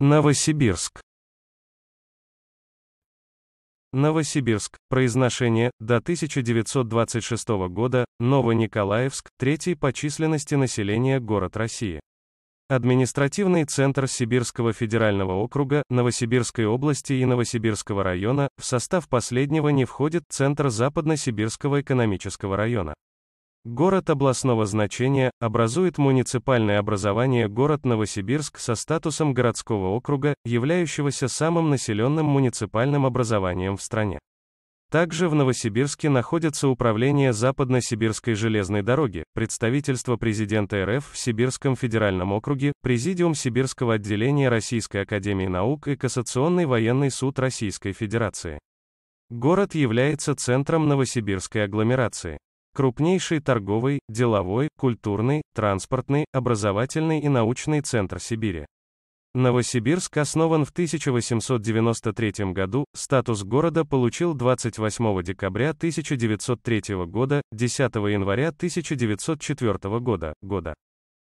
Новосибирск. Новосибирск, произношение, до 1926 года, Новониколаевск, третий по численности населения город России. Административный центр Сибирского федерального округа, Новосибирской области и Новосибирского района, в состав последнего не входит Центр Западно-Сибирского экономического района. Город областного значения, образует муниципальное образование город Новосибирск со статусом городского округа, являющегося самым населенным муниципальным образованием в стране. Также в Новосибирске находится управление Западно-Сибирской железной дороги, представительство президента РФ в Сибирском федеральном округе, президиум Сибирского отделения Российской академии наук и Кассационный военный суд Российской Федерации. Город является центром Новосибирской агломерации крупнейший торговый, деловой, культурный, транспортный, образовательный и научный центр Сибири. Новосибирск основан в 1893 году, статус города получил 28 декабря 1903 года, 10 января 1904 года, года.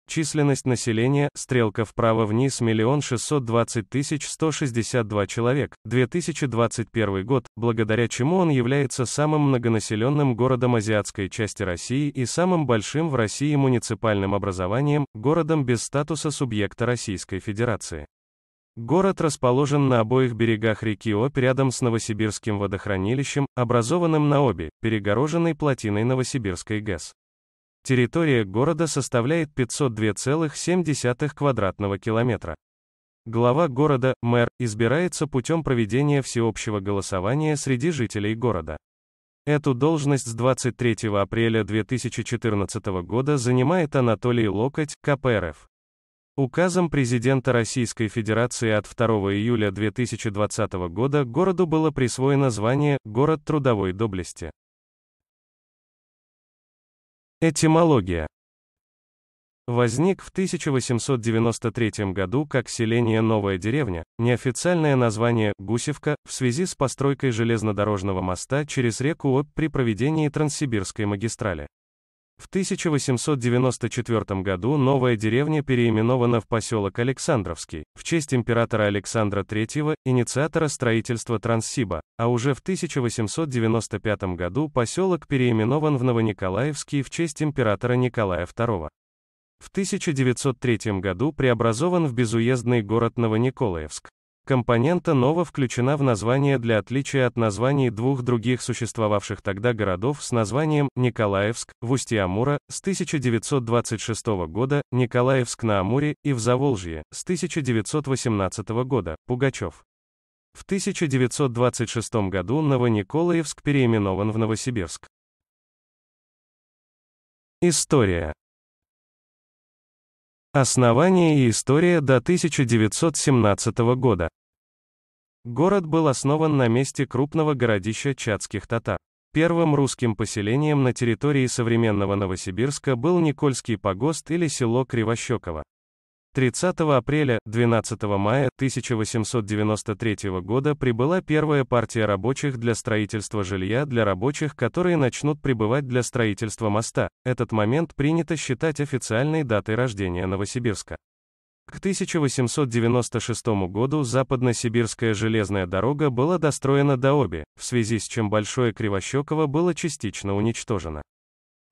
Численность населения, стрелка вправо вниз, миллион шестьсот двадцать тысяч сто шестьдесят два человек, 2021 год, благодаря чему он является самым многонаселенным городом азиатской части России и самым большим в России муниципальным образованием, городом без статуса субъекта Российской Федерации. Город расположен на обоих берегах реки Обь рядом с Новосибирским водохранилищем, образованным на обе, перегороженной плотиной Новосибирской ГЭС. Территория города составляет 502,7 квадратного километра. Глава города, мэр, избирается путем проведения всеобщего голосования среди жителей города. Эту должность с 23 апреля 2014 года занимает Анатолий Локоть, КПРФ. Указом президента Российской Федерации от 2 июля 2020 года городу было присвоено звание «Город трудовой доблести». Этимология. Возник в 1893 году как селение Новая деревня, неофициальное название Гусевка, в связи с постройкой железнодорожного моста через реку Обь при проведении Транссибирской магистрали. В 1894 году новая деревня переименована в поселок Александровский, в честь императора Александра III, инициатора строительства Транссиба, а уже в 1895 году поселок переименован в Новониколаевский в честь императора Николая II. В 1903 году преобразован в безуездный город Новониколаевск. Компонента «Нова» включена в название для отличия от названий двух других существовавших тогда городов с названием Николаевск в устье Амура с 1926 года, Николаевск на Амуре и в Заволжье с 1918 года, Пугачев. В 1926 году Новониколаевск переименован в Новосибирск. История. Основание и история до 1917 года. Город был основан на месте крупного городища чатских татар. Первым русским поселением на территории современного Новосибирска был Никольский погост или село Кривощеково. 30 апреля, 12 мая 1893 года прибыла первая партия рабочих для строительства жилья для рабочих, которые начнут прибывать для строительства моста. Этот момент принято считать официальной датой рождения Новосибирска. К 1896 году Западно-Сибирская железная дорога была достроена до Оби, в связи с чем Большое Кривощеково было частично уничтожено.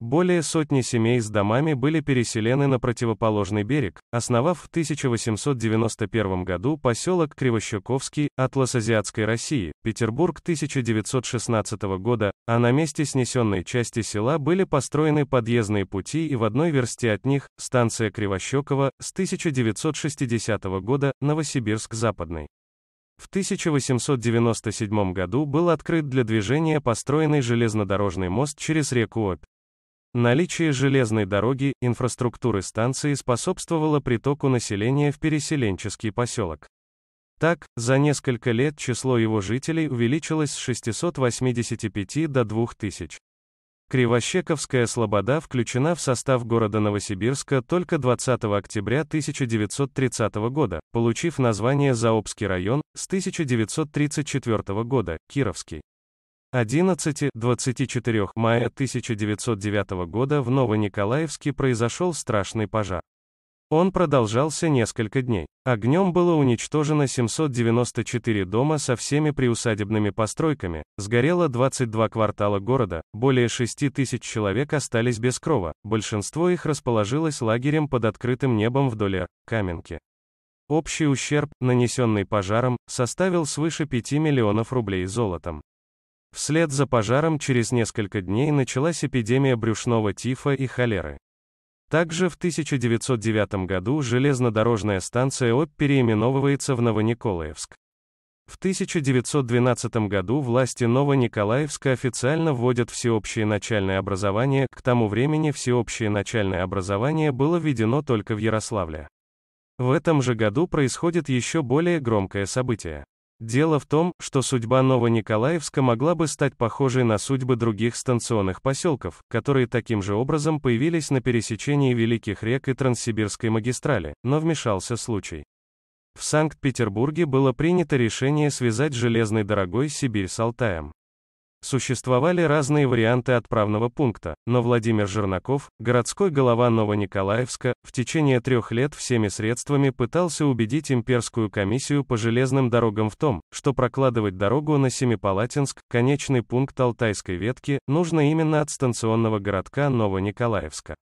Более сотни семей с домами были переселены на противоположный берег, основав в 1891 году поселок Кривощуковский, атлас Азиатской России, Петербург 1916 года, а на месте снесенной части села были построены подъездные пути и в одной версте от них, станция Кривощекова, с 1960 года, Новосибирск-Западный. В 1897 году был открыт для движения построенный железнодорожный мост через реку Обь. Наличие железной дороги, инфраструктуры станции способствовало притоку населения в переселенческий поселок. Так, за несколько лет число его жителей увеличилось с 685 до 2000. Кривощековская слобода включена в состав города Новосибирска только 20 октября 1930 года, получив название Заобский район с 1934 года, Кировский. 11-24 мая 1909 года в Новониколаевске произошел страшный пожар. Он продолжался несколько дней. Огнем было уничтожено 794 дома со всеми приусадебными постройками, сгорело 22 квартала города, более 6 тысяч человек остались без крова, большинство их расположилось лагерем под открытым небом вдоль Р. Каменки. Общий ущерб, нанесенный пожаром, составил свыше 5 миллионов рублей золотом. Вслед за пожаром через несколько дней началась эпидемия брюшного тифа и холеры. Также в 1909 году железнодорожная станция ОП переименовывается в Новониколаевск. В 1912 году власти Новониколаевска официально вводят всеобщее начальное образование, к тому времени всеобщее начальное образование было введено только в Ярославле. В этом же году происходит еще более громкое событие. Дело в том, что судьба Новониколаевска могла бы стать похожей на судьбы других станционных поселков, которые таким же образом появились на пересечении Великих рек и Транссибирской магистрали, но вмешался случай. В Санкт-Петербурге было принято решение связать железной дорогой Сибирь с Алтаем. Существовали разные варианты отправного пункта, но Владимир Жернаков, городской голова Новониколаевска, в течение трех лет всеми средствами пытался убедить имперскую комиссию по железным дорогам в том, что прокладывать дорогу на Семипалатинск, конечный пункт Алтайской ветки, нужно именно от станционного городка Новониколаевска.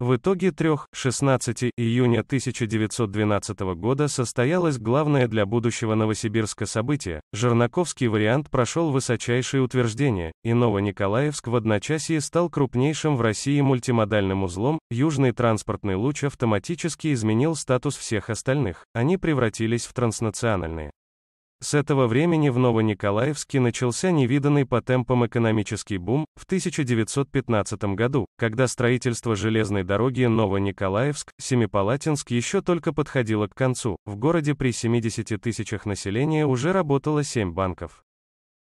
В итоге 3-16 июня 1912 года состоялось главное для будущего Новосибирска событие. Жернаковский вариант прошел высочайшее утверждение, и Новониколаевск в одночасье стал крупнейшим в России мультимодальным узлом, южный транспортный луч автоматически изменил статус всех остальных, они превратились в транснациональные. С этого времени в Новониколаевске начался невиданный по темпам экономический бум в 1915 году, когда строительство железной дороги Новониколаевск-Семипалатинск еще только подходило к концу. В городе при 70 тысячах населения уже работало 7 банков.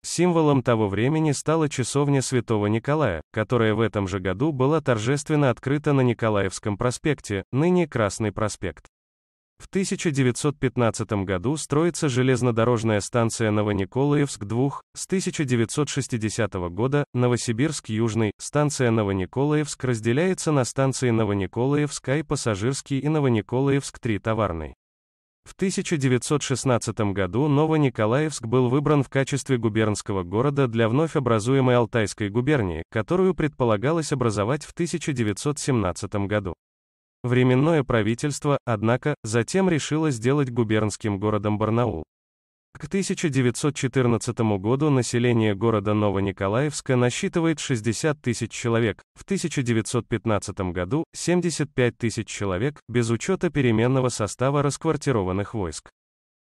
Символом того времени стала часовня Святого Николая, которая в этом же году была торжественно открыта на Николаевском проспекте, ныне Красный проспект. В 1915 году строится железнодорожная станция Новониколаевск-2, с 1960 года Новосибирск-Южный, станция Новониколаевск разделяется на станции Новониколаевск а и пассажирский и Новониколаевск-3 товарный. В 1916 году Новониколаевск был выбран в качестве губернского города для вновь образуемой Алтайской губернии, которую предполагалось образовать в 1917 году. Временное правительство, однако, затем решило сделать губернским городом Барнаул. К 1914 году население города Новониколаевска насчитывает 60 тысяч человек, в 1915 году – 75 тысяч человек, без учета переменного состава расквартированных войск.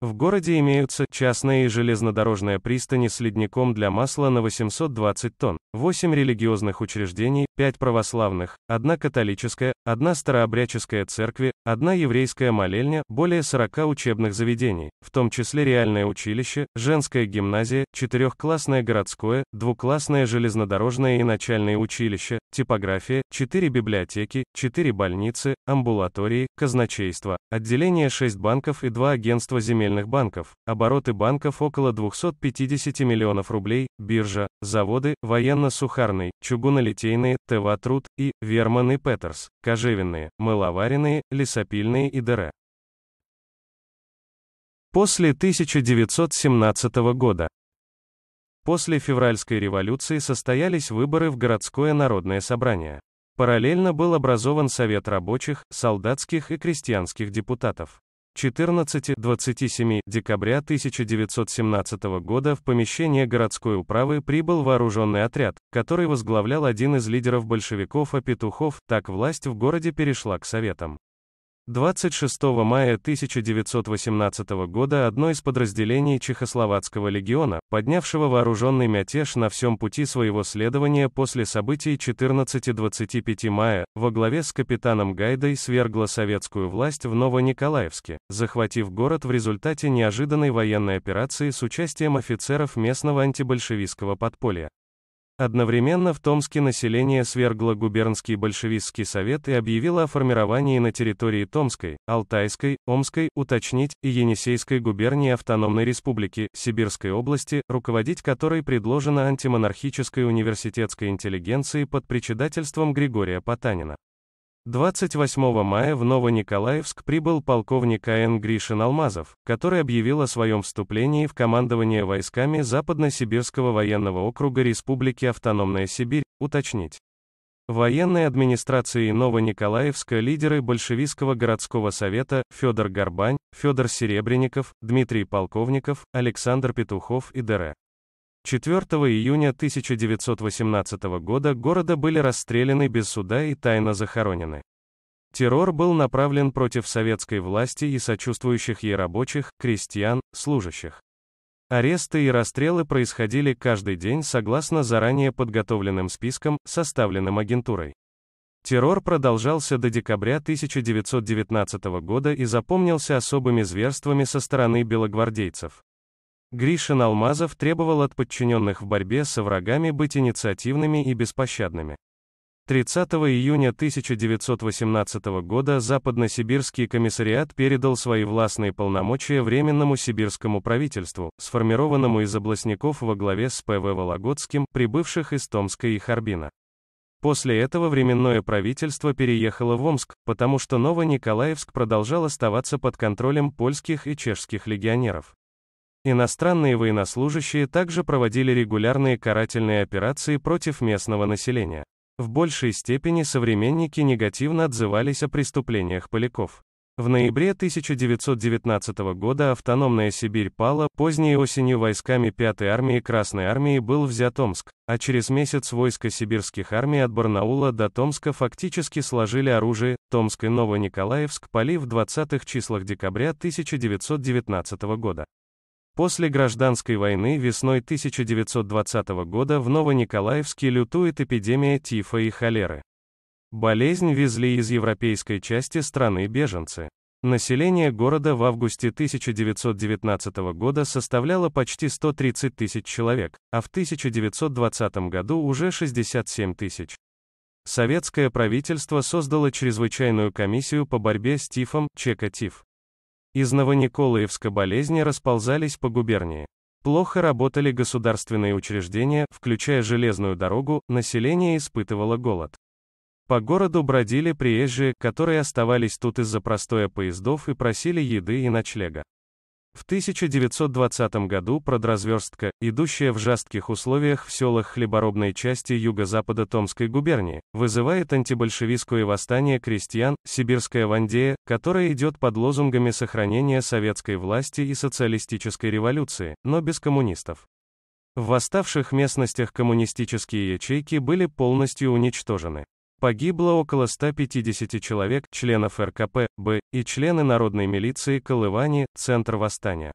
В городе имеются частные и железнодорожные пристани с ледником для масла на 820 тонн, 8 религиозных учреждений, 5 православных, 1 католическая, 1 старообрядческая церкви, 1 еврейская молельня, более 40 учебных заведений, в том числе реальное училище, женская гимназия, четырехклассное городское, двуклассное железнодорожное и начальное училище, типография, 4 библиотеки, 4 больницы, амбулатории, казначейство, отделение 6 банков и 2 агентства земельных банков, обороты банков около 250 миллионов рублей, биржа, заводы, военно-сухарный, чугунолитейные, ТВ Труд и Верман и Петерс, кожевенные, мыловаренные, лесопильные и ДР. После 1917 года После февральской революции состоялись выборы в городское народное собрание. Параллельно был образован Совет рабочих, солдатских и крестьянских депутатов. 14-27 декабря 1917 года в помещение городской управы прибыл вооруженный отряд, который возглавлял один из лидеров большевиков Опетухов, так власть в городе перешла к советам. 26 мая 1918 года одно из подразделений Чехословацкого легиона, поднявшего вооруженный мятеж на всем пути своего следования после событий 14-25 мая, во главе с капитаном Гайдой свергло советскую власть в Новониколаевске, захватив город в результате неожиданной военной операции с участием офицеров местного антибольшевистского подполья. Одновременно в Томске население свергло губернский большевистский совет и объявило о формировании на территории Томской, Алтайской, Омской, уточнить, и Енисейской губернии автономной республики, Сибирской области, руководить которой предложено антимонархической университетской интеллигенции под председательством Григория Потанина. 28 мая в Новониколаевск прибыл полковник А.Н. Гришин Алмазов, который объявил о своем вступлении в командование войсками Западно-Сибирского военного округа Республики Автономная Сибирь, уточнить. Военной администрации Новониколаевска лидеры большевистского городского совета Федор Горбань, Федор Серебренников, Дмитрий Полковников, Александр Петухов и Д.Р. 4 июня 1918 года города были расстреляны без суда и тайно захоронены. Террор был направлен против советской власти и сочувствующих ей рабочих, крестьян, служащих. Аресты и расстрелы происходили каждый день согласно заранее подготовленным спискам, составленным агентурой. Террор продолжался до декабря 1919 года и запомнился особыми зверствами со стороны белогвардейцев. Гришин Алмазов требовал от подчиненных в борьбе со врагами быть инициативными и беспощадными. 30 июня 1918 года Западносибирский комиссариат передал свои властные полномочия Временному сибирскому правительству, сформированному из областников во главе с П.В. Вологодским, прибывших из Томска и Харбина. После этого Временное правительство переехало в Омск, потому что Новониколаевск продолжал оставаться под контролем польских и чешских легионеров. Иностранные военнослужащие также проводили регулярные карательные операции против местного населения. В большей степени современники негативно отзывались о преступлениях поляков. В ноябре 1919 года автономная Сибирь пала, поздней осенью войсками 5-й армии Красной армии был взят Омск, а через месяц войска сибирских армий от Барнаула до Томска фактически сложили оружие, Томск и Новониколаевск пали в 20-х числах декабря 1919 года. После гражданской войны весной 1920 года в Новониколаевске лютует эпидемия тифа и холеры. Болезнь везли из европейской части страны беженцы. Население города в августе 1919 года составляло почти 130 тысяч человек, а в 1920 году уже 67 тысяч. Советское правительство создало чрезвычайную комиссию по борьбе с ТИФом, ЧКТИФ из Новониколаевска болезни расползались по губернии. Плохо работали государственные учреждения, включая железную дорогу, население испытывало голод. По городу бродили приезжие, которые оставались тут из-за простоя поездов и просили еды и ночлега. В 1920 году продразверстка, идущая в жестких условиях в селах хлеборобной части юго-запада Томской губернии, вызывает антибольшевистское восстание крестьян, сибирская Вандея, которая идет под лозунгами сохранения советской власти и социалистической революции, но без коммунистов. В восставших местностях коммунистические ячейки были полностью уничтожены. Погибло около 150 человек, членов РКП, Б, и члены народной милиции Колывани, центр восстания.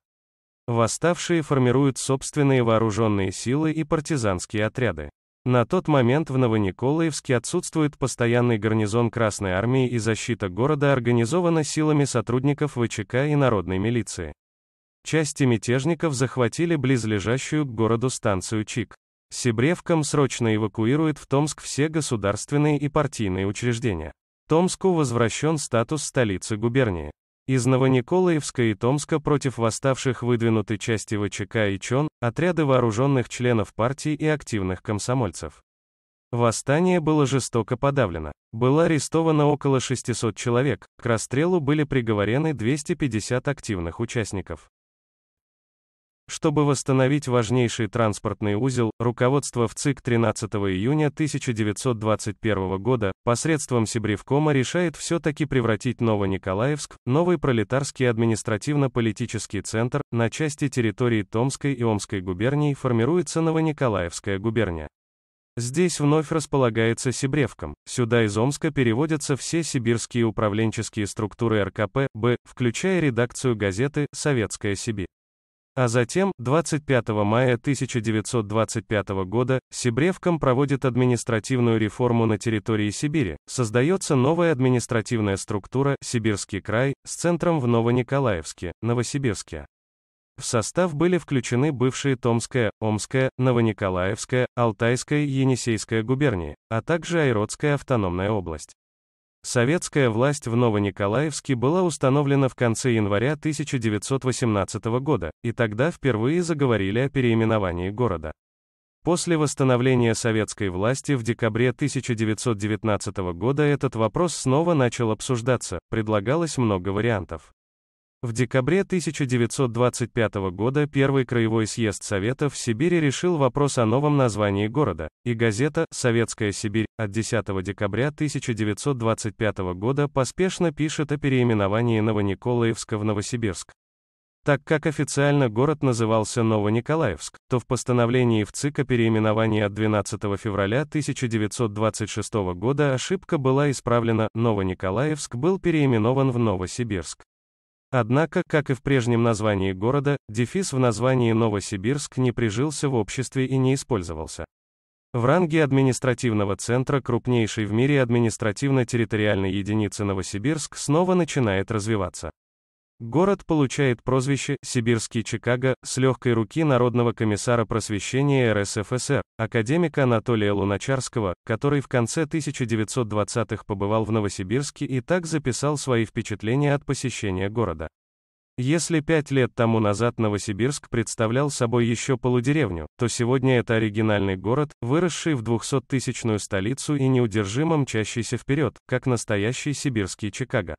Восставшие формируют собственные вооруженные силы и партизанские отряды. На тот момент в Новониколаевске отсутствует постоянный гарнизон Красной Армии и защита города организована силами сотрудников ВЧК и народной милиции. Части мятежников захватили близлежащую к городу станцию Чик. Сибревком срочно эвакуирует в Томск все государственные и партийные учреждения. Томску возвращен статус столицы губернии. Из Новониколаевска и Томска против восставших выдвинуты части ВЧК и ЧОН, отряды вооруженных членов партии и активных комсомольцев. Восстание было жестоко подавлено. Было арестовано около 600 человек, к расстрелу были приговорены 250 активных участников. Чтобы восстановить важнейший транспортный узел, руководство в цик 13 июня 1921 года посредством Сибривкома решает все-таки превратить Новониколаевск, новый пролетарский административно-политический центр, на части территории Томской и Омской губерний формируется Новониколаевская губерния. Здесь вновь располагается Сибревком. Сюда из Омска переводятся все сибирские управленческие структуры РКП, Б, включая редакцию газеты «Советская Сибирь». А затем, 25 мая 1925 года, Сибревком проводит административную реформу на территории Сибири. Создается новая административная структура «Сибирский край» с центром в Новониколаевске, Новосибирске. В состав были включены бывшие Томская, Омская, Новониколаевская, Алтайская и Енисейская губернии, а также Айродская автономная область. Советская власть в Новониколаевске была установлена в конце января 1918 года, и тогда впервые заговорили о переименовании города. После восстановления советской власти в декабре 1919 года этот вопрос снова начал обсуждаться, предлагалось много вариантов. В декабре 1925 года Первый краевой съезд советов в Сибири решил вопрос о новом названии города, и газета «Советская Сибирь» от 10 декабря 1925 года поспешно пишет о переименовании Новониколаевска в Новосибирск. Так как официально город назывался Новониколаевск, то в постановлении в ЦИК о переименовании от 12 февраля 1926 года ошибка была исправлена, Новониколаевск был переименован в Новосибирск. Однако, как и в прежнем названии города, дефис в названии Новосибирск не прижился в обществе и не использовался. В ранге административного центра крупнейшей в мире административно-территориальной единицы Новосибирск снова начинает развиваться. Город получает прозвище «Сибирский Чикаго» с легкой руки Народного комиссара просвещения РСФСР, академика Анатолия Луначарского, который в конце 1920-х побывал в Новосибирске и так записал свои впечатления от посещения города. Если пять лет тому назад Новосибирск представлял собой еще полудеревню, то сегодня это оригинальный город, выросший в 200-тысячную столицу и неудержимо мчащийся вперед, как настоящий сибирский Чикаго.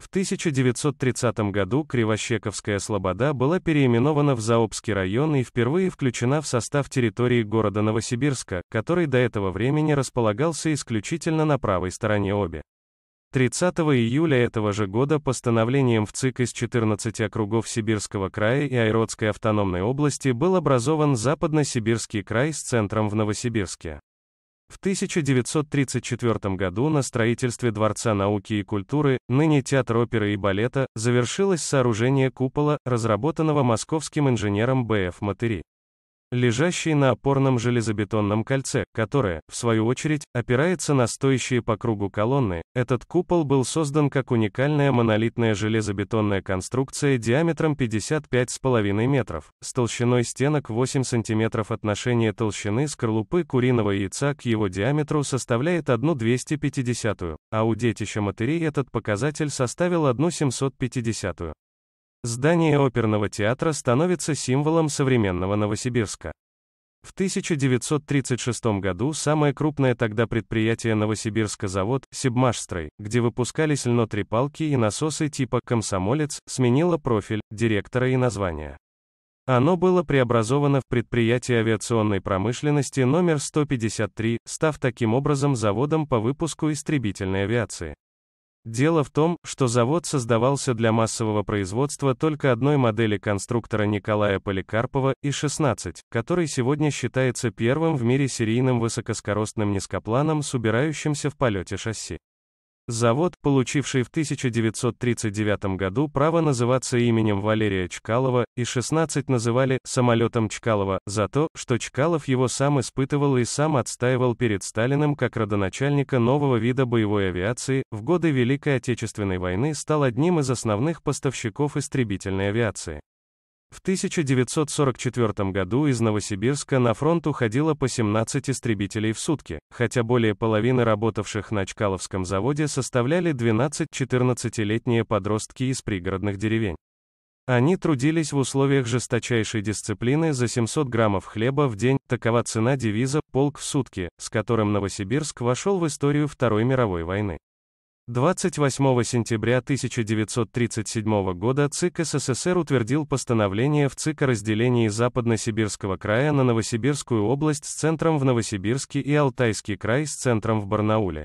В 1930 году Кривощековская Слобода была переименована в Заобский район и впервые включена в состав территории города Новосибирска, который до этого времени располагался исключительно на правой стороне Оби. 30 июля этого же года постановлением в ЦИК из 14 округов Сибирского края и Айродской автономной области был образован Западно-Сибирский край с центром в Новосибирске. В 1934 году на строительстве Дворца науки и культуры, ныне Театр оперы и балета, завершилось сооружение купола, разработанного московским инженером Б.Ф. Матери лежащий на опорном железобетонном кольце, которое, в свою очередь, опирается на стоящие по кругу колонны. Этот купол был создан как уникальная монолитная железобетонная конструкция диаметром 55,5 метров, с толщиной стенок 8 сантиметров. Отношение толщины скорлупы куриного яйца к его диаметру составляет 1 250, а у детища матерей этот показатель составил 1 750. Здание оперного театра становится символом современного Новосибирска. В 1936 году самое крупное тогда предприятие Новосибирска завод «Сибмашстрой», где выпускались льнотрепалки и насосы типа «Комсомолец», сменило профиль, директора и название. Оно было преобразовано в предприятие авиационной промышленности номер 153, став таким образом заводом по выпуску истребительной авиации. Дело в том, что завод создавался для массового производства только одной модели конструктора Николая Поликарпова И-16, который сегодня считается первым в мире серийным высокоскоростным низкопланом с убирающимся в полете шасси. Завод, получивший в 1939 году право называться именем Валерия Чкалова, и 16 называли «самолетом Чкалова» за то, что Чкалов его сам испытывал и сам отстаивал перед Сталиным как родоначальника нового вида боевой авиации, в годы Великой Отечественной войны стал одним из основных поставщиков истребительной авиации. В 1944 году из Новосибирска на фронт уходило по 17 истребителей в сутки, хотя более половины работавших на Чкаловском заводе составляли 12-14-летние подростки из пригородных деревень. Они трудились в условиях жесточайшей дисциплины за 700 граммов хлеба в день, такова цена девиза «Полк в сутки», с которым Новосибирск вошел в историю Второй мировой войны. 28 сентября 1937 года ЦИК СССР утвердил постановление в ЦИК о разделении Западно-Сибирского края на Новосибирскую область с центром в Новосибирске и Алтайский край с центром в Барнауле.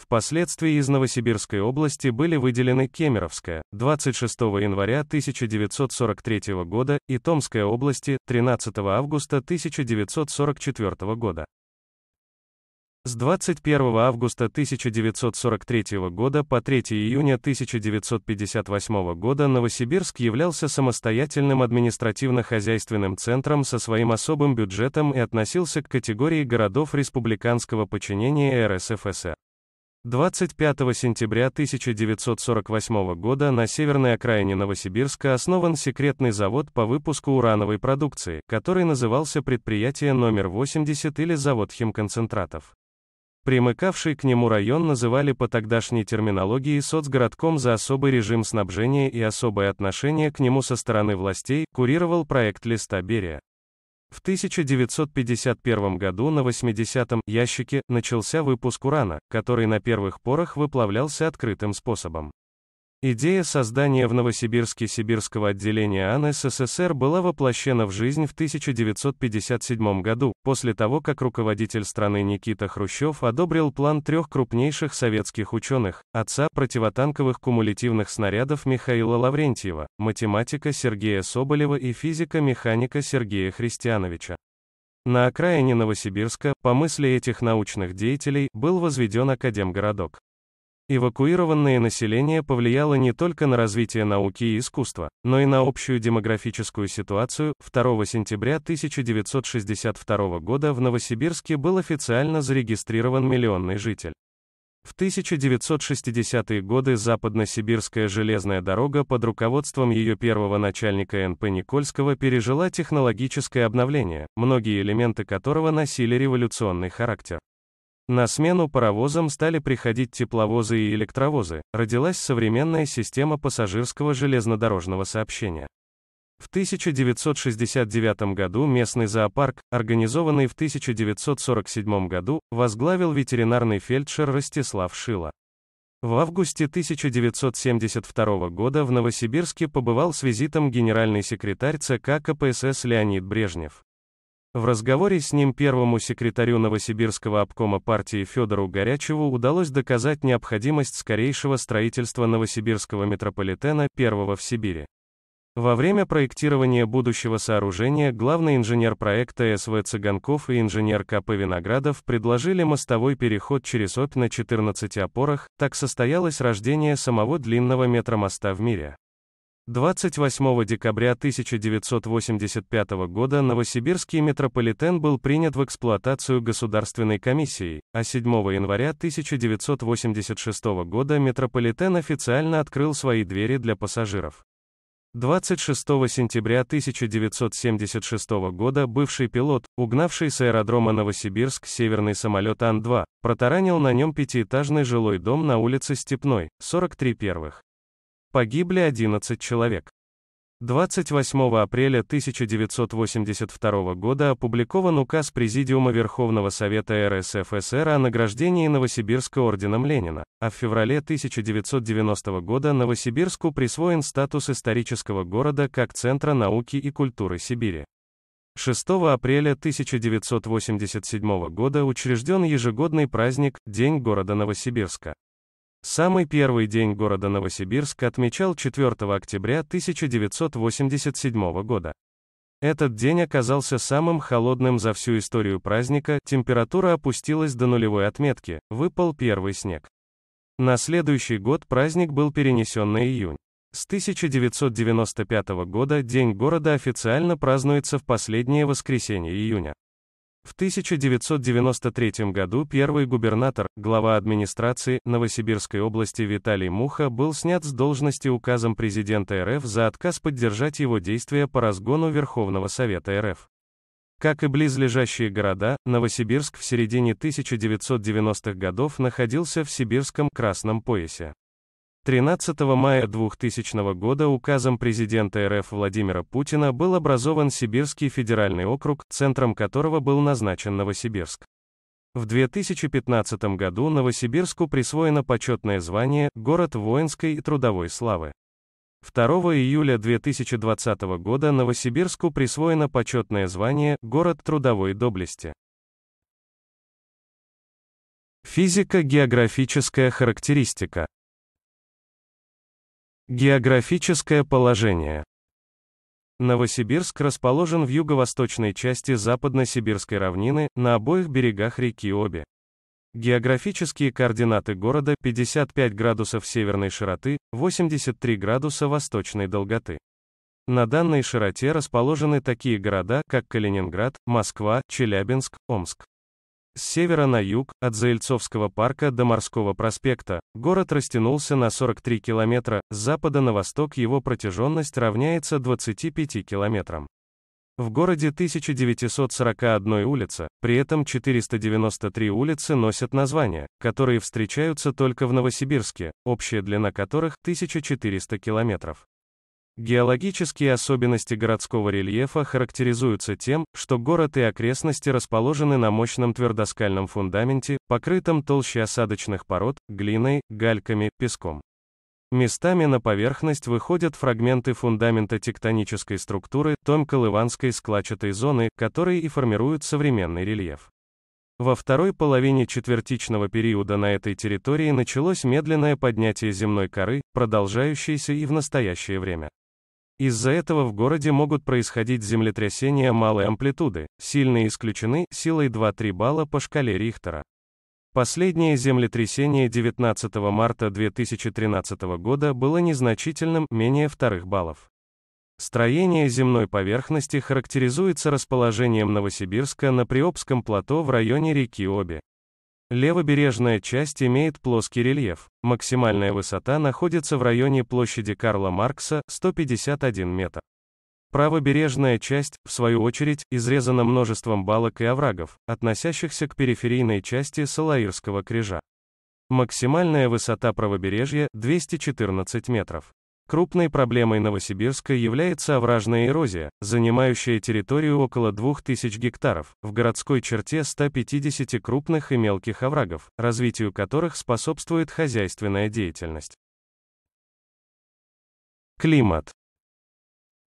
Впоследствии из Новосибирской области были выделены Кемеровская, 26 января 1943 года, и Томская области, 13 августа 1944 года. С 21 августа 1943 года по 3 июня 1958 года Новосибирск являлся самостоятельным административно-хозяйственным центром со своим особым бюджетом и относился к категории городов республиканского подчинения РСФСР. 25 сентября 1948 года на северной окраине Новосибирска основан секретный завод по выпуску урановой продукции, который назывался предприятие номер 80 или завод химконцентратов. Примыкавший к нему район называли по тогдашней терминологии соцгородком за особый режим снабжения и особое отношение к нему со стороны властей, курировал проект листа Берия. В 1951 году на 80-м ящике начался выпуск урана, который на первых порах выплавлялся открытым способом. Идея создания в Новосибирске сибирского отделения АН СССР была воплощена в жизнь в 1957 году, после того, как руководитель страны Никита Хрущев одобрил план трех крупнейших советских ученых, отца противотанковых кумулятивных снарядов Михаила Лаврентьева, математика Сергея Соболева и физика-механика Сергея Христиановича. На окраине Новосибирска, по мысли этих научных деятелей, был возведен Академгородок. Эвакуированное население повлияло не только на развитие науки и искусства, но и на общую демографическую ситуацию. 2 сентября 1962 года в Новосибирске был официально зарегистрирован миллионный житель. В 1960-е годы Западно-Сибирская железная дорога под руководством ее первого начальника НП Никольского пережила технологическое обновление, многие элементы которого носили революционный характер. На смену паровозам стали приходить тепловозы и электровозы, родилась современная система пассажирского железнодорожного сообщения. В 1969 году местный зоопарк, организованный в 1947 году, возглавил ветеринарный фельдшер Ростислав Шила. В августе 1972 года в Новосибирске побывал с визитом генеральный секретарь ЦК КПСС Леонид Брежнев. В разговоре с ним первому секретарю Новосибирского обкома партии Федору Горячеву удалось доказать необходимость скорейшего строительства Новосибирского метрополитена, первого в Сибири. Во время проектирования будущего сооружения главный инженер проекта СВ Цыганков и инженер КП Виноградов предложили мостовой переход через Обь на 14 опорах, так состоялось рождение самого длинного метромоста в мире. 28 декабря 1985 года Новосибирский метрополитен был принят в эксплуатацию Государственной комиссией, а 7 января 1986 года метрополитен официально открыл свои двери для пассажиров. 26 сентября 1976 года бывший пилот, угнавший с аэродрома Новосибирск северный самолет Ан-2, протаранил на нем пятиэтажный жилой дом на улице Степной, 43 первых. Погибли 11 человек. 28 апреля 1982 года опубликован указ Президиума Верховного Совета РСФСР о награждении Новосибирска орденом Ленина, а в феврале 1990 года Новосибирску присвоен статус исторического города как Центра науки и культуры Сибири. 6 апреля 1987 года учрежден ежегодный праздник «День города Новосибирска». Самый первый день города Новосибирск отмечал 4 октября 1987 года. Этот день оказался самым холодным за всю историю праздника, температура опустилась до нулевой отметки, выпал первый снег. На следующий год праздник был перенесен на июнь. С 1995 года День города официально празднуется в последнее воскресенье июня. В 1993 году первый губернатор, глава администрации Новосибирской области Виталий Муха был снят с должности указом президента РФ за отказ поддержать его действия по разгону Верховного Совета РФ. Как и близлежащие города, Новосибирск в середине 1990-х годов находился в сибирском красном поясе. 13 мая 2000 года указом президента РФ Владимира Путина был образован Сибирский федеральный округ, центром которого был назначен Новосибирск. В 2015 году Новосибирску присвоено почетное звание «Город воинской и трудовой славы». 2 июля 2020 года Новосибирску присвоено почетное звание «Город трудовой доблести». Физико-географическая характеристика Географическое положение. Новосибирск расположен в юго-восточной части Западно-Сибирской равнины, на обоих берегах реки Оби. Географические координаты города 55 градусов северной широты, 83 градуса восточной долготы. На данной широте расположены такие города, как Калининград, Москва, Челябинск, Омск. С севера на юг, от Заильцовского парка до Морского проспекта, город растянулся на 43 километра, с запада на восток его протяженность равняется 25 километрам. В городе 1941 улица, при этом 493 улицы носят названия, которые встречаются только в Новосибирске, общая длина которых 1400 километров. Геологические особенности городского рельефа характеризуются тем, что город и окрестности расположены на мощном твердоскальном фундаменте, покрытом толщей осадочных пород, глиной, гальками, песком. Местами на поверхность выходят фрагменты фундамента тектонической структуры томко-лыванской складчатой зоны, которые и формируют современный рельеф. Во второй половине четвертичного периода на этой территории началось медленное поднятие земной коры, продолжающееся и в настоящее время. Из-за этого в городе могут происходить землетрясения малой амплитуды, сильные исключены, силой 2-3 балла по шкале Рихтера. Последнее землетрясение 19 марта 2013 года было незначительным, менее вторых баллов. Строение земной поверхности характеризуется расположением Новосибирска на Приобском плато в районе реки Оби. Левобережная часть имеет плоский рельеф. Максимальная высота находится в районе площади Карла Маркса 151 метр. Правобережная часть, в свою очередь, изрезана множеством балок и оврагов, относящихся к периферийной части Салаирского кряжа. Максимальная высота правобережья 214 метров. Крупной проблемой Новосибирска является овражная эрозия, занимающая территорию около 2000 гектаров, в городской черте 150 крупных и мелких оврагов, развитию которых способствует хозяйственная деятельность. Климат.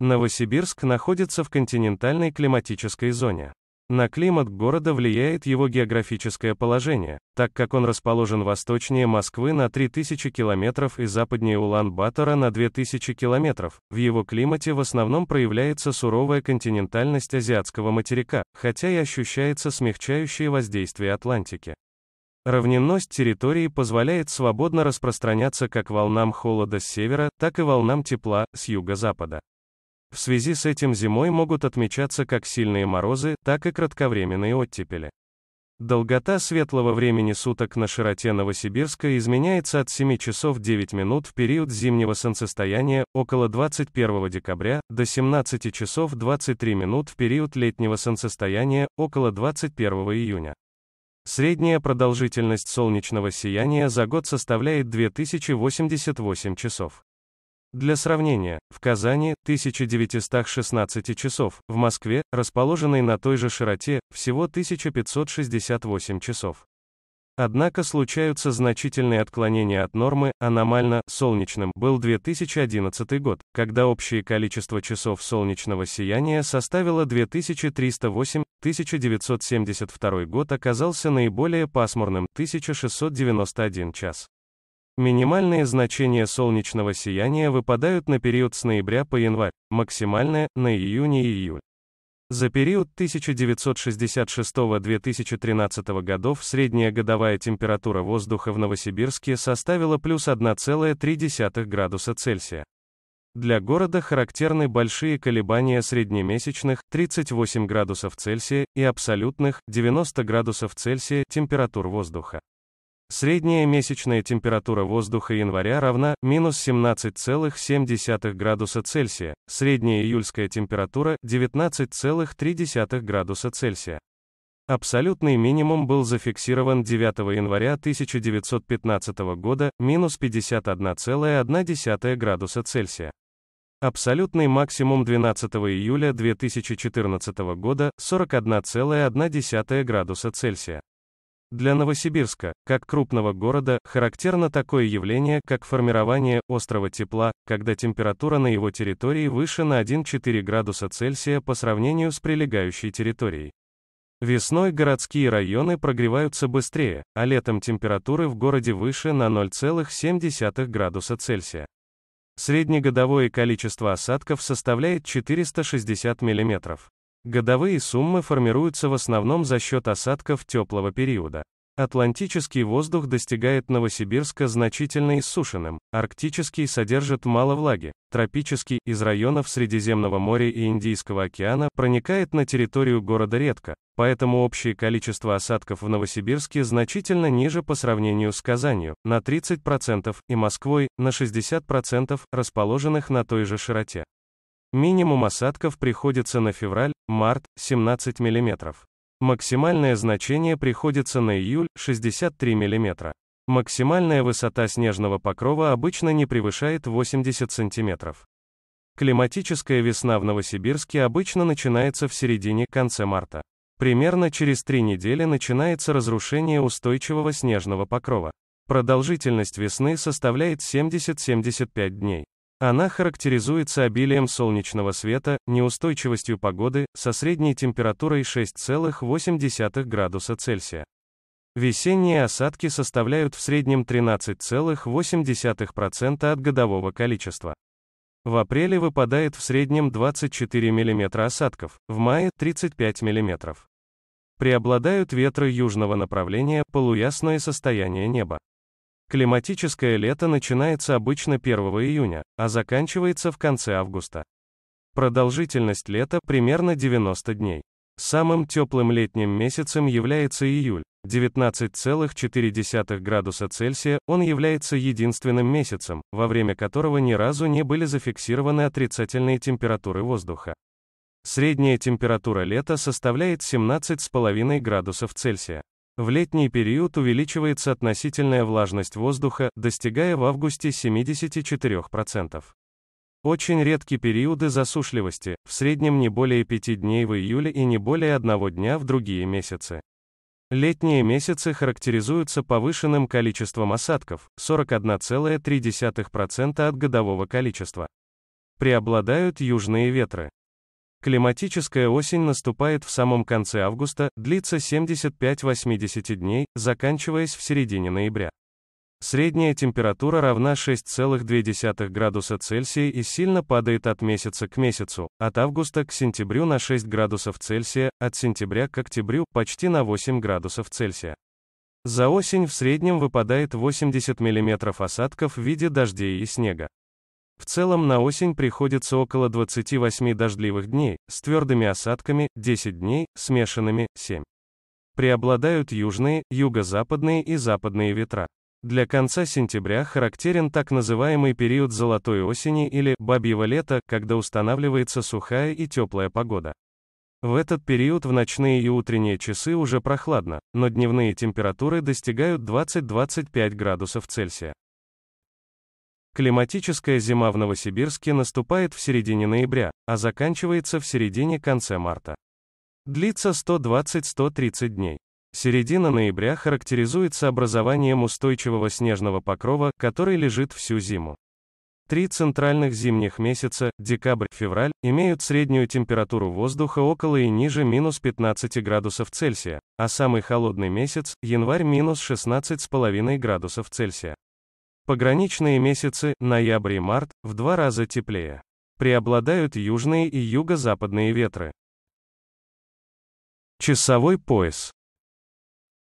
Новосибирск находится в континентальной климатической зоне. На климат города влияет его географическое положение, так как он расположен восточнее Москвы на 3000 километров и западнее Улан-Батора на 2000 километров. В его климате в основном проявляется суровая континентальность азиатского материка, хотя и ощущается смягчающее воздействие Атлантики. Равнинность территории позволяет свободно распространяться как волнам холода с севера, так и волнам тепла с юго-запада. В связи с этим зимой могут отмечаться как сильные морозы, так и кратковременные оттепели. Долгота светлого времени суток на широте Новосибирска изменяется от 7 часов 9 минут в период зимнего солнцестояния, около 21 декабря, до 17 часов 23 минут в период летнего солнцестояния, около 21 июня. Средняя продолжительность солнечного сияния за год составляет 2088 часов. Для сравнения, в Казани 1916 часов, в Москве, расположенной на той же широте, всего 1568 часов. Однако случаются значительные отклонения от нормы, аномально, солнечным, был 2011 год, когда общее количество часов солнечного сияния составило 2308, 1972 год оказался наиболее пасмурным, 1691 час. Минимальные значения солнечного сияния выпадают на период с ноября по январь, максимальное – на июнь и июль. За период 1966-2013 годов средняя годовая температура воздуха в Новосибирске составила плюс 1,3 градуса Цельсия. Для города характерны большие колебания среднемесячных 38 градусов Цельсия и абсолютных 90 градусов Цельсия температур воздуха. Средняя месячная температура воздуха января равна минус 17,7 градуса Цельсия, средняя июльская температура 19,3 градуса Цельсия. Абсолютный минимум был зафиксирован 9 января 1915 года, минус 51,1 градуса Цельсия. Абсолютный максимум 12 июля 2014 года, 41,1 градуса Цельсия. Для Новосибирска, как крупного города, характерно такое явление, как формирование острого тепла, когда температура на его территории выше на 1,4 градуса Цельсия по сравнению с прилегающей территорией. Весной городские районы прогреваются быстрее, а летом температуры в городе выше на 0,7 градуса Цельсия. Среднегодовое количество осадков составляет 460 мм. Годовые суммы формируются в основном за счет осадков теплого периода. Атлантический воздух достигает Новосибирска значительно иссушенным, арктический содержит мало влаги, тропический из районов Средиземного моря и Индийского океана проникает на территорию города редко, поэтому общее количество осадков в Новосибирске значительно ниже по сравнению с Казанью, на 30% и Москвой, на 60%, расположенных на той же широте. Минимум осадков приходится на февраль-март 17 мм. Максимальное значение приходится на июль 63 мм. Максимальная высота снежного покрова обычно не превышает 80 см. Климатическая весна в Новосибирске обычно начинается в середине-конце марта. Примерно через три недели начинается разрушение устойчивого снежного покрова. Продолжительность весны составляет 70-75 дней. Она характеризуется обилием солнечного света, неустойчивостью погоды, со средней температурой 6,8 градуса Цельсия. Весенние осадки составляют в среднем 13,8% от годового количества. В апреле выпадает в среднем 24 мм осадков, в мае 35 мм. Преобладают ветры южного направления, полуясное состояние неба. Климатическое лето начинается обычно 1 июня, а заканчивается в конце августа. Продолжительность лета примерно 90 дней. Самым теплым летним месяцем является июль, 19,4 градуса Цельсия, он является единственным месяцем, во время которого ни разу не были зафиксированы отрицательные температуры воздуха. Средняя температура лета составляет 17,5 градусов Цельсия. В летний период увеличивается относительная влажность воздуха, достигая в августе 74%. Очень редки периоды засушливости, в среднем не более 5 дней в июле и не более одного дня в другие месяцы. Летние месяцы характеризуются повышенным количеством осадков, 41,3% от годового количества. Преобладают южные ветры. Климатическая осень наступает в самом конце августа, длится 75-80 дней, заканчиваясь в середине ноября. Средняя температура равна 6,2 градуса Цельсия и сильно падает от месяца к месяцу, от августа к сентябрю на 6 градусов Цельсия, от сентября к октябрю почти на 8 градусов Цельсия. За осень в среднем выпадает 80 мм осадков в виде дождей и снега. В целом на осень приходится около 28 дождливых дней, с твердыми осадками 10 дней, смешанными 7. Преобладают южные, юго-западные и западные ветра. Для конца сентября характерен так называемый период золотой осени или бабьего лета, когда устанавливается сухая и теплая погода. В этот период в ночные и утренние часы уже прохладно, но дневные температуры достигают 20-25 градусов Цельсия. Климатическая зима в Новосибирске наступает в середине ноября, а заканчивается в середине-конце марта. Длится 120-130 дней. Середина ноября характеризуется образованием устойчивого снежного покрова, который лежит всю зиму. Три центральных зимних месяца, декабрь, февраль, имеют среднюю температуру воздуха около и ниже минус 15 градусов Цельсия, а самый холодный месяц, январь минус 16,5 градусов Цельсия. Пограничные месяцы, ноябрь и март, в два раза теплее. Преобладают южные и юго-западные ветры. Часовой пояс.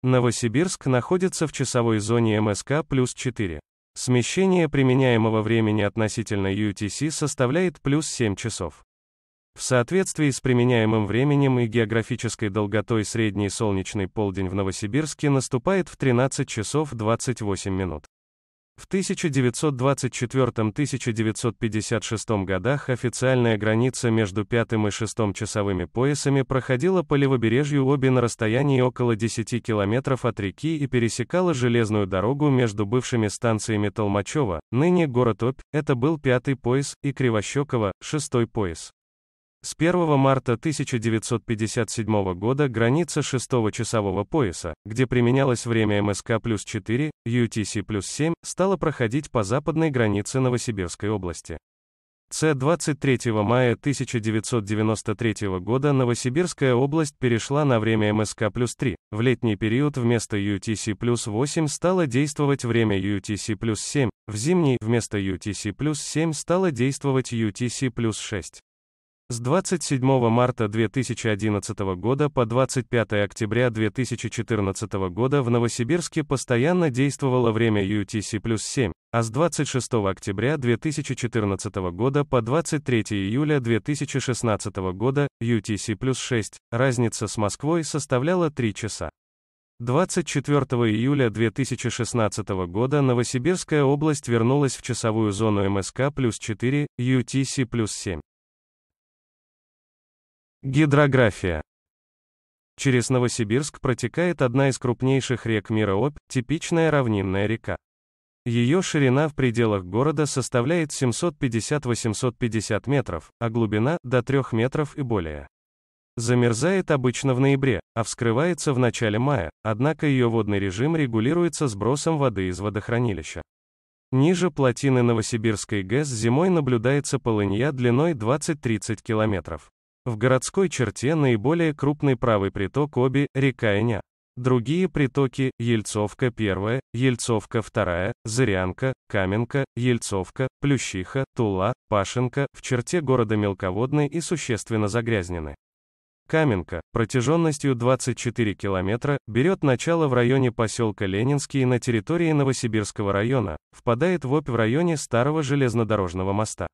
Новосибирск находится в часовой зоне МСК плюс 4. Смещение применяемого времени относительно UTC составляет плюс 7 часов. В соответствии с применяемым временем и географической долготой средний солнечный полдень в Новосибирске наступает в 13 часов 28 минут. В 1924-1956 годах официальная граница между пятым и шестым часовыми поясами проходила по левобережью Оби на расстоянии около 10 километров от реки и пересекала железную дорогу между бывшими станциями Толмачева, ныне город Обь, это был пятый пояс, и Кривощекова, шестой пояс. С 1 марта 1957 года граница 6 часового пояса, где применялось время МСК плюс 4, UTC плюс 7, стала проходить по западной границе Новосибирской области. С 23 мая 1993 года Новосибирская область перешла на время МСК плюс 3. В летний период вместо UTC плюс 8 стало действовать время UTC плюс 7, в зимний вместо UTC плюс 7 стало действовать UTC плюс 6. С 27 марта 2011 года по 25 октября 2014 года в Новосибирске постоянно действовало время UTC плюс 7, а с 26 октября 2014 года по 23 июля 2016 года UTC плюс 6, разница с Москвой составляла 3 часа. 24 июля 2016 года Новосибирская область вернулась в часовую зону МСК плюс 4, UTC плюс 7. Гидрография. Через Новосибирск протекает одна из крупнейших рек мира Об, типичная равнинная река. Ее ширина в пределах города составляет 750-850 метров, а глубина – до 3 метров и более. Замерзает обычно в ноябре, а вскрывается в начале мая, однако ее водный режим регулируется сбросом воды из водохранилища. Ниже плотины Новосибирской ГЭС зимой наблюдается полынья длиной 20-30 километров. В городской черте наиболее крупный правый приток Оби, река Эня. Другие притоки – Ельцовка 1, Ельцовка 2, Зырянка, Каменка, Ельцовка, Плющиха, Тула, Пашенка, в черте города мелководной и существенно загрязнены. Каменка, протяженностью 24 километра, берет начало в районе поселка Ленинский на территории Новосибирского района, впадает в Обь в районе старого железнодорожного моста.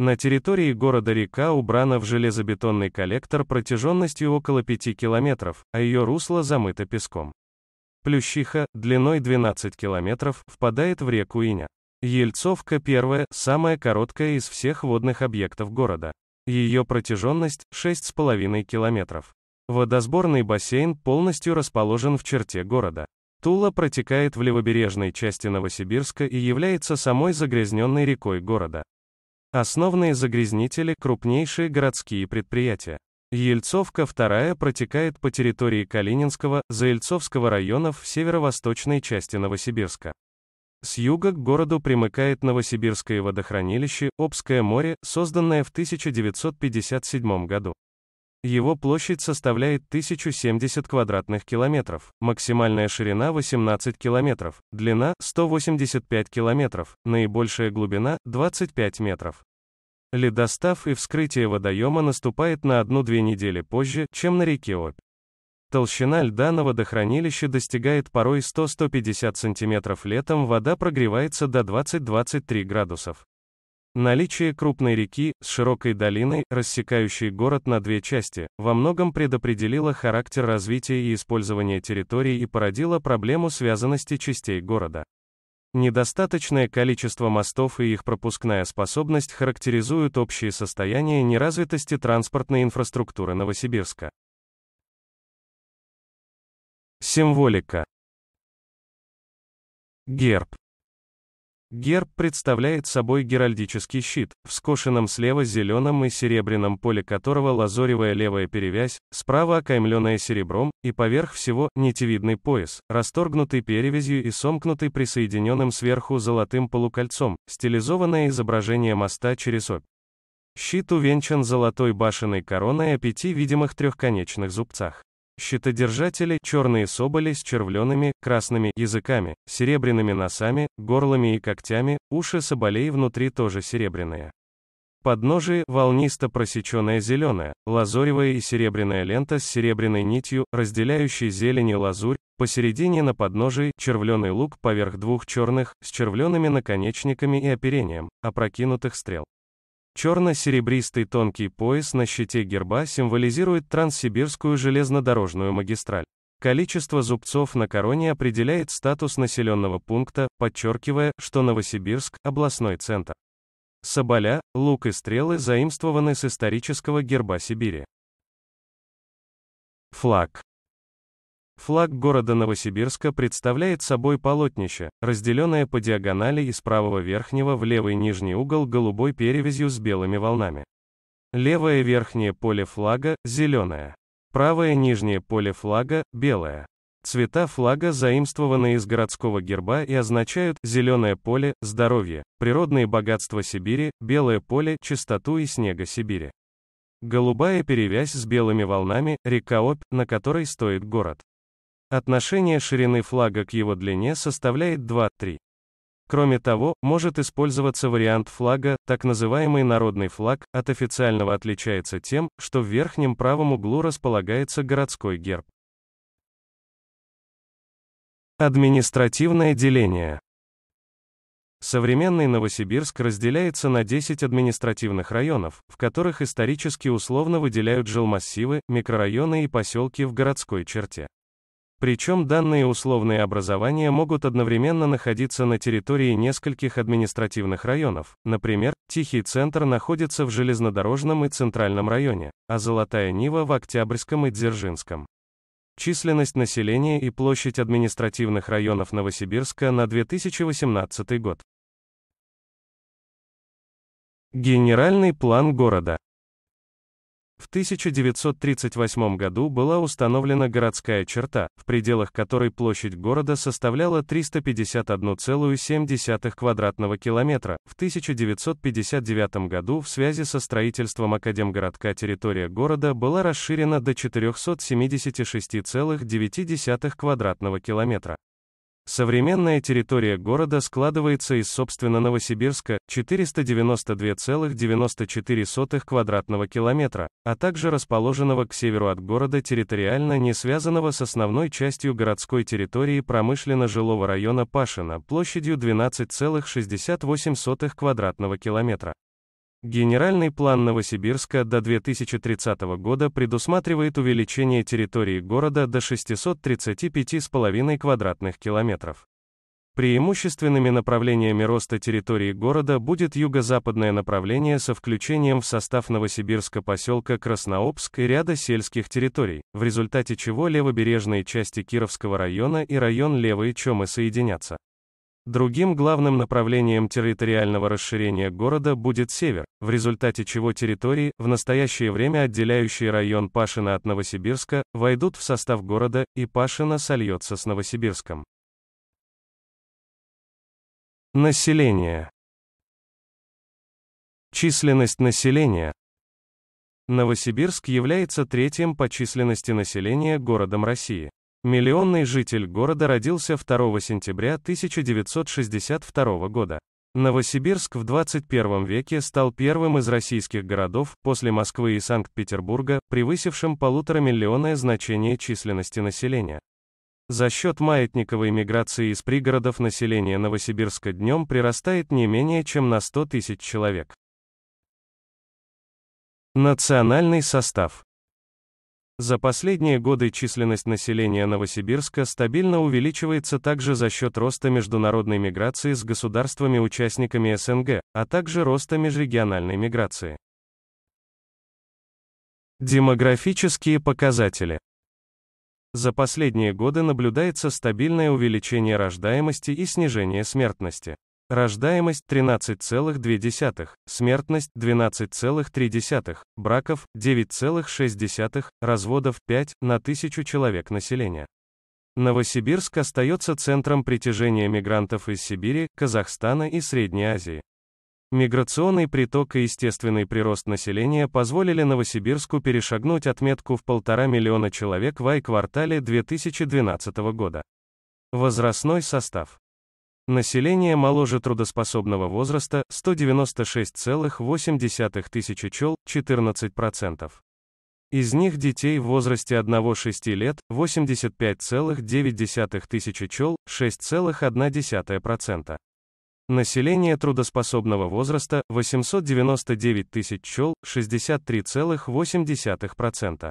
На территории города река убрана в железобетонный коллектор протяженностью около 5 километров, а ее русло замыто песком. Плющиха, длиной 12 километров, впадает в реку Иня. Ельцовка первая, самая короткая из всех водных объектов города. Ее протяженность 6,5 километров. Водосборный бассейн полностью расположен в черте города. Тула протекает в левобережной части Новосибирска и является самой загрязненной рекой города. Основные загрязнители – крупнейшие городские предприятия. Ельцовка вторая протекает по территории Калининского, Заельцовского районов в северо-восточной части Новосибирска. С юга к городу примыкает Новосибирское водохранилище, Обское море, созданное в 1957 году. Его площадь составляет 1070 квадратных километров, максимальная ширина 18 километров, длина 185 километров, наибольшая глубина 25 метров. Ледостав и вскрытие водоема наступает на одну-две недели позже, чем на реке Обь. Толщина льда на водохранилище достигает порой 100-150 см летом, вода прогревается до 20-23 градусов. Наличие крупной реки с широкой долиной, рассекающей город на две части, во многом предопределило характер развития и использования территорий и породило проблему связанности частей города. Недостаточное количество мостов и их пропускная способность характеризуют общее состояние неразвитости транспортной инфраструктуры Новосибирска. Символика Герб Герб представляет собой геральдический щит, в скошенном слева зеленом и серебряном поле которого лазоревая левая перевязь, справа окаймленная серебром, и поверх всего, нитевидный пояс, расторгнутый перевязью и сомкнутый присоединенным сверху золотым полукольцом, стилизованное изображение моста через Обь. Щит увенчан золотой башенной короной о пяти видимых трехконечных зубцах. Щитодержатели – черные соболи с червленными, красными языками, серебряными носами, горлами и когтями, уши соболей внутри тоже серебряные. Подножие – волнисто просеченная зеленая, лазоревая и серебряная лента с серебряной нитью, разделяющей зелень и лазурь, посередине на подножии – червленый лук поверх двух черных, с червленными наконечниками и оперением, опрокинутых стрел. Черно-серебристый тонкий пояс на щите герба символизирует Транссибирскую железнодорожную магистраль. Количество зубцов на короне определяет статус населенного пункта, подчеркивая, что Новосибирск – областной центр. Соболя, лук и стрелы заимствованы с исторического герба Сибири. Флаг. Флаг города Новосибирска представляет собой полотнище, разделенное по диагонали из правого верхнего в левый нижний угол голубой перевязью с белыми волнами. Левое верхнее поле флага – зеленое. Правое нижнее поле флага – белое. Цвета флага заимствованы из городского герба и означают «зеленое поле – здоровье», «природные богатства Сибири», «белое поле – чистоту и снега Сибири». Голубая перевязь с белыми волнами – река Обь, на которой стоит город. Отношение ширины флага к его длине составляет 2-3. Кроме того, может использоваться вариант флага, так называемый народный флаг, от официального отличается тем, что в верхнем правом углу располагается городской герб. Административное деление. Современный Новосибирск разделяется на 10 административных районов, в которых исторически условно выделяют жилмассивы, микрорайоны и поселки в городской черте. Причем данные условные образования могут одновременно находиться на территории нескольких административных районов. Например, Тихий центр находится в Железнодорожном и Центральном районе, а Золотая Нива в Октябрьском и Дзержинском. Численность населения и площадь административных районов Новосибирска на 2018 год. Генеральный план города. В 1938 году была установлена городская черта, в пределах которой площадь города составляла 351,7 квадратного километра. В 1959 году в связи со строительством Академгородка территория города была расширена до 476,9 квадратного километра. Современная территория города складывается из собственно Новосибирска 492,94 квадратного километра, а также расположенного к северу от города территориально не связанного с основной частью городской территории промышленно-жилого района Пашина площадью 12,68 квадратного километра. Генеральный план Новосибирска до 2030 года предусматривает увеличение территории города до 635,5 квадратных километров. Преимущественными направлениями роста территории города будет юго-западное направление со включением в состав Новосибирска поселка Краснообск и ряда сельских территорий, в результате чего левобережные части Кировского района и район Левые Чомы соединятся. Другим главным направлением территориального расширения города будет север, в результате чего территории, в настоящее время отделяющие район Пашина от Новосибирска, войдут в состав города, и Пашина сольется с Новосибирском. Население. Численность населения. Новосибирск является третьим по численности населения городом России. Миллионный житель города родился 2 сентября 1962 года. Новосибирск в 21 веке стал первым из российских городов, после Москвы и Санкт-Петербурга, превысившим полуторамиллионное значение численности населения. За счет маятниковой миграции из пригородов население Новосибирска днем прирастает не менее чем на 100 тысяч человек. Национальный состав за последние годы численность населения Новосибирска стабильно увеличивается также за счет роста международной миграции с государствами-участниками СНГ, а также роста межрегиональной миграции. Демографические показатели. За последние годы наблюдается стабильное увеличение рождаемости и снижение смертности. Рождаемость 13,2, смертность 12,3, браков 9,6, разводов 5 на тысячу человек населения. Новосибирск остается центром притяжения мигрантов из Сибири, Казахстана и Средней Азии. Миграционный приток и естественный прирост населения позволили Новосибирску перешагнуть отметку в полтора миллиона человек в ай-квартале 2012 года. Возрастной состав. Население моложе трудоспособного возраста 196,8 тысячи чел, 14%. Из них детей в возрасте 1-6 лет 85,9 тысячи чел, 6,1%. Население трудоспособного возраста 899 тысяч чел, 63,8%.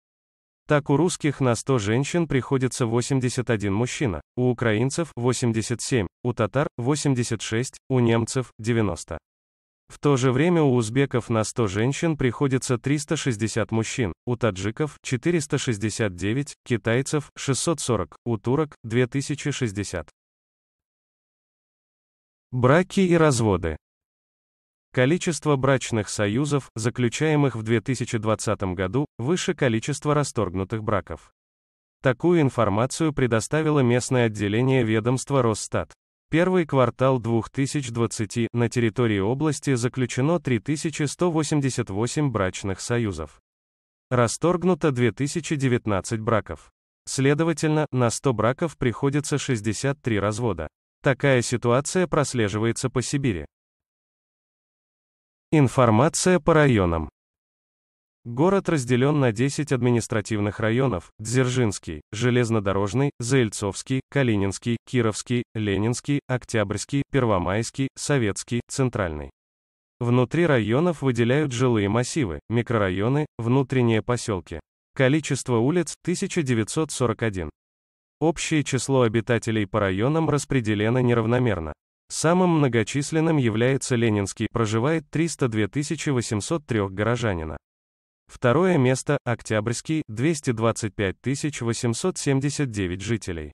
Так у русских на 100 женщин приходится 81 мужчина, у украинцев 87, у татар 86, у немцев 90. В то же время у узбеков на 100 женщин приходится 360 мужчин, у таджиков 469, китайцев 640, у турок 2060. Браки и разводы. Количество брачных союзов, заключаемых в 2020 году, выше количества расторгнутых браков. Такую информацию предоставило местное отделение ведомства Росстат. Первый квартал 2020 на территории области заключено 3188 брачных союзов. Расторгнуто 2019 браков. Следовательно, на 100 браков приходится 63 развода. Такая ситуация прослеживается по Сибири. Информация по районам. Город разделен на 10 административных районов – Дзержинский, Железнодорожный, Заильцовский, Калининский, Кировский, Ленинский, Октябрьский, Первомайский, Советский, Центральный. Внутри районов выделяют жилые массивы, микрорайоны, внутренние поселки. Количество улиц – 1941. Общее число обитателей по районам распределено неравномерно. Самым многочисленным является Ленинский, проживает 302 803 горожанина. Второе место – Октябрьский, 225 879 жителей.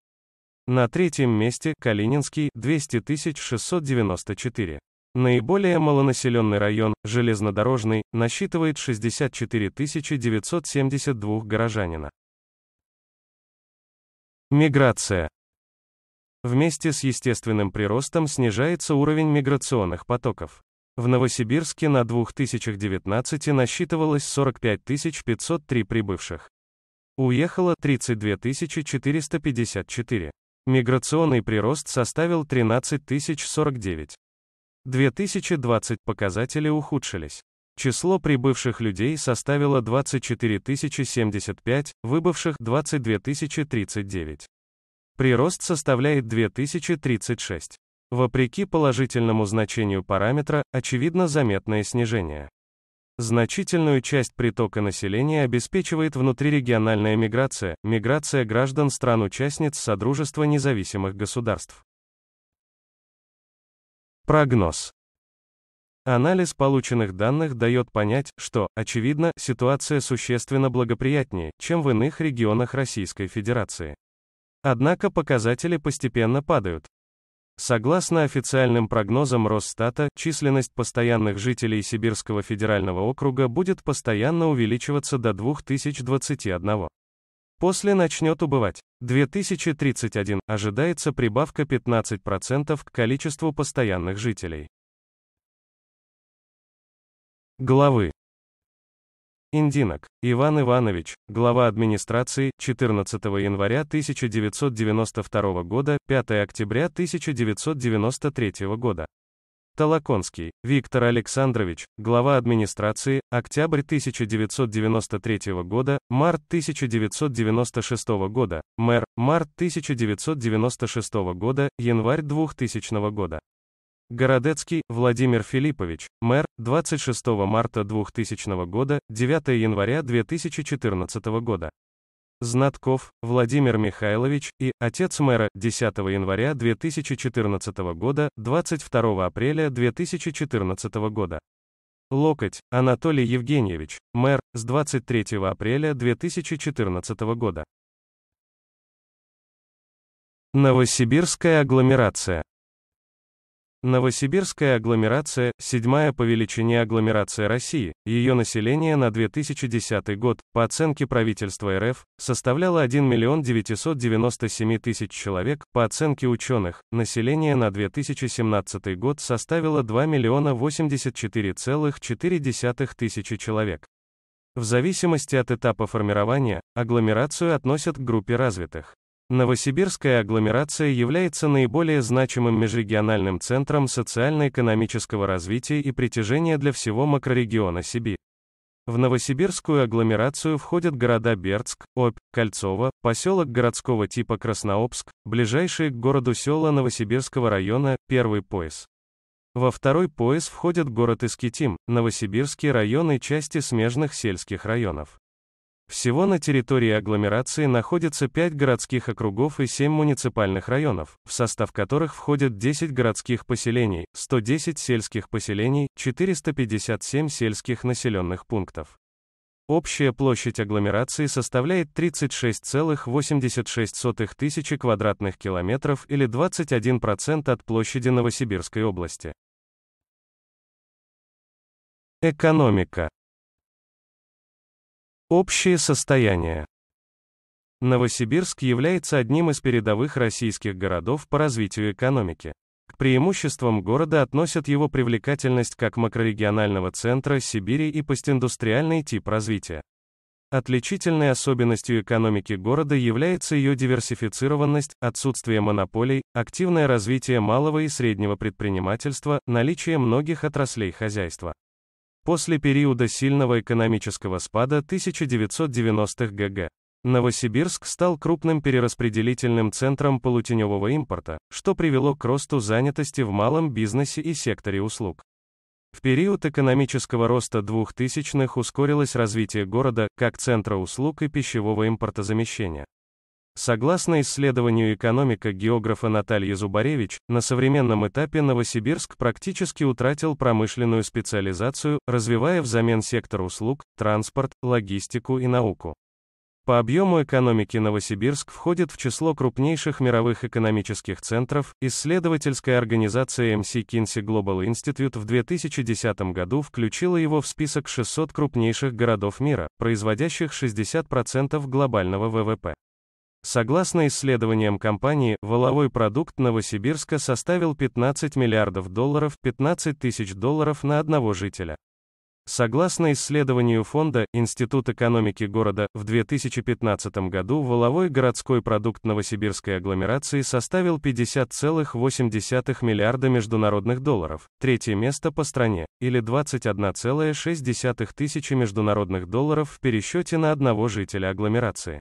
На третьем месте – Калининский, 200 694. Наиболее малонаселенный район, железнодорожный, насчитывает 64 972 горожанина. Миграция. Вместе с естественным приростом снижается уровень миграционных потоков. В Новосибирске на 2019 насчитывалось 45 503 прибывших. Уехало 32 454. Миграционный прирост составил 13 049. 2020 показатели ухудшились. Число прибывших людей составило 24 075, выбывших 22 039. Прирост составляет 2036. Вопреки положительному значению параметра, очевидно заметное снижение. Значительную часть притока населения обеспечивает внутрирегиональная миграция, миграция граждан стран-участниц Содружества независимых государств. Прогноз. Анализ полученных данных дает понять, что, очевидно, ситуация существенно благоприятнее, чем в иных регионах Российской Федерации. Однако показатели постепенно падают. Согласно официальным прогнозам Росстата, численность постоянных жителей Сибирского федерального округа будет постоянно увеличиваться до 2021. После начнет убывать. 2031 ожидается прибавка 15% к количеству постоянных жителей. Главы Индинок, Иван Иванович, глава администрации, 14 января 1992 года, 5 октября 1993 года. Толоконский, Виктор Александрович, глава администрации, октябрь 1993 года, март 1996 года, мэр, март 1996 года, январь 2000 года. Городецкий Владимир Филиппович, мэр, 26 марта 2000 года, 9 января 2014 года. Знатков Владимир Михайлович и отец мэра 10 января 2014 года, 22 апреля 2014 года. Локоть Анатолий Евгеньевич, мэр с 23 апреля 2014 года. Новосибирская агломерация Новосибирская агломерация, седьмая по величине агломерация России, ее население на 2010 год, по оценке правительства РФ, составляло 1 миллион 997 тысяч человек, по оценке ученых, население на 2017 год составило 2 миллиона 84,4 тысячи человек. В зависимости от этапа формирования, агломерацию относят к группе развитых. Новосибирская агломерация является наиболее значимым межрегиональным центром социально-экономического развития и притяжения для всего макрорегиона Сибири. В новосибирскую агломерацию входят города Бердск, Обь, Кольцово, поселок городского типа Краснообск, ближайшие к городу села Новосибирского района, первый пояс. Во второй пояс входят город Искитим, Новосибирские районы и части смежных сельских районов. Всего на территории агломерации находится 5 городских округов и 7 муниципальных районов, в состав которых входят 10 городских поселений, 110 сельских поселений, 457 сельских населенных пунктов. Общая площадь агломерации составляет 36,86 тысячи квадратных километров или 21% от площади Новосибирской области. Экономика. Общее состояние. Новосибирск является одним из передовых российских городов по развитию экономики. К преимуществам города относят его привлекательность как макрорегионального центра Сибири и постиндустриальный тип развития. Отличительной особенностью экономики города является ее диверсифицированность, отсутствие монополий, активное развитие малого и среднего предпринимательства, наличие многих отраслей хозяйства. После периода сильного экономического спада 1990-х ГГ Новосибирск стал крупным перераспределительным центром полутеневого импорта, что привело к росту занятости в малом бизнесе и секторе услуг. В период экономического роста 2000-х ускорилось развитие города как центра услуг и пищевого импортозамещения. Согласно исследованию экономика географа Натальи Зубаревич, на современном этапе Новосибирск практически утратил промышленную специализацию, развивая взамен сектор услуг, транспорт, логистику и науку. По объему экономики Новосибирск входит в число крупнейших мировых экономических центров. Исследовательская организация MC Kinsey Global Institute в 2010 году включила его в список 600 крупнейших городов мира, производящих 60% глобального ВВП. Согласно исследованиям компании, воловой продукт Новосибирска составил 15 миллиардов долларов, 15 тысяч долларов на одного жителя. Согласно исследованию фонда Институт экономики города, в 2015 году воловой городской продукт Новосибирской агломерации составил 50,8 миллиарда международных долларов, третье место по стране, или 21,6 тысячи международных долларов в пересчете на одного жителя агломерации.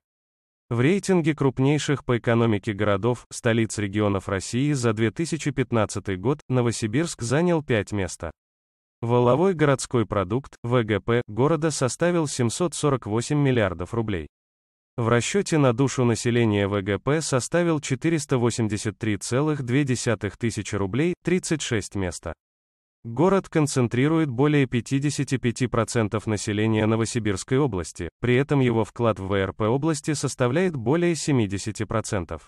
В рейтинге крупнейших по экономике городов, столиц регионов России за 2015 год Новосибирск занял 5 место. Воловой городской продукт, ВГП, города составил 748 миллиардов рублей. В расчете на душу населения ВГП составил 483,2 тысячи рублей, 36 место. Город концентрирует более 55% населения Новосибирской области, при этом его вклад в ВРП области составляет более 70%.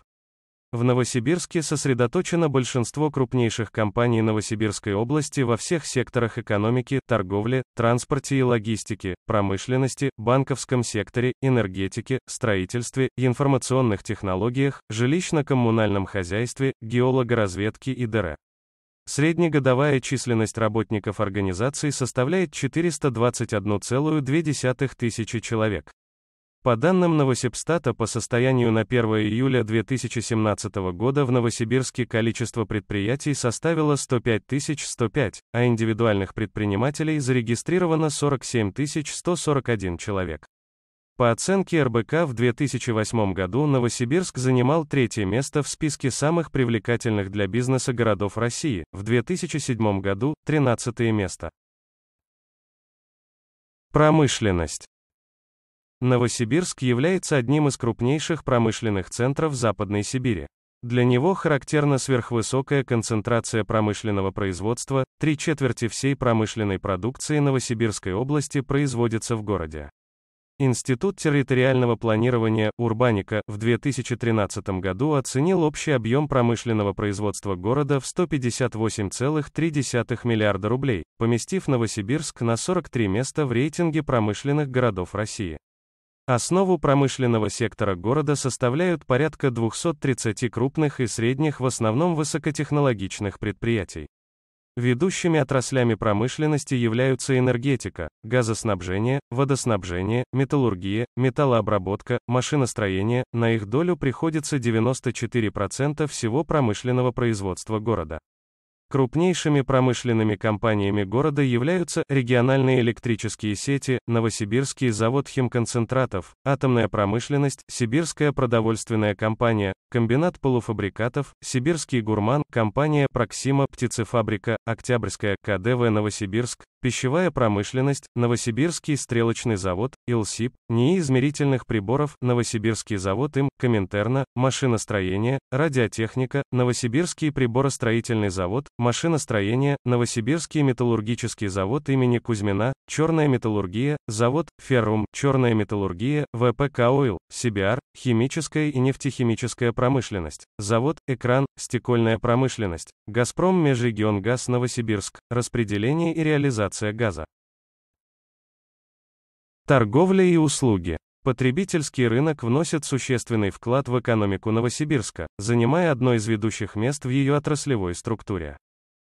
В Новосибирске сосредоточено большинство крупнейших компаний Новосибирской области во всех секторах экономики, торговли, транспорте и логистики, промышленности, банковском секторе, энергетике, строительстве, информационных технологиях, жилищно-коммунальном хозяйстве, геологоразведке и ДР. Среднегодовая численность работников организации составляет 421,2 тысячи человек. По данным Новосибстата, по состоянию на 1 июля 2017 года в Новосибирске количество предприятий составило 105 105, а индивидуальных предпринимателей зарегистрировано 47 141 человек. По оценке РБК в 2008 году Новосибирск занимал третье место в списке самых привлекательных для бизнеса городов России, в 2007 году – 13 место. Промышленность. Новосибирск является одним из крупнейших промышленных центров Западной Сибири. Для него характерна сверхвысокая концентрация промышленного производства, три четверти всей промышленной продукции Новосибирской области производится в городе. Институт территориального планирования «Урбаника» в 2013 году оценил общий объем промышленного производства города в 158,3 миллиарда рублей, поместив Новосибирск на 43 место в рейтинге промышленных городов России. Основу промышленного сектора города составляют порядка 230 крупных и средних в основном высокотехнологичных предприятий. Ведущими отраслями промышленности являются энергетика, газоснабжение, водоснабжение, металлургия, металлообработка, машиностроение, на их долю приходится 94% всего промышленного производства города. Крупнейшими промышленными компаниями города являются региональные электрические сети, Новосибирский завод химконцентратов, атомная промышленность, Сибирская продовольственная компания, комбинат полуфабрикатов, Сибирский гурман, компания Проксима, птицефабрика, Октябрьская, КДВ Новосибирск, Пищевая промышленность, Новосибирский стрелочный завод, ИЛСИП, НИИ измерительных приборов, Новосибирский завод им, Коминтерна, машиностроение, радиотехника, Новосибирский приборостроительный завод, машиностроение, Новосибирский металлургический завод имени Кузьмина, черная металлургия, завод, феррум, черная металлургия, ВПК ОИЛ, СИБИАР, химическая и нефтехимическая промышленность, завод, экран, стекольная промышленность, Газпром Межрегионгаз Новосибирск, распределение и реализация концентрация газа. Торговля и услуги. Потребительский рынок вносит существенный вклад в экономику Новосибирска, занимая одно из ведущих мест в ее отраслевой структуре.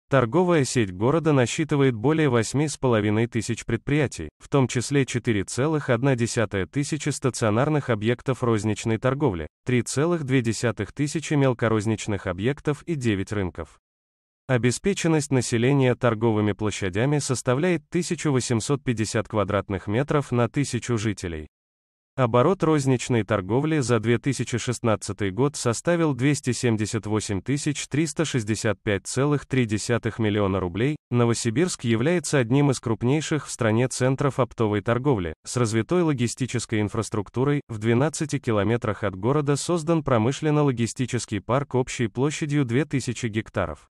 Торговая сеть города насчитывает более 8,5 тысяч предприятий, в том числе 4,1 тысячи стационарных объектов розничной торговли, 3,2 тысячи мелкорозничных объектов и 9 рынков. Обеспеченность населения торговыми площадями составляет 1850 квадратных метров на 1000 жителей. Оборот розничной торговли за 2016 год составил 278 365,3 миллиона рублей. Новосибирск является одним из крупнейших в стране центров оптовой торговли. С развитой логистической инфраструктурой в 12 километрах от города создан промышленно-логистический парк общей площадью 2000 гектаров.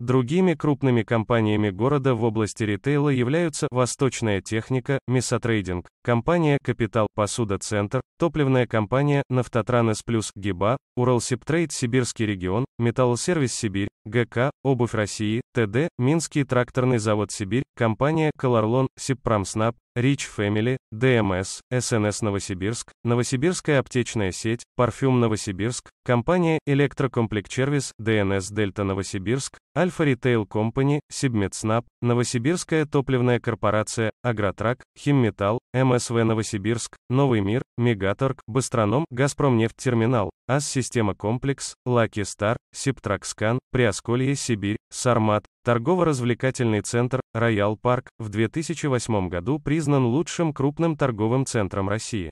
Другими крупными компаниями города в области ритейла являются «Восточная техника», «Месотрейдинг», компания «Капитал», «Посуда-центр», топливная компания «Нафтотранес плюс», «ГИБА», «Уралсибтрейд», «Сибирский регион», «Металлсервис Сибирь», ГК, Обувь России, ТД, Минский тракторный завод Сибирь, компания Колорлон, Сиппромснаб, Рич Фэмили, ДМС, СНС Новосибирск, Новосибирская аптечная сеть, Парфюм Новосибирск, компания Электрокомплект Червис, ДНС Дельта Новосибирск, Альфа Ритейл Компани, Сибмедснаб, Новосибирская топливная корпорация, Агротрак, Химметал, МСВ Новосибирск, Новый мир, Мегаторг, Быстроном, Газпромнефть Терминал, АС Система Комплекс, Лаки Стар, Сиптракскан, Прио Засколье, Сибирь, Сармат, торгово-развлекательный центр «Роял Парк» в 2008 году признан лучшим крупным торговым центром России.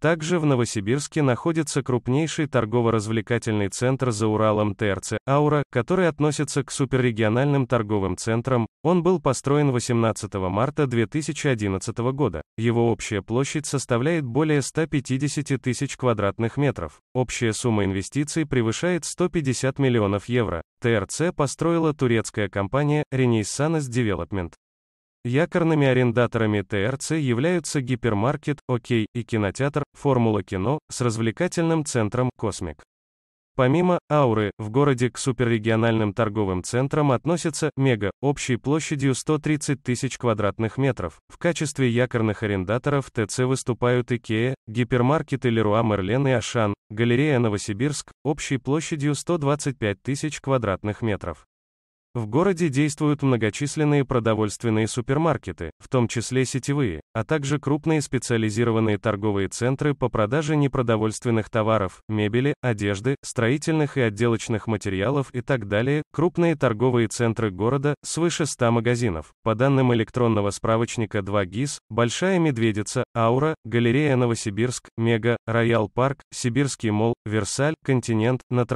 Также в Новосибирске находится крупнейший торгово-развлекательный центр за Уралом ТРЦ «Аура», который относится к суперрегиональным торговым центрам. Он был построен 18 марта 2011 года. Его общая площадь составляет более 150 тысяч квадратных метров. Общая сумма инвестиций превышает 150 миллионов евро. ТРЦ построила турецкая компания Renaissance Девелопмент. Якорными арендаторами ТРЦ являются гипермаркет «Окей» и кинотеатр «Формула кино» с развлекательным центром «Космик». Помимо «Ауры», в городе к суперрегиональным торговым центрам относятся «Мега» общей площадью 130 тысяч квадратных метров. В качестве якорных арендаторов ТЦ выступают «Икея», гипермаркеты «Леруа Мерлен» и «Ашан», галерея «Новосибирск» общей площадью 125 тысяч квадратных метров. В городе действуют многочисленные продовольственные супермаркеты, в том числе сетевые, а также крупные специализированные торговые центры по продаже непродовольственных товаров, мебели, одежды, строительных и отделочных материалов и так далее, крупные торговые центры города, свыше 100 магазинов. По данным электронного справочника 2 ГИС, Большая Медведица, Аура, Галерея Новосибирск, Мега, Роял Парк, Сибирский молл, Версаль, Континент, на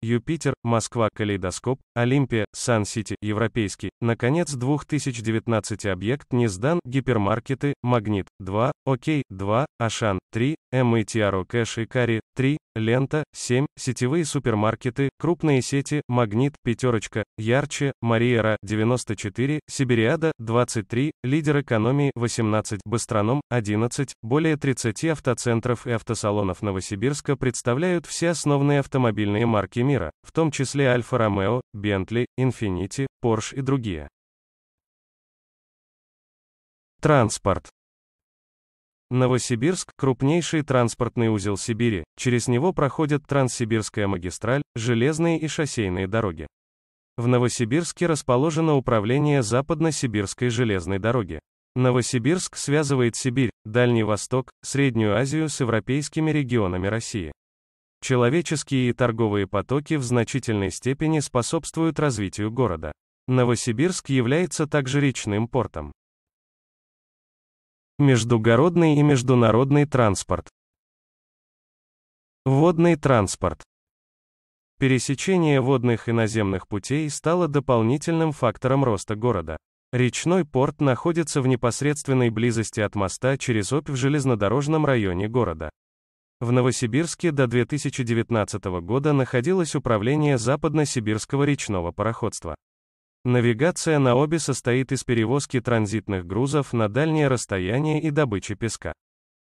Юпитер, Москва Калейдоскоп, Олимпия, Сан-Сити, европейский, наконец 2019 объект не сдан, гипермаркеты, Магнит, 2, ОК, 2, Ашан, 3, МИТРО эм Кэш и Кари, 3, Лента, 7, сетевые супермаркеты, крупные сети, Магнит, Пятерочка, Ярче, Мариера, 94, Сибириада, 23, Лидер экономии, 18, Быстроном 11, более 30 автоцентров и автосалонов Новосибирска представляют все основные автомобильные марки мира, в том числе Альфа-Ромео, Бентли, Инфинити, Порш и другие. Транспорт. Новосибирск – крупнейший транспортный узел Сибири, через него проходят Транссибирская магистраль, железные и шоссейные дороги. В Новосибирске расположено управление Западно-Сибирской железной дороги. Новосибирск связывает Сибирь, Дальний Восток, Среднюю Азию с европейскими регионами России. Человеческие и торговые потоки в значительной степени способствуют развитию города. Новосибирск является также речным портом междугородный и международный транспорт. Водный транспорт. Пересечение водных и наземных путей стало дополнительным фактором роста города. Речной порт находится в непосредственной близости от моста через Обь в железнодорожном районе города. В Новосибирске до 2019 года находилось управление Западно-Сибирского речного пароходства. Навигация на обе состоит из перевозки транзитных грузов на дальнее расстояние и добычи песка.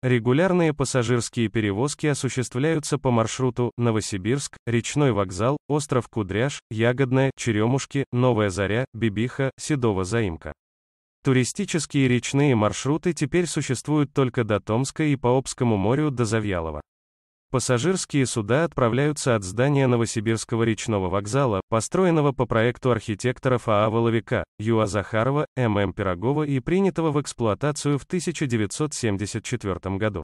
Регулярные пассажирские перевозки осуществляются по маршруту Новосибирск, Речной вокзал, остров Кудряш, Ягодная, Черемушки, Новая Заря, Бибиха, Седова Заимка. Туристические речные маршруты теперь существуют только до Томска и по Обскому морю до Завьялова. Пассажирские суда отправляются от здания Новосибирского речного вокзала, построенного по проекту архитекторов А.А. А. Воловика, Юа Захарова, М.М. Пирогова и принятого в эксплуатацию в 1974 году.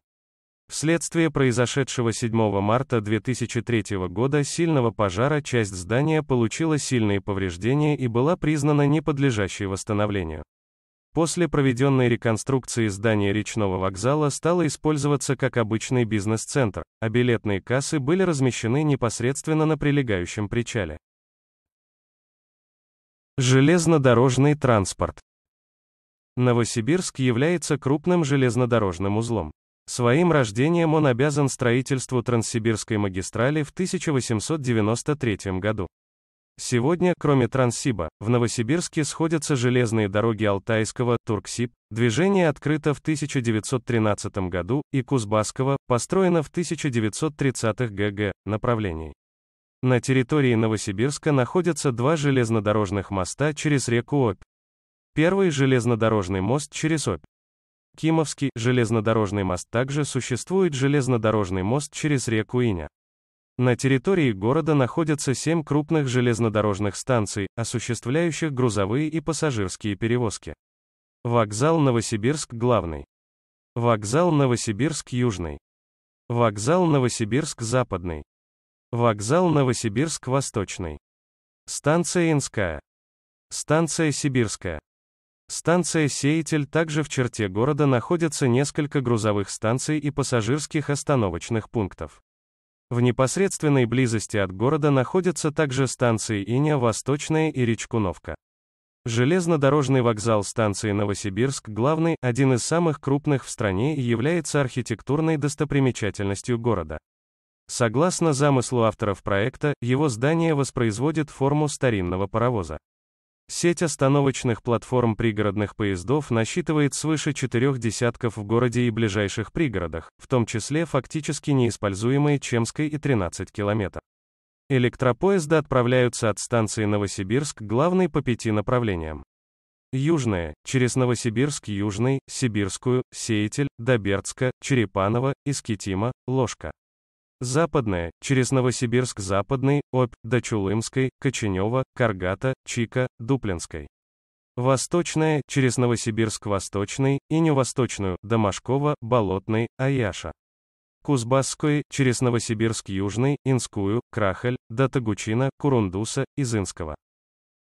Вследствие произошедшего 7 марта 2003 года сильного пожара часть здания получила сильные повреждения и была признана не подлежащей восстановлению. После проведенной реконструкции здание речного вокзала стало использоваться как обычный бизнес-центр, а билетные кассы были размещены непосредственно на прилегающем причале. Железнодорожный транспорт. Новосибирск является крупным железнодорожным узлом. Своим рождением он обязан строительству Транссибирской магистрали в 1893 году. Сегодня, кроме Транссиба, в Новосибирске сходятся железные дороги Алтайского, Турксиб, движение открыто в 1913 году, и Кузбасского, построено в 1930-х ГГ, направлений. На территории Новосибирска находятся два железнодорожных моста через реку Обь. Первый железнодорожный мост через Обь. Кимовский железнодорожный мост также существует железнодорожный мост через реку Иня. На территории города находятся семь крупных железнодорожных станций, осуществляющих грузовые и пассажирские перевозки. Вокзал Новосибирск главный. Вокзал Новосибирск южный. Вокзал Новосибирск западный. Вокзал Новосибирск восточный. Станция Инская. Станция Сибирская. Станция «Сеятель» также в черте города находятся несколько грузовых станций и пассажирских остановочных пунктов. В непосредственной близости от города находятся также станции Иня, Восточная и Речкуновка. Железнодорожный вокзал станции Новосибирск главный, один из самых крупных в стране и является архитектурной достопримечательностью города. Согласно замыслу авторов проекта, его здание воспроизводит форму старинного паровоза. Сеть остановочных платформ пригородных поездов насчитывает свыше четырех десятков в городе и ближайших пригородах, в том числе фактически неиспользуемые Чемской и 13 километров. Электропоезды отправляются от станции Новосибирск главной по пяти направлениям. Южная, через Новосибирск Южный, Сибирскую, Сеятель, Доберцка, Черепаново, Искитима, Ложка. Западная, через Новосибирск Западный, Обь, до Чулымской, Коченева, Каргата, Чика, Дуплинской. Восточная, через Новосибирск Восточный, и Невосточную, до Машкова, Болотный, Аяша. Кузбасской, через Новосибирск Южный, Инскую, Крахаль, до Тагучина, Курундуса, Изынского.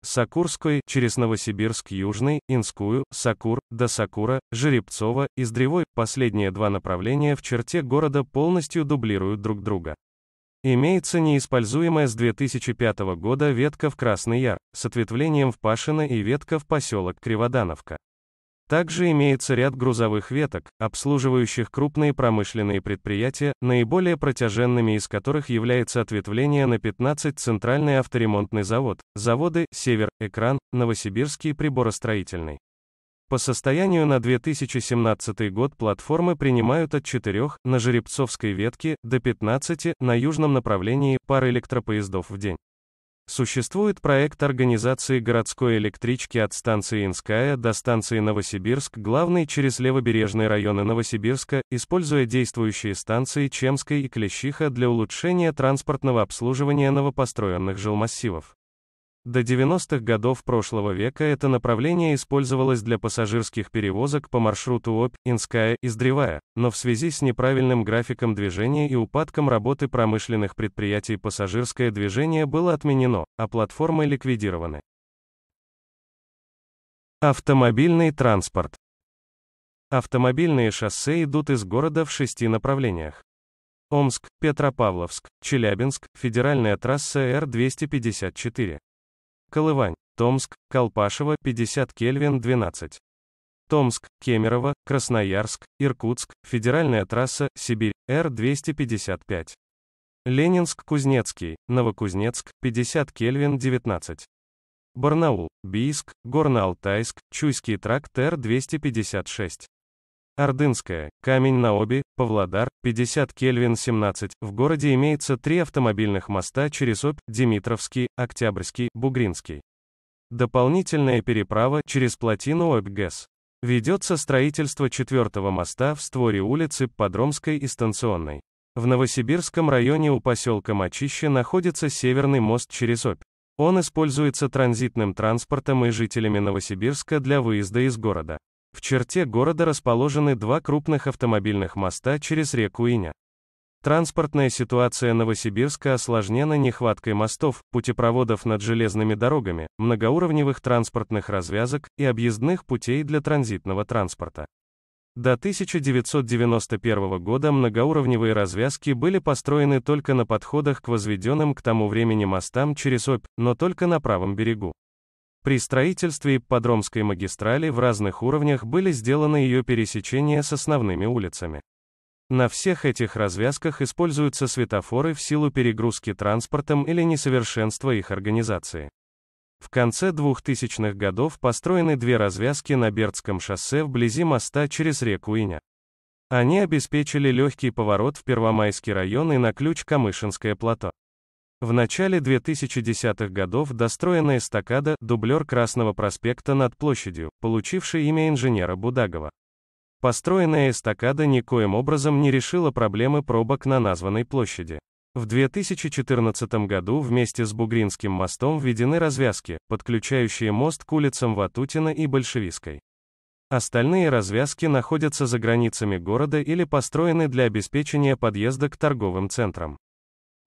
Сокурской, через Новосибирск Южный, Инскую, Сакур, до Сакура, Жеребцова, Издревой, последние два направления в черте города полностью дублируют друг друга. Имеется неиспользуемая с 2005 года ветка в Красный Яр, с ответвлением в Пашино и ветка в поселок Криводановка. Также имеется ряд грузовых веток, обслуживающих крупные промышленные предприятия, наиболее протяженными из которых является ответвление на 15 Центральный авторемонтный завод, заводы «Север», «Экран», «Новосибирский приборостроительный». По состоянию на 2017 год платформы принимают от 4 на Жеребцовской ветке до 15 на южном направлении пар электропоездов в день. Существует проект организации городской электрички от станции Инская до станции Новосибирск, главный через левобережные районы Новосибирска, используя действующие станции Чемской и Клещиха для улучшения транспортного обслуживания новопостроенных жилмассивов. До 90-х годов прошлого века это направление использовалось для пассажирских перевозок по маршруту Обь, Инская, Издревая, но в связи с неправильным графиком движения и упадком работы промышленных предприятий пассажирское движение было отменено, а платформы ликвидированы. Автомобильный транспорт. Автомобильные шоссе идут из города в шести направлениях. Омск, Петропавловск, Челябинск, федеральная трасса Р-254. Колывань, Томск, Колпашево, 50 Кельвин, 12. Томск, Кемерово, Красноярск, Иркутск, федеральная трасса, Сибирь, Р-255. Ленинск, Кузнецкий, Новокузнецк, 50 Кельвин, 19. Барнаул, Бийск, Горно-Алтайск, Чуйский тракт Р-256. Ордынская, Камень на Оби, Павлодар, 50 Кельвин 17. В городе имеется три автомобильных моста через Обь, Димитровский, Октябрьский, Бугринский. Дополнительная переправа через плотину Обь-ГЭС. Ведется строительство четвертого моста в створе улицы Подромской и Станционной. В Новосибирском районе у поселка Мочище находится северный мост через Обь. Он используется транзитным транспортом и жителями Новосибирска для выезда из города. В черте города расположены два крупных автомобильных моста через реку Иня. Транспортная ситуация Новосибирска осложнена нехваткой мостов, путепроводов над железными дорогами, многоуровневых транспортных развязок и объездных путей для транзитного транспорта. До 1991 года многоуровневые развязки были построены только на подходах к возведенным к тому времени мостам через Обь, но только на правом берегу. При строительстве подромской магистрали в разных уровнях были сделаны ее пересечения с основными улицами. На всех этих развязках используются светофоры в силу перегрузки транспортом или несовершенства их организации. В конце 2000-х годов построены две развязки на Бердском шоссе вблизи моста через реку Иня. Они обеспечили легкий поворот в Первомайский район и на ключ Камышинское плато. В начале 2010-х годов достроена эстакада, дублер Красного проспекта над площадью, получившая имя инженера Будагова. Построенная эстакада никоим образом не решила проблемы пробок на названной площади. В 2014 году вместе с Бугринским мостом введены развязки, подключающие мост к улицам Ватутина и Большевистской. Остальные развязки находятся за границами города или построены для обеспечения подъезда к торговым центрам.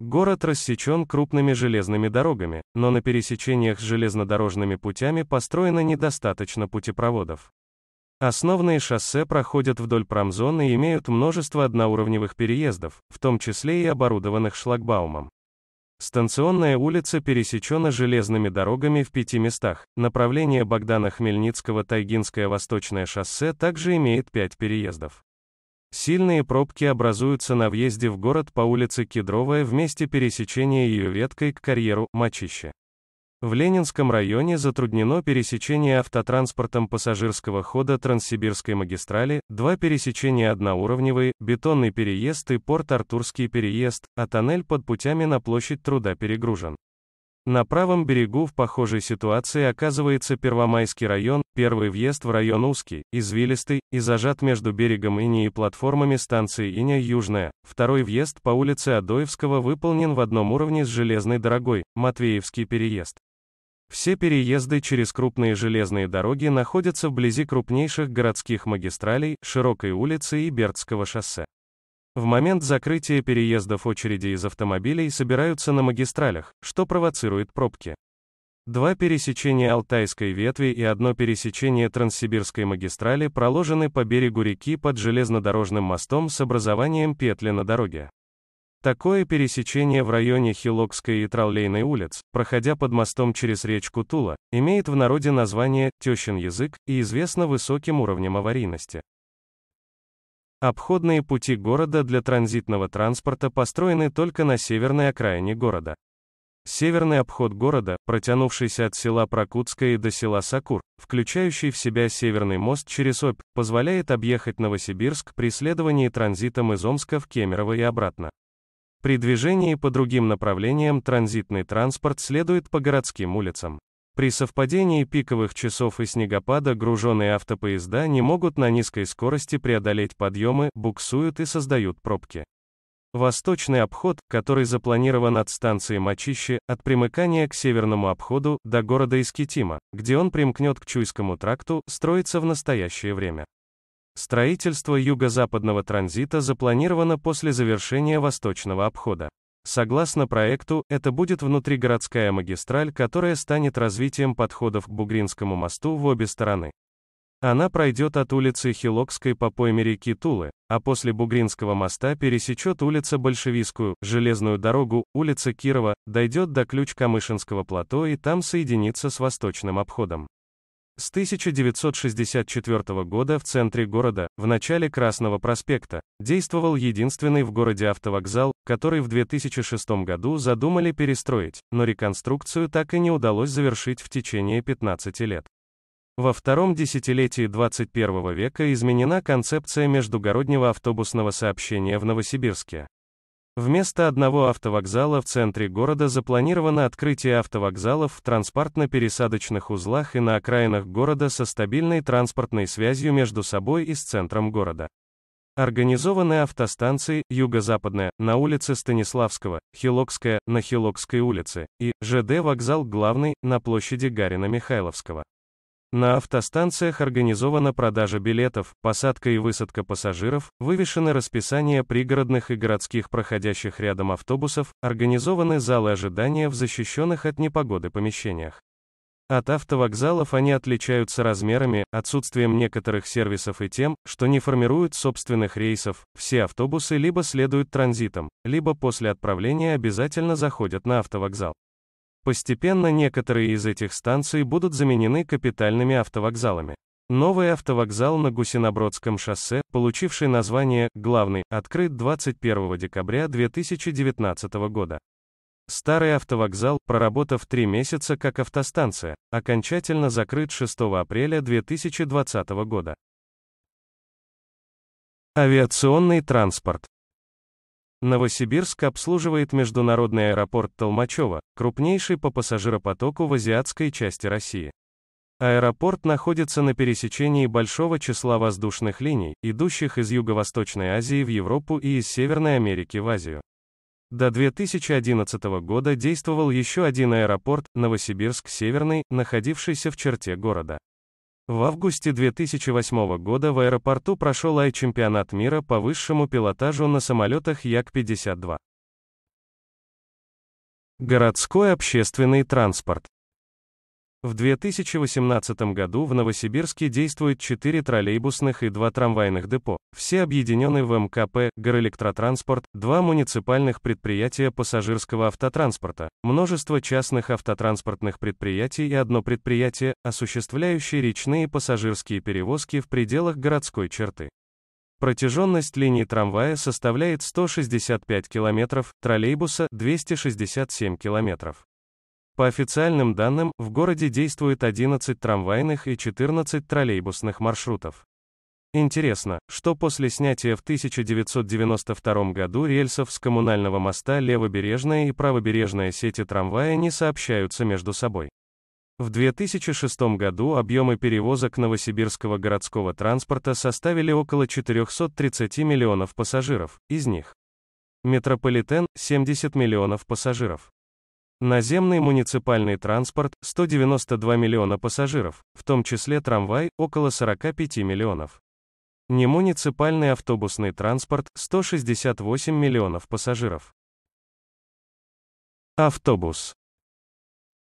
Город рассечен крупными железными дорогами, но на пересечениях с железнодорожными путями построено недостаточно путепроводов. Основные шоссе проходят вдоль промзон и имеют множество одноуровневых переездов, в том числе и оборудованных шлагбаумом. Станционная улица пересечена железными дорогами в пяти местах. Направление Богдана Хмельницкого-Тайгинское Восточное шоссе также имеет пять переездов. Сильные пробки образуются на въезде в город по улице Кедровая в месте пересечения ее веткой к карьеру Мачище. В Ленинском районе затруднено пересечение автотранспортом пассажирского хода Транссибирской магистрали, два пересечения одноуровневые, бетонный переезд и порт Артурский переезд, а тоннель под путями на площадь труда перегружен. На правом берегу в похожей ситуации оказывается Первомайский район, первый въезд в район узкий, извилистый, и зажат между берегом Ини и платформами станции Иня Южная. Второй въезд по улице Адоевского выполнен в одном уровне с железной дорогой, Матвеевский переезд. Все переезды через крупные железные дороги находятся вблизи крупнейших городских магистралей, широкой улицы и Бердского шоссе. В момент закрытия переездов очереди из автомобилей собираются на магистралях, что провоцирует пробки. Два пересечения Алтайской ветви и одно пересечение Транссибирской магистрали проложены по берегу реки под железнодорожным мостом с образованием петли на дороге. Такое пересечение в районе Хилокской и Троллейной улиц, проходя под мостом через речку Тула, имеет в народе название «тещин язык» и известно высоким уровнем аварийности. Обходные пути города для транзитного транспорта построены только на северной окраине города. Северный обход города, протянувшийся от села Прокутское до села Сакур, включающий в себя северный мост через Обь, позволяет объехать Новосибирск при следовании транзитом из Омска в Кемерово и обратно. При движении по другим направлениям транзитный транспорт следует по городским улицам. При совпадении пиковых часов и снегопада груженные автопоезда не могут на низкой скорости преодолеть подъемы, буксуют и создают пробки. Восточный обход, который запланирован от станции Мачище от примыкания к северному обходу до города Искитима, где он примкнет к Чуйскому тракту, строится в настоящее время. Строительство юго-западного транзита запланировано после завершения восточного обхода. Согласно проекту, это будет внутригородская магистраль, которая станет развитием подходов к Бугринскому мосту в обе стороны. Она пройдет от улицы Хилокской по пойме реки Тулы, а после Бугринского моста пересечет улица Большевистскую, железную дорогу, улица Кирова, дойдет до Ключ-Камышинского плато и там соединится с восточным обходом. С 1964 года в центре города, в начале Красного проспекта, действовал единственный в городе автовокзал, который в 2006 году задумали перестроить, но реконструкцию так и не удалось завершить в течение 15 лет. Во втором десятилетии 21 века изменена концепция междугороднего автобусного сообщения в Новосибирске. Вместо одного автовокзала в центре города запланировано открытие автовокзалов в транспортно-пересадочных узлах и на окраинах города со стабильной транспортной связью между собой и с центром города. Организованы автостанции Юго-Западная на улице Станиславского, Хилокская на Хилокской улице и ЖД вокзал Главный на площади Гарина Михайловского. На автостанциях организована продажа билетов, посадка и высадка пассажиров, вывешены расписания пригородных и городских проходящих рядом автобусов, организованы залы ожидания в защищенных от непогоды помещениях. От автовокзалов они отличаются размерами, отсутствием некоторых сервисов и тем, что не формируют собственных рейсов, все автобусы либо следуют транзитом, либо после отправления обязательно заходят на автовокзал. Постепенно некоторые из этих станций будут заменены капитальными автовокзалами. Новый автовокзал на Гусинобродском шоссе, получивший название «Главный», открыт 21 декабря 2019 года. Старый автовокзал, проработав три месяца как автостанция, окончательно закрыт 6 апреля 2020 года. Авиационный транспорт. Новосибирск обслуживает международный аэропорт Толмачева, крупнейший по пассажиропотоку в азиатской части России. Аэропорт находится на пересечении большого числа воздушных линий, идущих из Юго-Восточной Азии в Европу и из Северной Америки в Азию. До 2011 года действовал еще один аэропорт, Новосибирск-Северный, находившийся в черте города. В августе 2008 года в аэропорту прошел Ай-чемпионат мира по высшему пилотажу на самолетах Як-52. Городской общественный транспорт. В 2018 году в Новосибирске действует 4 троллейбусных и 2 трамвайных депо. Все объединены в МКП «Горэлектротранспорт», два муниципальных предприятия пассажирского автотранспорта, множество частных автотранспортных предприятий и одно предприятие, осуществляющее речные пассажирские перевозки в пределах городской черты. Протяженность линии трамвая составляет 165 километров, троллейбуса – 267 километров. По официальным данным, в городе действует 11 трамвайных и 14 троллейбусных маршрутов. Интересно, что после снятия в 1992 году рельсов с коммунального моста левобережная и правобережная сети трамвая не сообщаются между собой. В 2006 году объемы перевозок новосибирского городского транспорта составили около 430 миллионов пассажиров, из них метрополитен – 70 миллионов пассажиров. Наземный муниципальный транспорт – 192 миллиона пассажиров, в том числе трамвай – около 45 миллионов. Немуниципальный автобусный транспорт – 168 миллионов пассажиров. Автобус.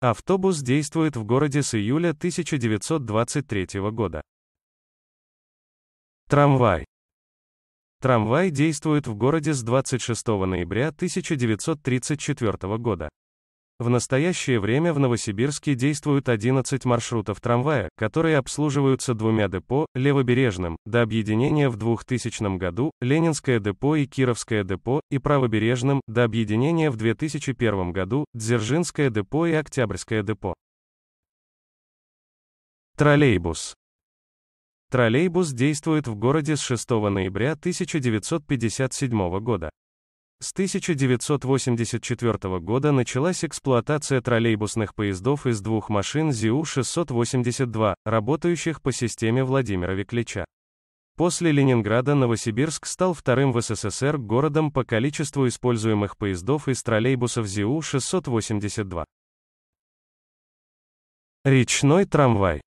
Автобус действует в городе с июля 1923 года. Трамвай. Трамвай действует в городе с 26 ноября 1934 года. В настоящее время в Новосибирске действуют 11 маршрутов трамвая, которые обслуживаются двумя депо, левобережным, до объединения в 2000 году, Ленинское депо и Кировское депо, и правобережным, до объединения в 2001 году, Дзержинское депо и Октябрьское депо. Троллейбус. Троллейбус действует в городе с 6 ноября 1957 года. С 1984 года началась эксплуатация троллейбусных поездов из двух машин ЗИУ-682, работающих по системе Владимира Веклича. После Ленинграда Новосибирск стал вторым в СССР городом по количеству используемых поездов из троллейбусов ЗИУ-682. Речной трамвай.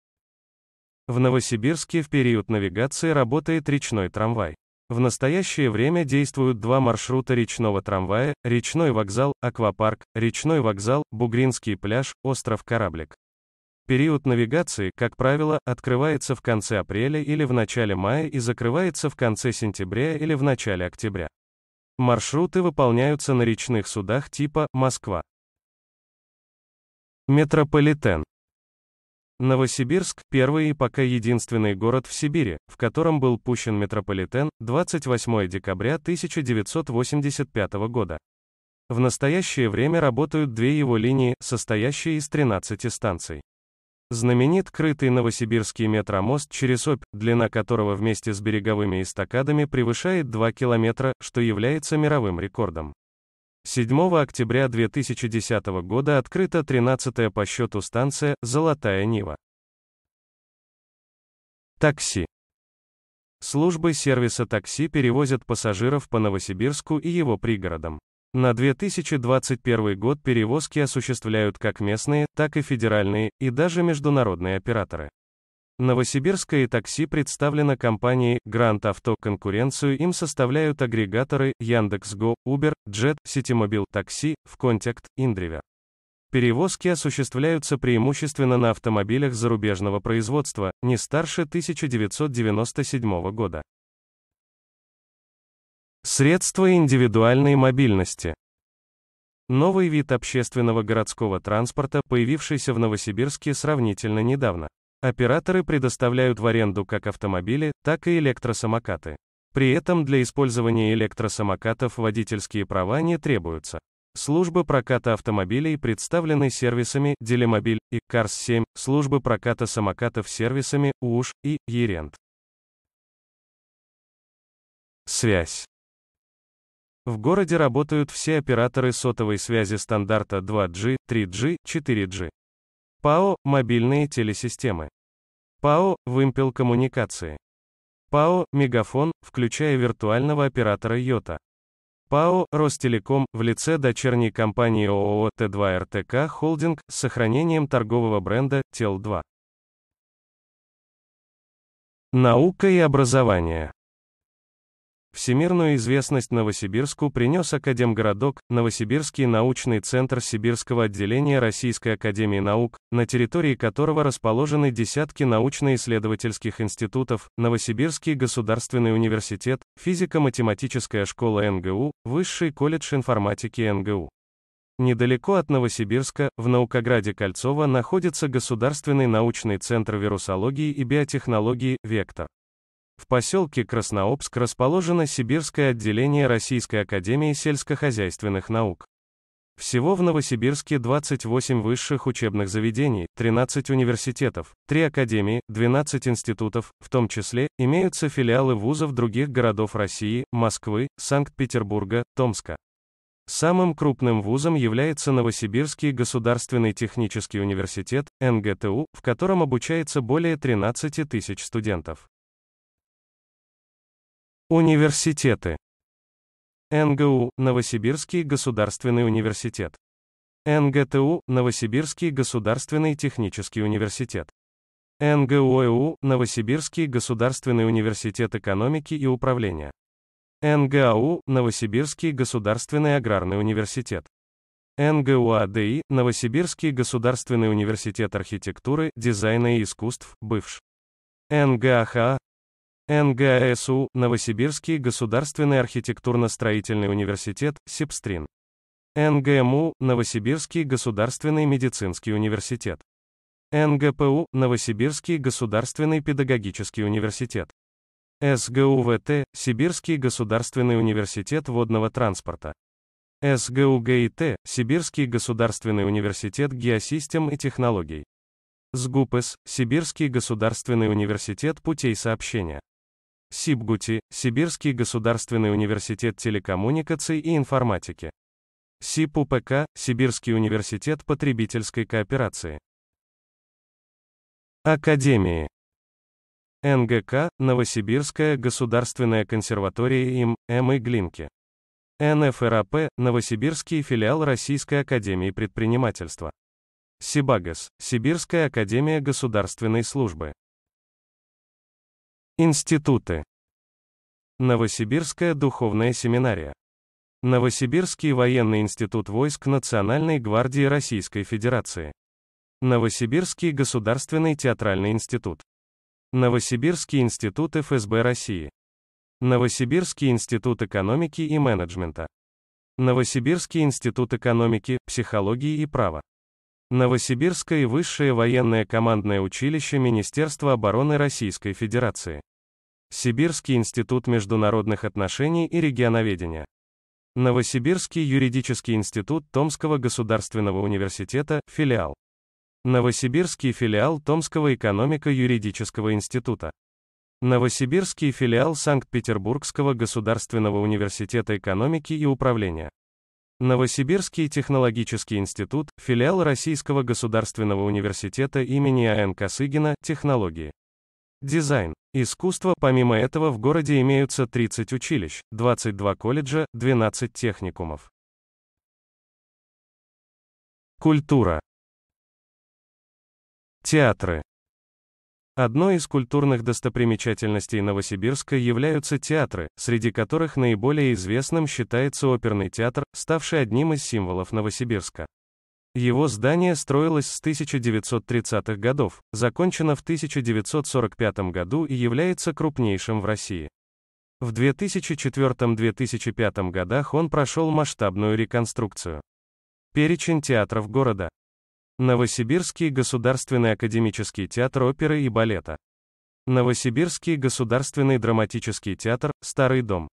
В Новосибирске в период навигации работает речной трамвай. В настоящее время действуют два маршрута речного трамвая, речной вокзал, аквапарк, речной вокзал, Бугринский пляж, остров Кораблик. Период навигации, как правило, открывается в конце апреля или в начале мая и закрывается в конце сентября или в начале октября. Маршруты выполняются на речных судах типа «Москва». Метрополитен. Новосибирск – первый и пока единственный город в Сибири, в котором был пущен метрополитен, 28 декабря 1985 года. В настоящее время работают две его линии, состоящие из 13 станций. Знаменит крытый новосибирский метромост через Обь, длина которого вместе с береговыми эстакадами превышает 2 километра, что является мировым рекордом. 7 октября 2010 года открыта 13-я по счету станция «Золотая Нива». Такси. Службы сервиса такси перевозят пассажиров по Новосибирску и его пригородам. На 2021 год перевозки осуществляют как местные, так и федеральные, и даже международные операторы. Новосибирское такси представлено компанией Grand Auto. Конкуренцию им составляют агрегаторы Яндекс.Го, Uber, Jet, Ситимобил, Такси, ВКонтакт, Индривер. Перевозки осуществляются преимущественно на автомобилях зарубежного производства, не старше 1997 года. Средства индивидуальной мобильности. Новый вид общественного городского транспорта, появившийся в Новосибирске сравнительно недавно. Операторы предоставляют в аренду как автомобили, так и электросамокаты. При этом для использования электросамокатов водительские права не требуются. Службы проката автомобилей представлены сервисами Делимобиль и карс 7 службы проката самокатов сервисами УШ и Ерент. Связь. В городе работают все операторы сотовой связи стандарта 2G, 3G, 4G. ПАО «Мобильные телесистемы». ПАО «Вымпел коммуникации». ПАО «Мегафон», включая виртуального оператора «Йота». ПАО «Ростелеком» в лице дочерней компании ООО Т2РТК «Холдинг» с сохранением торгового бренда «Тел-2». Наука и образование. Всемирную известность Новосибирску принес Академгородок, Новосибирский научный центр Сибирского отделения Российской Академии Наук, на территории которого расположены десятки научно-исследовательских институтов, Новосибирский государственный университет, физико-математическая школа НГУ, Высший колледж информатики НГУ. Недалеко от Новосибирска, в Наукограде Кольцово находится Государственный научный центр вирусологии и биотехнологии «Вектор». В поселке Краснообск расположено Сибирское отделение Российской Академии сельскохозяйственных наук. Всего в Новосибирске 28 высших учебных заведений, 13 университетов, 3 академии, 12 институтов, в том числе имеются филиалы вузов других городов России, Москвы, Санкт-Петербурга, Томска. Самым крупным вузом является Новосибирский государственный технический университет, НГТУ, в котором обучается более 13 тысяч студентов. Университеты. НГУ – Новосибирский государственный университет. НГТУ – Новосибирский государственный технический университет. НГУЭУ э – Новосибирский государственный университет экономики и управления. НГАУ – Новосибирский государственный аграрный университет. НГУАДИ – Новосибирский государственный университет архитектуры, дизайна и искусств, бывш. НГАХА НГСУ, Новосибирский государственный архитектурно-строительный университет, Сибстрин. НГМУ, Новосибирский государственный медицинский университет. НГПУ, Новосибирский государственный педагогический университет. СГУВТ, Сибирский государственный университет водного транспорта. СГУГИТ, Сибирский государственный университет геосистем и технологий. СГУПС Сибирский государственный университет путей сообщения. Сибгути, Сибирский государственный университет телекоммуникаций и информатики. СИПУПК, Сибирский университет потребительской кооперации. Академии. НГК, Новосибирская государственная консерватория им. М. И. Глинки. НФРАП, Новосибирский филиал Российской академии предпринимательства. СИБАГС, Сибирская академия государственной службы. Институты. Новосибирская духовная семинария. Новосибирский военный институт войск Национальной гвардии Российской Федерации. Новосибирский государственный театральный институт. Новосибирский институт ФСБ России. Новосибирский институт экономики и менеджмента. Новосибирский институт экономики, психологии и права. Новосибирское высшее военное командное училище Министерства обороны Российской Федерации. Сибирский институт международных отношений и регионоведения. Новосибирский юридический институт Томского государственного университета, филиал. Новосибирский филиал Томского экономико-юридического института. Новосибирский филиал Санкт-Петербургского государственного университета экономики и управления. Новосибирский технологический институт, филиал Российского государственного университета имени А.Н. Косыгина, технологии. Дизайн. Искусство. Помимо этого в городе имеются 30 училищ, 22 колледжа, 12 техникумов. Культура. Театры. Одной из культурных достопримечательностей Новосибирска являются театры, среди которых наиболее известным считается оперный театр, ставший одним из символов Новосибирска. Его здание строилось с 1930-х годов, закончено в 1945 году и является крупнейшим в России. В 2004-2005 годах он прошел масштабную реконструкцию. Перечень театров города. Новосибирский государственный академический театр оперы и балета. Новосибирский государственный драматический театр «Старый дом».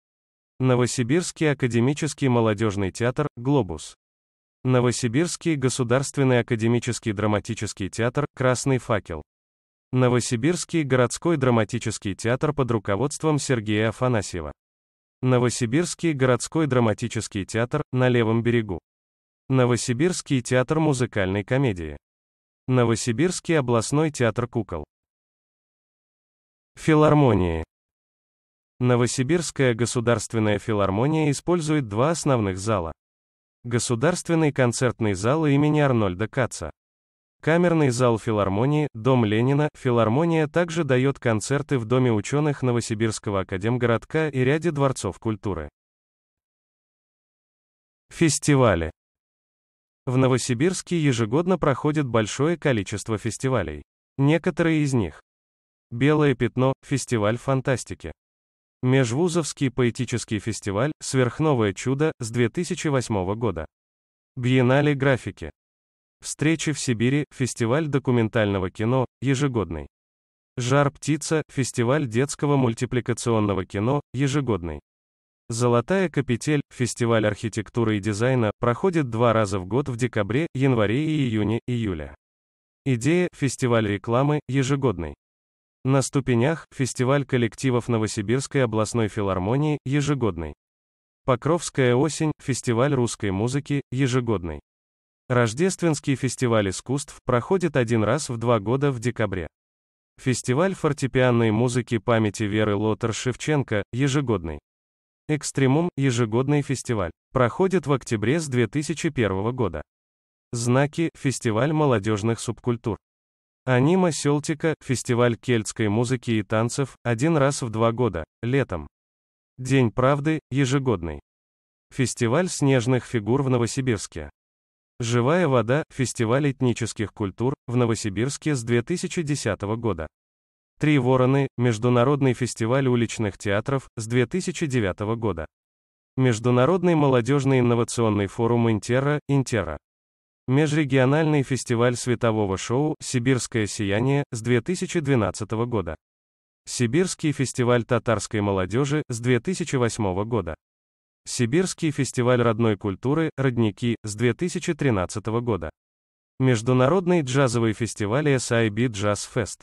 Новосибирский академический молодежный театр «Глобус». Новосибирский государственный академический драматический театр «Красный факел». Новосибирский городской драматический театр под руководством Сергея Афанасьева. Новосибирский городской драматический театр на левом берегу. Новосибирский театр музыкальной комедии. Новосибирский областной театр кукол. Филармонии. Новосибирская государственная филармония использует два основных зала. Государственный концертный зал имени Арнольда Каца. Камерный зал филармонии, Дом Ленина, филармония также дает концерты в Доме ученых Новосибирского академгородка и ряде дворцов культуры. Фестивали. В Новосибирске ежегодно проходит большое количество фестивалей. Некоторые из них. Белое пятно – фестиваль фантастики. Межвузовский поэтический фестиваль «Сверхновое чудо» с 2008 года. Биеннале графики. Встречи в Сибири – фестиваль документального кино, ежегодный. «Жар птица» – фестиваль детского мультипликационного кино, ежегодный. Золотая капитель, фестиваль архитектуры и дизайна, проходит два раза в год в декабре, январе и июне-июле. Идея – фестиваль рекламы, ежегодный. На ступенях – фестиваль коллективов Новосибирской областной филармонии, ежегодный. Покровская осень – фестиваль русской музыки, ежегодный. Рождественский фестиваль искусств проходит один раз в два года в декабре. Фестиваль фортепианной музыки памяти Веры Лотер Шевченко, ежегодный. Экстремум – ежегодный фестиваль. Проходит в октябре с 2001 года. Знаки – фестиваль молодежных субкультур. Анима Селтика – фестиваль кельтской музыки и танцев, один раз в два года, летом. День правды – ежегодный. Фестиваль снежных фигур в Новосибирске. Живая вода – фестиваль этнических культур, в Новосибирске с 2010 года. Три вороны – международный фестиваль уличных театров с 2009 года. Международный молодежный инновационный форум Интера, Интера. Межрегиональный фестиваль светового шоу «Сибирское сияние» с 2012 года. Сибирский фестиваль татарской молодежи с 2008 года. Сибирский фестиваль родной культуры «Родники» с 2013 года. Международный джазовый фестиваль SIB Jazz Fest.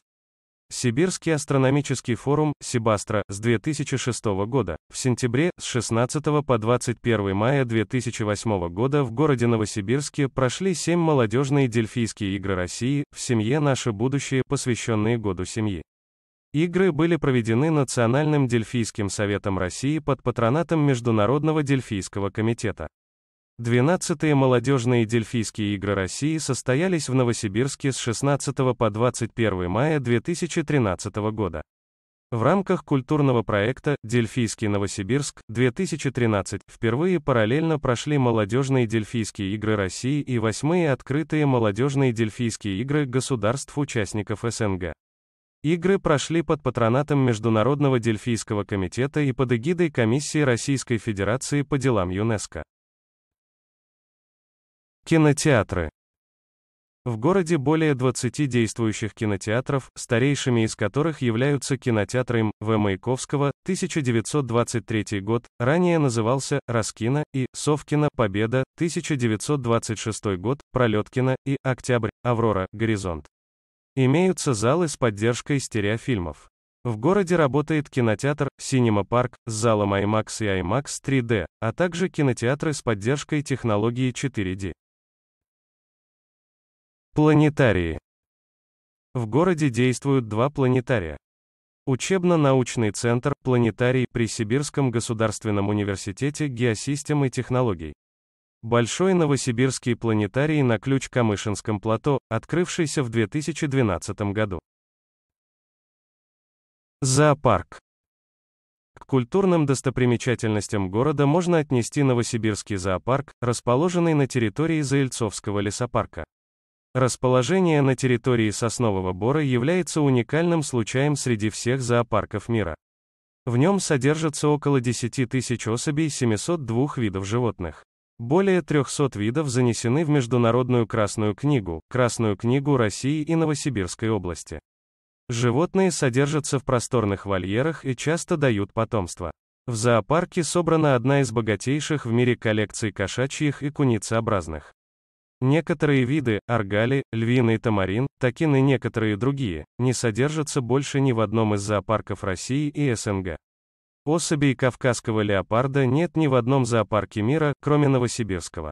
Сибирский астрономический форум Сибастра с 2006 года в сентябре с 16 по 21 мая 2008 года в городе Новосибирске прошли семь молодежные дельфийские игры России в семье наше будущее, посвященные году семьи. Игры были проведены Национальным дельфийским советом России под патронатом Международного дельфийского комитета. 12-е молодежные дельфийские игры России состоялись в Новосибирске с 16 по 21 мая 2013 года. В рамках культурного проекта «Дельфийский Новосибирск-2013» впервые параллельно прошли молодежные дельфийские игры России и восьмые открытые молодежные дельфийские игры государств-участников СНГ. Игры прошли под патронатом Международного дельфийского комитета и под эгидой Комиссии Российской Федерации по делам ЮНЕСКО. Кинотеатры. В городе более 20 действующих кинотеатров, старейшими из которых являются кинотеатры им. В. Маяковского, 1923 год, ранее назывался «Раскино» и «Совкино», «Победа», 1926 год, «Пролеткино» и «Октябрь», «Аврора», «Горизонт». Имеются залы с поддержкой стереофильмов. В городе работает кинотеатр Синема Парк, с залом IMAX и IMAX 3D, а также кинотеатры с поддержкой технологии 4D. Планетарии. В городе действуют два планетария. Учебно-научный центр «Планетарий» при Сибирском государственном университете геосистем и технологий. Большой новосибирский планетарий на Ключ-Камышинском плато, открывшийся в 2012 году. Зоопарк. К культурным достопримечательностям города можно отнести Новосибирский зоопарк, расположенный на территории Заильцовского лесопарка. Расположение на территории Соснового Бора является уникальным случаем среди всех зоопарков мира. В нем содержится около 10 тысяч особей 702 видов животных. Более 300 видов занесены в Международную Красную книгу, Красную книгу России и Новосибирской области. Животные содержатся в просторных вольерах и часто дают потомство. В зоопарке собрана одна из богатейших в мире коллекций кошачьих и куницеобразных. Некоторые виды, аргали, львиный тамарин, такин и некоторые другие, не содержатся больше ни в одном из зоопарков России и СНГ. Особей кавказского леопарда нет ни в одном зоопарке мира, кроме новосибирского.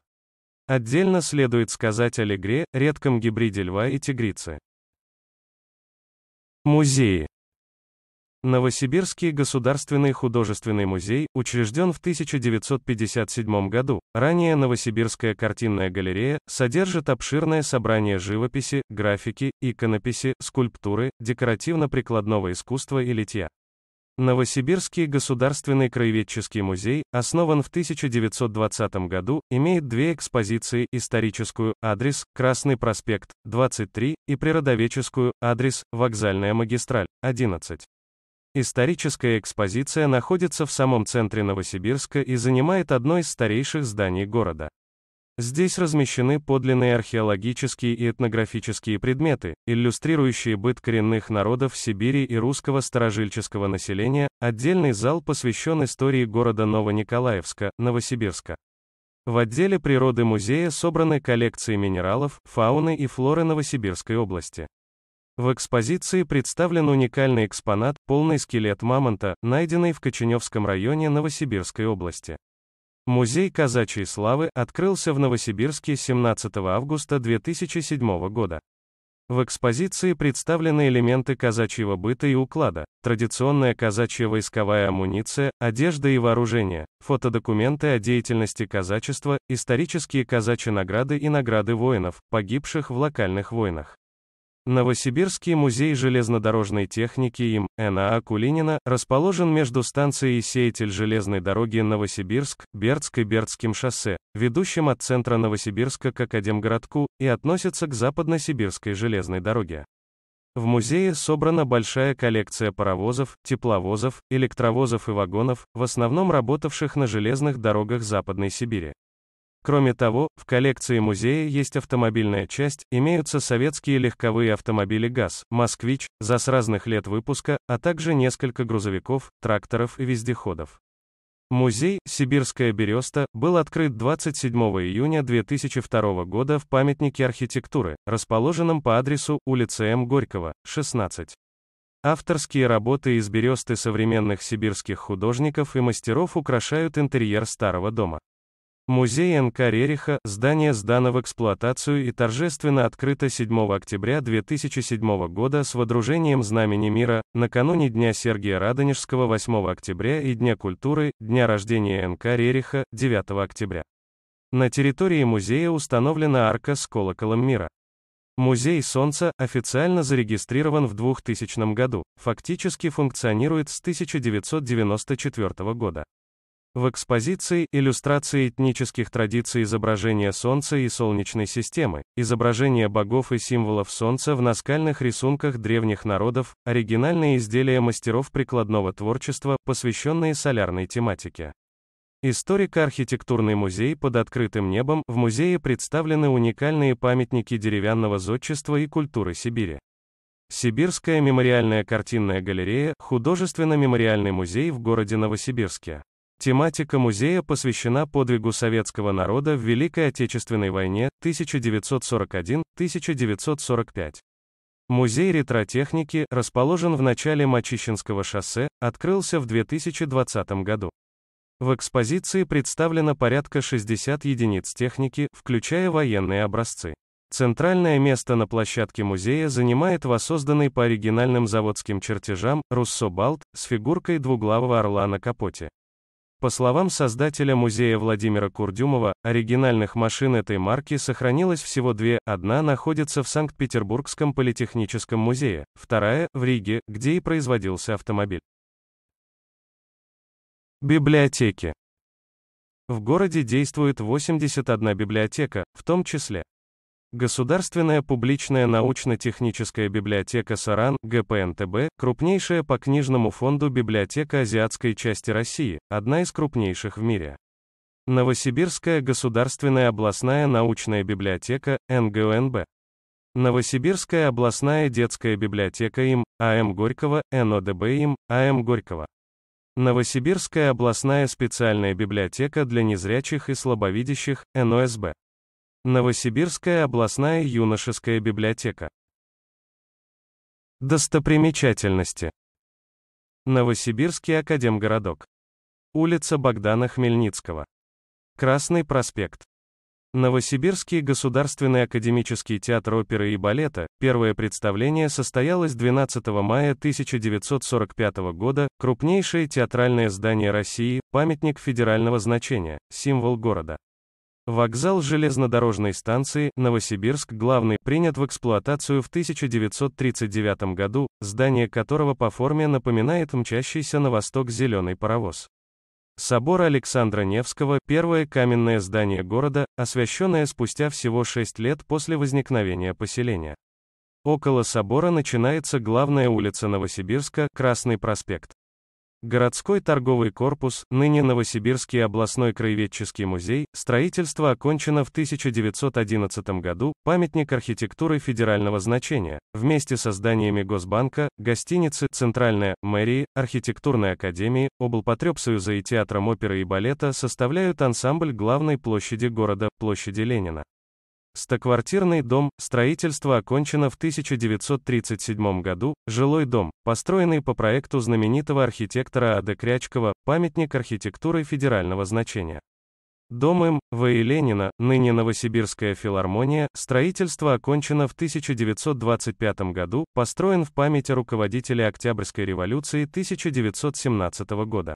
Отдельно следует сказать о легре, редком гибриде льва и тигрицы. Музеи. Новосибирский государственный художественный музей учрежден в 1957 году. Ранее Новосибирская картинная галерея содержит обширное собрание живописи, графики, иконописи, скульптуры, декоративно-прикладного искусства и литья. Новосибирский государственный краеведческий музей, основан в 1920 году, имеет две экспозиции, историческую, адрес, Красный проспект, 23, и природоведческую, адрес, Вокзальная магистраль, 11. Историческая экспозиция находится в самом центре Новосибирска и занимает одно из старейших зданий города. Здесь размещены подлинные археологические и этнографические предметы, иллюстрирующие быт коренных народов Сибири и русского старожильческого населения, отдельный зал посвящен истории города Новониколаевска, Новосибирска. В отделе природы музея собраны коллекции минералов, фауны и флоры Новосибирской области. В экспозиции представлен уникальный экспонат, полный скелет мамонта, найденный в Коченевском районе Новосибирской области. Музей казачьей славы открылся в Новосибирске 17 августа 2007 года. В экспозиции представлены элементы казачьего быта и уклада, традиционная казачья войсковая амуниция, одежда и вооружение, фотодокументы о деятельности казачества, исторические казачьи награды и награды воинов, погибших в локальных войнах. Новосибирский музей железнодорожной техники им. Н.А. Кулинина расположен между станцией Сеятель железной дороги Новосибирск, Бердск и Бердским шоссе, ведущим от центра Новосибирска к Академгородку, и относится к западно-сибирской железной дороге. В музее собрана большая коллекция паровозов, тепловозов, электровозов и вагонов, в основном работавших на железных дорогах Западной Сибири. Кроме того, в коллекции музея есть автомобильная часть, имеются советские легковые автомобили ГАЗ, Москвич, за с разных лет выпуска, а также несколько грузовиков, тракторов и вездеходов. Музей «Сибирская береста» был открыт 27 июня 2002 года в памятнике архитектуры, расположенном по адресу улица М. Горького, 16. Авторские работы из бересты современных сибирских художников и мастеров украшают интерьер старого дома. Музей НК Рериха, здание сдано в эксплуатацию и торжественно открыто 7 октября 2007 года с водружением знамени мира, накануне Дня Сергия Радонежского 8 октября и Дня культуры, Дня рождения НК Рериха 9 октября. На территории музея установлена арка с колоколом мира. Музей Солнца официально зарегистрирован в 2000 году, фактически функционирует с 1994 года. В экспозиции иллюстрации этнических традиций изображения Солнца и Солнечной системы, изображения богов и символов Солнца в наскальных рисунках древних народов, оригинальные изделия мастеров прикладного творчества, посвященные солярной тематике. Историко-архитектурный музей под открытым небом, в музее представлены уникальные памятники деревянного зодчества и культуры Сибири. Сибирская мемориальная картинная галерея, художественно-мемориальный музей в городе Новосибирске. Тематика музея посвящена подвигу советского народа в Великой Отечественной войне 1941-1945. Музей ретротехники, расположен в начале Мачищинского шоссе, открылся в 2020 году. В экспозиции представлено порядка 60 единиц техники, включая военные образцы. Центральное место на площадке музея занимает воссозданный по оригинальным заводским чертежам Руссо Балт с фигуркой двуглавого орла на капоте. По словам создателя музея Владимира Курдюмова, оригинальных машин этой марки сохранилось всего две, одна находится в Санкт-Петербургском политехническом музее, вторая – в Риге, где и производился автомобиль. Библиотеки. В городе действует 81 библиотека, в том числе Государственная публичная научно-техническая библиотека Саран, ГПНТБ, крупнейшая по книжному фонду библиотека азиатской части России, одна из крупнейших в мире. Новосибирская государственная областная научная библиотека, НГУНБ. Новосибирская областная детская библиотека им, АМ Горького, НОДБ им, АМ Горького. Новосибирская областная специальная библиотека для незрячих и слабовидящих, НОСБ. Новосибирская областная юношеская библиотека. Достопримечательности. Новосибирский академгородок. Улица Богдана Хмельницкого. Красный проспект. Новосибирский государственный академический театр оперы и балета. Первое представление состоялось 12 мая 1945 года. Крупнейшее театральное здание России, памятник федерального значения, символ города. Вокзал железнодорожной станции Новосибирск главный принят в эксплуатацию в 1939 году, здание которого по форме напоминает мчащийся на восток зеленый паровоз. Собор Александра Невского – первое каменное здание города, освященное спустя всего шесть лет после возникновения поселения. Около собора начинается главная улица Новосибирска, Красный проспект. Городской торговый корпус, ныне Новосибирский областной краеведческий музей, строительство окончено в 1911 году, памятник архитектуры федерального значения, вместе со зданиями Госбанка, гостиницы, Центральная, мэрии, архитектурной академии, облпотребсоюза и театром оперы и балета составляют ансамбль главной площади города, площади Ленина. Стоквартирный дом, строительство окончено в 1937 году, жилой дом, построенный по проекту знаменитого архитектора А.Д. Крячкова, памятник архитектуры федерального значения. Дом им, В. и Ленина, ныне Новосибирская филармония, строительство окончено в 1925 году, построен в память руководителя Октябрьской революции 1917 года.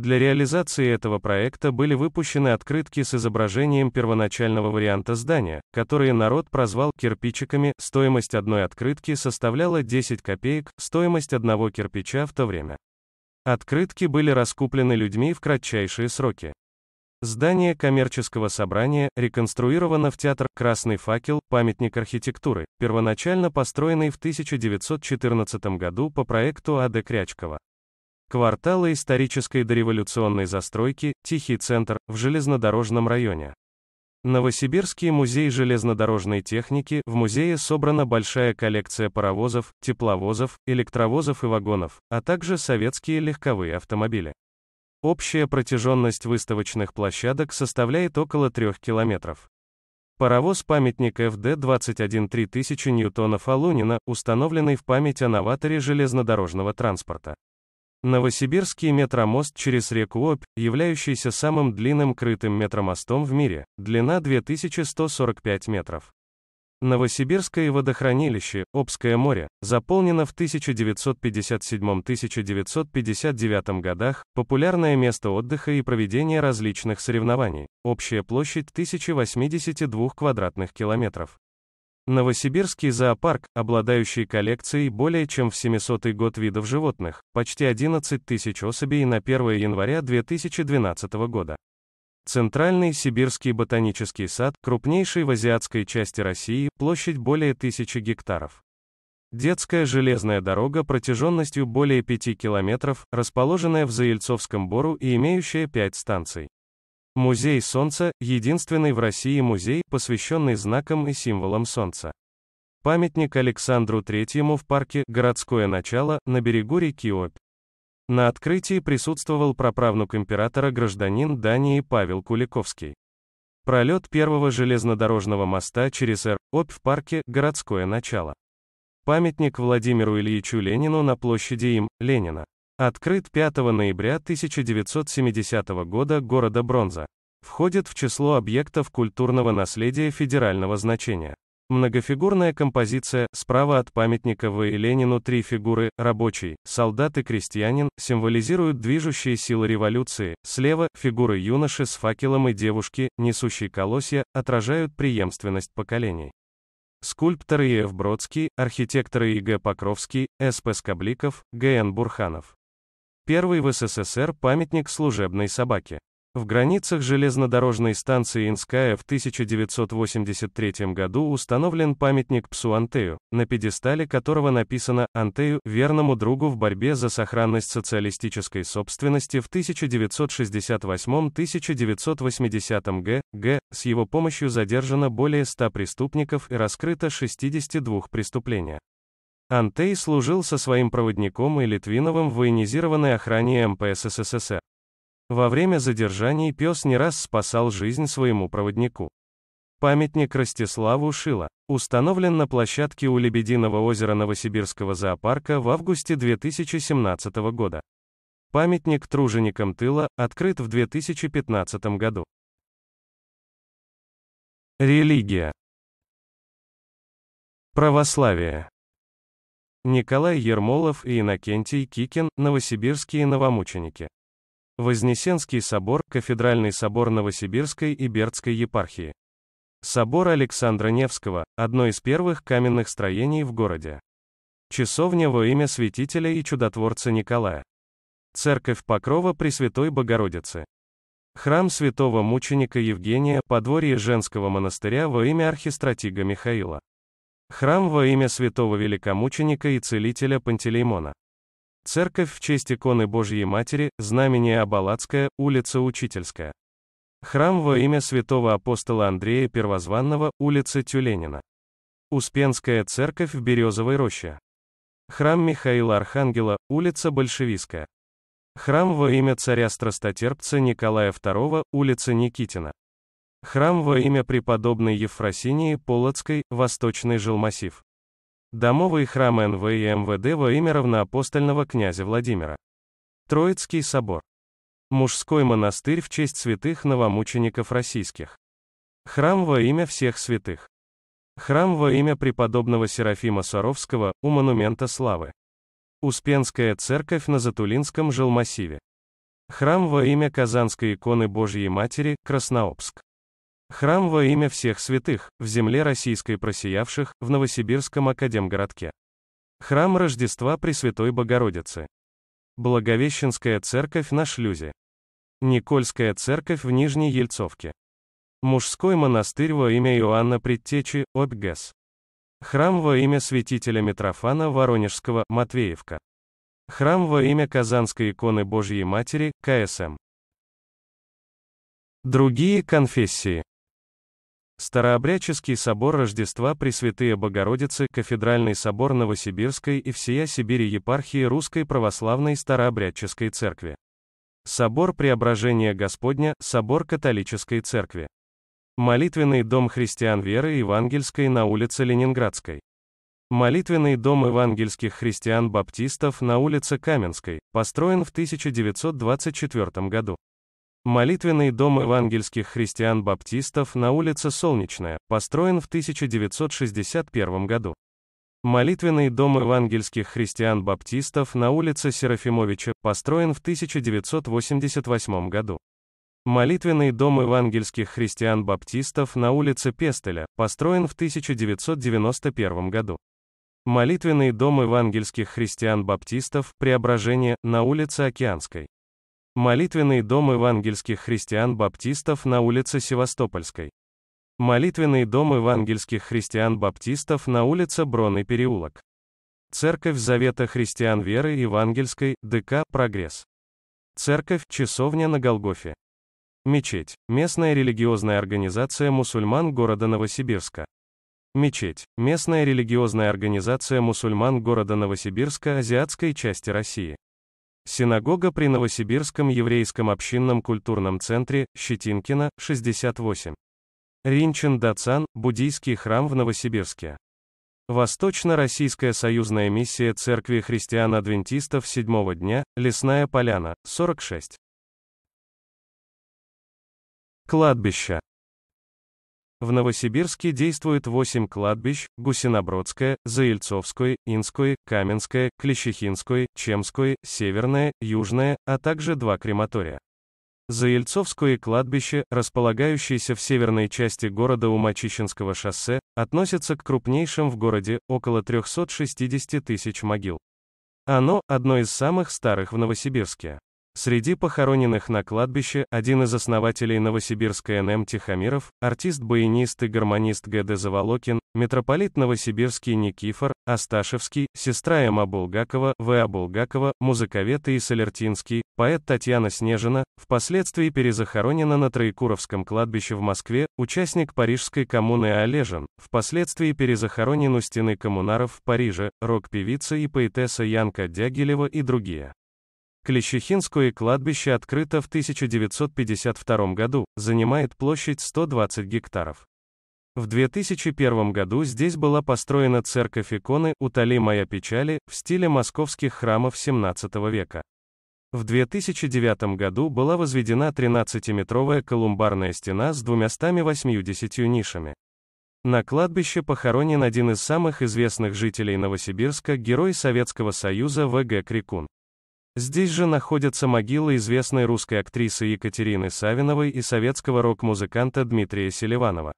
Для реализации этого проекта были выпущены открытки с изображением первоначального варианта здания, которые народ прозвал кирпичиками. Стоимость одной открытки составляла 10 копеек, стоимость одного кирпича в то время. Открытки были раскуплены людьми в кратчайшие сроки. Здание коммерческого собрания реконструировано в театр «Красный факел», памятник архитектуры, первоначально построенный в 1914 году по проекту А.Д. Крячкова. Кварталы исторической дореволюционной застройки, Тихий центр, в железнодорожном районе. Новосибирский музей железнодорожной техники, в музее собрана большая коллекция паровозов, тепловозов, электровозов и вагонов, а также советские легковые автомобили. Общая протяженность выставочных площадок составляет около 3 километров. Паровоз-памятник ФД-21 3000 ньютонов Алунина, установленный в память о новаторе железнодорожного транспорта. Новосибирский метромост через реку Обь, являющийся самым длинным крытым метромостом в мире, длина 2145 метров. Новосибирское водохранилище, Обское море, заполнено в 1957-1959 годах, популярное место отдыха и проведения различных соревнований, общая площадь 1082 квадратных километров. Новосибирский зоопарк, обладающий коллекцией более чем в 700 год видов животных, почти 11 тысяч особей на 1 января 2012 года. Центральный Сибирский ботанический сад, крупнейший в азиатской части России, площадь более тысячи гектаров. Детская железная дорога протяженностью более 5 километров, расположенная в Заельцовском бору и имеющая 5 станций. Музей Солнца – единственный в России музей, посвященный знакам и символам Солнца. Памятник Александру Третьему в парке «Городское начало» на берегу реки Обь. На открытии присутствовал праправнук императора гражданин Дании Павел Куликовский. Пролет первого железнодорожного моста через Р. Обь в парке «Городское начало». Памятник Владимиру Ильичу Ленину на площади им. Ленина. Открыт 5 ноября 1970 года города Бронза. Входит в число объектов культурного наследия федерального значения. Многофигурная композиция, справа от памятника В. и Ленину три фигуры, рабочий, солдат и крестьянин, символизируют движущие силы революции, слева – фигуры юноши с факелом и девушки, несущие колосья, отражают преемственность поколений. Скульпторы Е.Ф. Бродский, архитекторы И.Г. Покровский, С.П. Скобликов, Г.Н. Бурханов. Первый в СССР памятник служебной собаке. В границах железнодорожной станции Инская в 1983 году установлен памятник псу Антею, на пьедестале которого написано «Антею, верному другу в борьбе за сохранность социалистической собственности в 1968-1980 г. г. С его помощью задержано более 100 преступников и раскрыто 62 преступления. Антей служил со своим проводником и Литвиновым в военизированной охране МПС СССР. Во время задержаний пес не раз спасал жизнь своему проводнику. Памятник Ростиславу Шила установлен на площадке у Лебединого озера Новосибирского зоопарка в августе 2017 года. Памятник труженикам тыла открыт в 2015 году. Религия. Православие. Николай Ермолов и Иннокентий Кикин, новосибирские новомученики. Вознесенский собор, кафедральный собор Новосибирской и Бердской епархии. Собор Александра Невского, одно из первых каменных строений в городе. Часовня во имя святителя и чудотворца Николая. Церковь Покрова Пресвятой Богородицы. Храм святого мученика Евгения, подворье женского монастыря во имя архистратига Михаила. Храм во имя святого великомученика и целителя Пантелеймона. Церковь в честь иконы Божьей Матери, знамение Абалацкая, улица Учительская. Храм во имя святого апостола Андрея Первозванного, улица Тюленина. Успенская церковь в Березовой роще. Храм Михаила Архангела, улица Большевистская. Храм во имя царя Страстотерпца Николая II, улица Никитина. Храм во имя преподобной Евфросинии Полоцкой, Восточный Жилмассив. Домовый храм НВ и МВД во имя равноапостольного князя Владимира. Троицкий собор. Мужской монастырь в честь святых новомучеников российских. Храм во имя всех святых. Храм во имя преподобного Серафима Саровского, у монумента славы. Успенская церковь на Затулинском жилмассиве. Храм во имя Казанской иконы Божьей Матери, Краснообск. Храм во имя всех святых, в земле российской просиявших, в Новосибирском Академгородке. Храм Рождества Пресвятой Богородицы. Благовещенская церковь на Шлюзе. Никольская церковь в Нижней Ельцовке. Мужской монастырь во имя Иоанна Предтечи, Обгес. Храм во имя святителя Митрофана Воронежского, Матвеевка. Храм во имя Казанской иконы Божьей Матери, КСМ. Другие конфессии. Старообрядческий собор Рождества Пресвятые Богородицы, Кафедральный собор Новосибирской и всея Сибири епархии Русской Православной Старообрядческой Церкви. Собор Преображения Господня, Собор Католической Церкви. Молитвенный дом христиан веры евангельской на улице Ленинградской. Молитвенный дом евангельских христиан-баптистов на улице Каменской, построен в 1924 году. Молитвенный дом евангельских христиан-баптистов на улице Солнечная, построен в 1961 году. Молитвенный дом евангельских христиан-баптистов на улице Серафимовича, построен в 1988 году. Молитвенный дом евангельских христиан-баптистов на улице Пестеля, построен в 1991 году. Молитвенный дом евангельских христиан-баптистов, преображение, на улице Океанской. Молитвенный дом евангельских христиан-баптистов на улице Севастопольской. Молитвенный дом евангельских христиан-баптистов на улице Броны переулок. Церковь Завета христиан веры евангельской, ДК «Прогресс». Церковь, часовня на Голгофе. Мечеть. Местная религиозная организация мусульман города Новосибирска. Мечеть. Местная религиозная организация мусульман города Новосибирска азиатской части России. Синагога при Новосибирском еврейском общинном культурном центре, Щетинкина, 68. Ринчин Дацан, буддийский храм в Новосибирске. Восточно-Российская союзная миссия Церкви христиан-адвентистов седьмого дня, Лесная поляна, 46. Кладбище. В Новосибирске действует 8 кладбищ, Гусинобродское, Заильцовское, Инское, Каменское, Клещехинское, Чемское, Северное, Южное, а также два крематория. Заильцовское кладбище, располагающееся в северной части города у Мачищенского шоссе, относится к крупнейшим в городе, около 360 тысяч могил. Оно – одно из самых старых в Новосибирске. Среди похороненных на кладбище один из основателей Новосибирской НМ Тихомиров, артист-баянист и гармонист Г.Д. Заволокин, митрополит Новосибирский Никифор, Асташевский, сестра Эма Булгакова, В.А. Булгакова, музыковед и Солертинский, поэт Татьяна Снежина, впоследствии перезахоронена на Троекуровском кладбище в Москве, участник Парижской коммуны Олежин, впоследствии перезахоронен у стены коммунаров в Париже, рок-певица и поэтесса Янка Дягилева и другие. Клещехинское кладбище открыто в 1952 году, занимает площадь 120 гектаров. В 2001 году здесь была построена церковь иконы «Утоли моя печали» в стиле московских храмов XVII века. В 2009 году была возведена 13-метровая колумбарная стена с 280 нишами. На кладбище похоронен один из самых известных жителей Новосибирска, герой Советского Союза В.Г. Крикун. Здесь же находятся могилы известной русской актрисы Екатерины Савиновой и советского рок-музыканта Дмитрия Селиванова.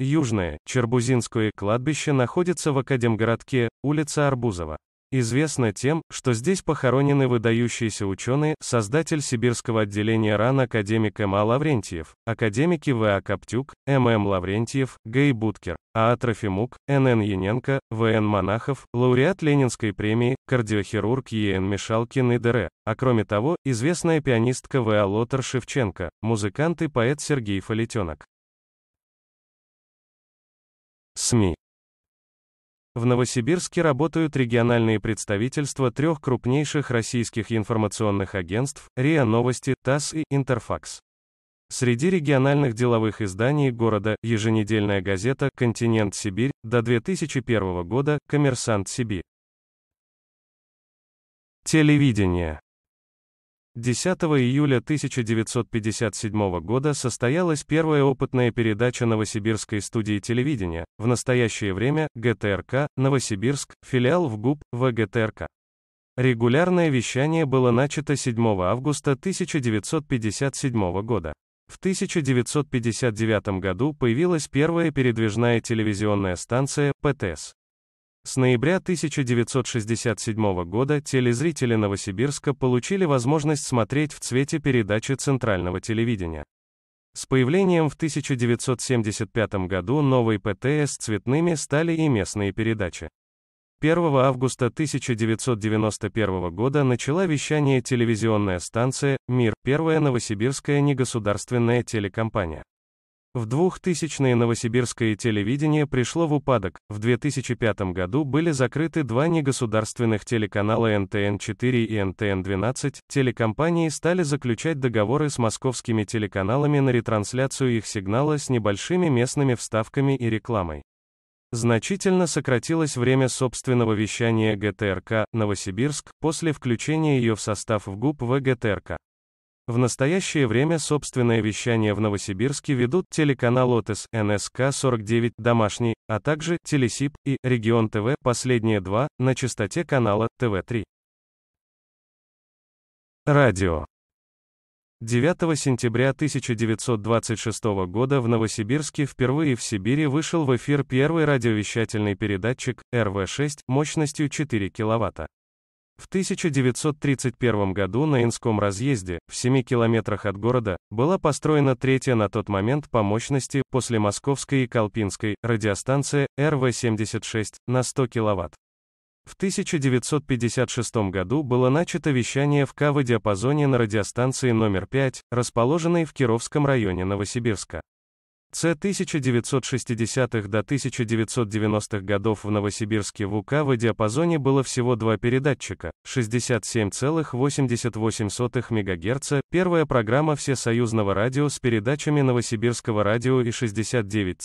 Южное, Чербузинское кладбище находится в Академгородке, улица Арбузова. Известно тем, что здесь похоронены выдающиеся ученые, создатель сибирского отделения РАН академик М.А. Лаврентьев, академики В.А. Коптюк, М.М. Лаврентьев, Гей Буткер. А. Трофимук, Н.Н. Яненко, В.Н. Монахов, лауреат Ленинской премии, кардиохирург Е.Н. Мишалкин и Д.Р. Э. А кроме того, известная пианистка В.А. Лотар Шевченко, музыкант и поэт Сергей Фалетенок. СМИ в Новосибирске работают региональные представительства трех крупнейших российских информационных агентств – РИА Новости, ТАСС и Интерфакс. Среди региональных деловых изданий города – еженедельная газета «Континент Сибирь», до 2001 года «Коммерсант Сибирь». Телевидение. 10 июля 1957 года состоялась первая опытная передача Новосибирской студии телевидения, в настоящее время – ГТРК, Новосибирск, филиал в ВГУП, ВГТРК. Регулярное вещание было начато 7 августа 1957 года. В 1959 году появилась первая передвижная телевизионная станция, ПТС. С ноября 1967 года телезрители Новосибирска получили возможность смотреть в цвете передачи Центрального телевидения. С появлением в 1975 году новой ПТС цветными стали и местные передачи. 1 августа 1991 года начала вещание телевизионная станция «Мир», первая новосибирская негосударственная телекомпания. В 2000-е новосибирское телевидение пришло в упадок, в 2005 году были закрыты два негосударственных телеканала НТН-4 и НТН-12, телекомпании стали заключать договоры с московскими телеканалами на ретрансляцию их сигнала с небольшими местными вставками и рекламой. Значительно сократилось время собственного вещания ГТРК «Новосибирск» после включения ее в состав ВГУП ВГТРК. В настоящее время собственное вещание в Новосибирске ведут телеканал ОТС, НСК-49, «Домашний», а также Телесип и «Регион ТВ», последние два, на частоте канала ТВ-3. Радио. 9 сентября 1926 года в Новосибирске впервые в Сибири вышел в эфир первый радиовещательный передатчик РВ-6 мощностью 4 кВт. В 1931 году на Инском разъезде, в 7 километрах от города, была построена третья на тот момент по мощности, после Московской и Колпинской, радиостанция РВ-76, на 100 кВт. В 1956 году было начато вещание в КВ-диапазоне на радиостанции номер 5, расположенной в Кировском районе Новосибирска. С 1960-х до 1990-х годов в Новосибирске в УК в диапазоне было всего два передатчика, 67,88 МГц, первая программа всесоюзного радио с передачами Новосибирского радио и 69,26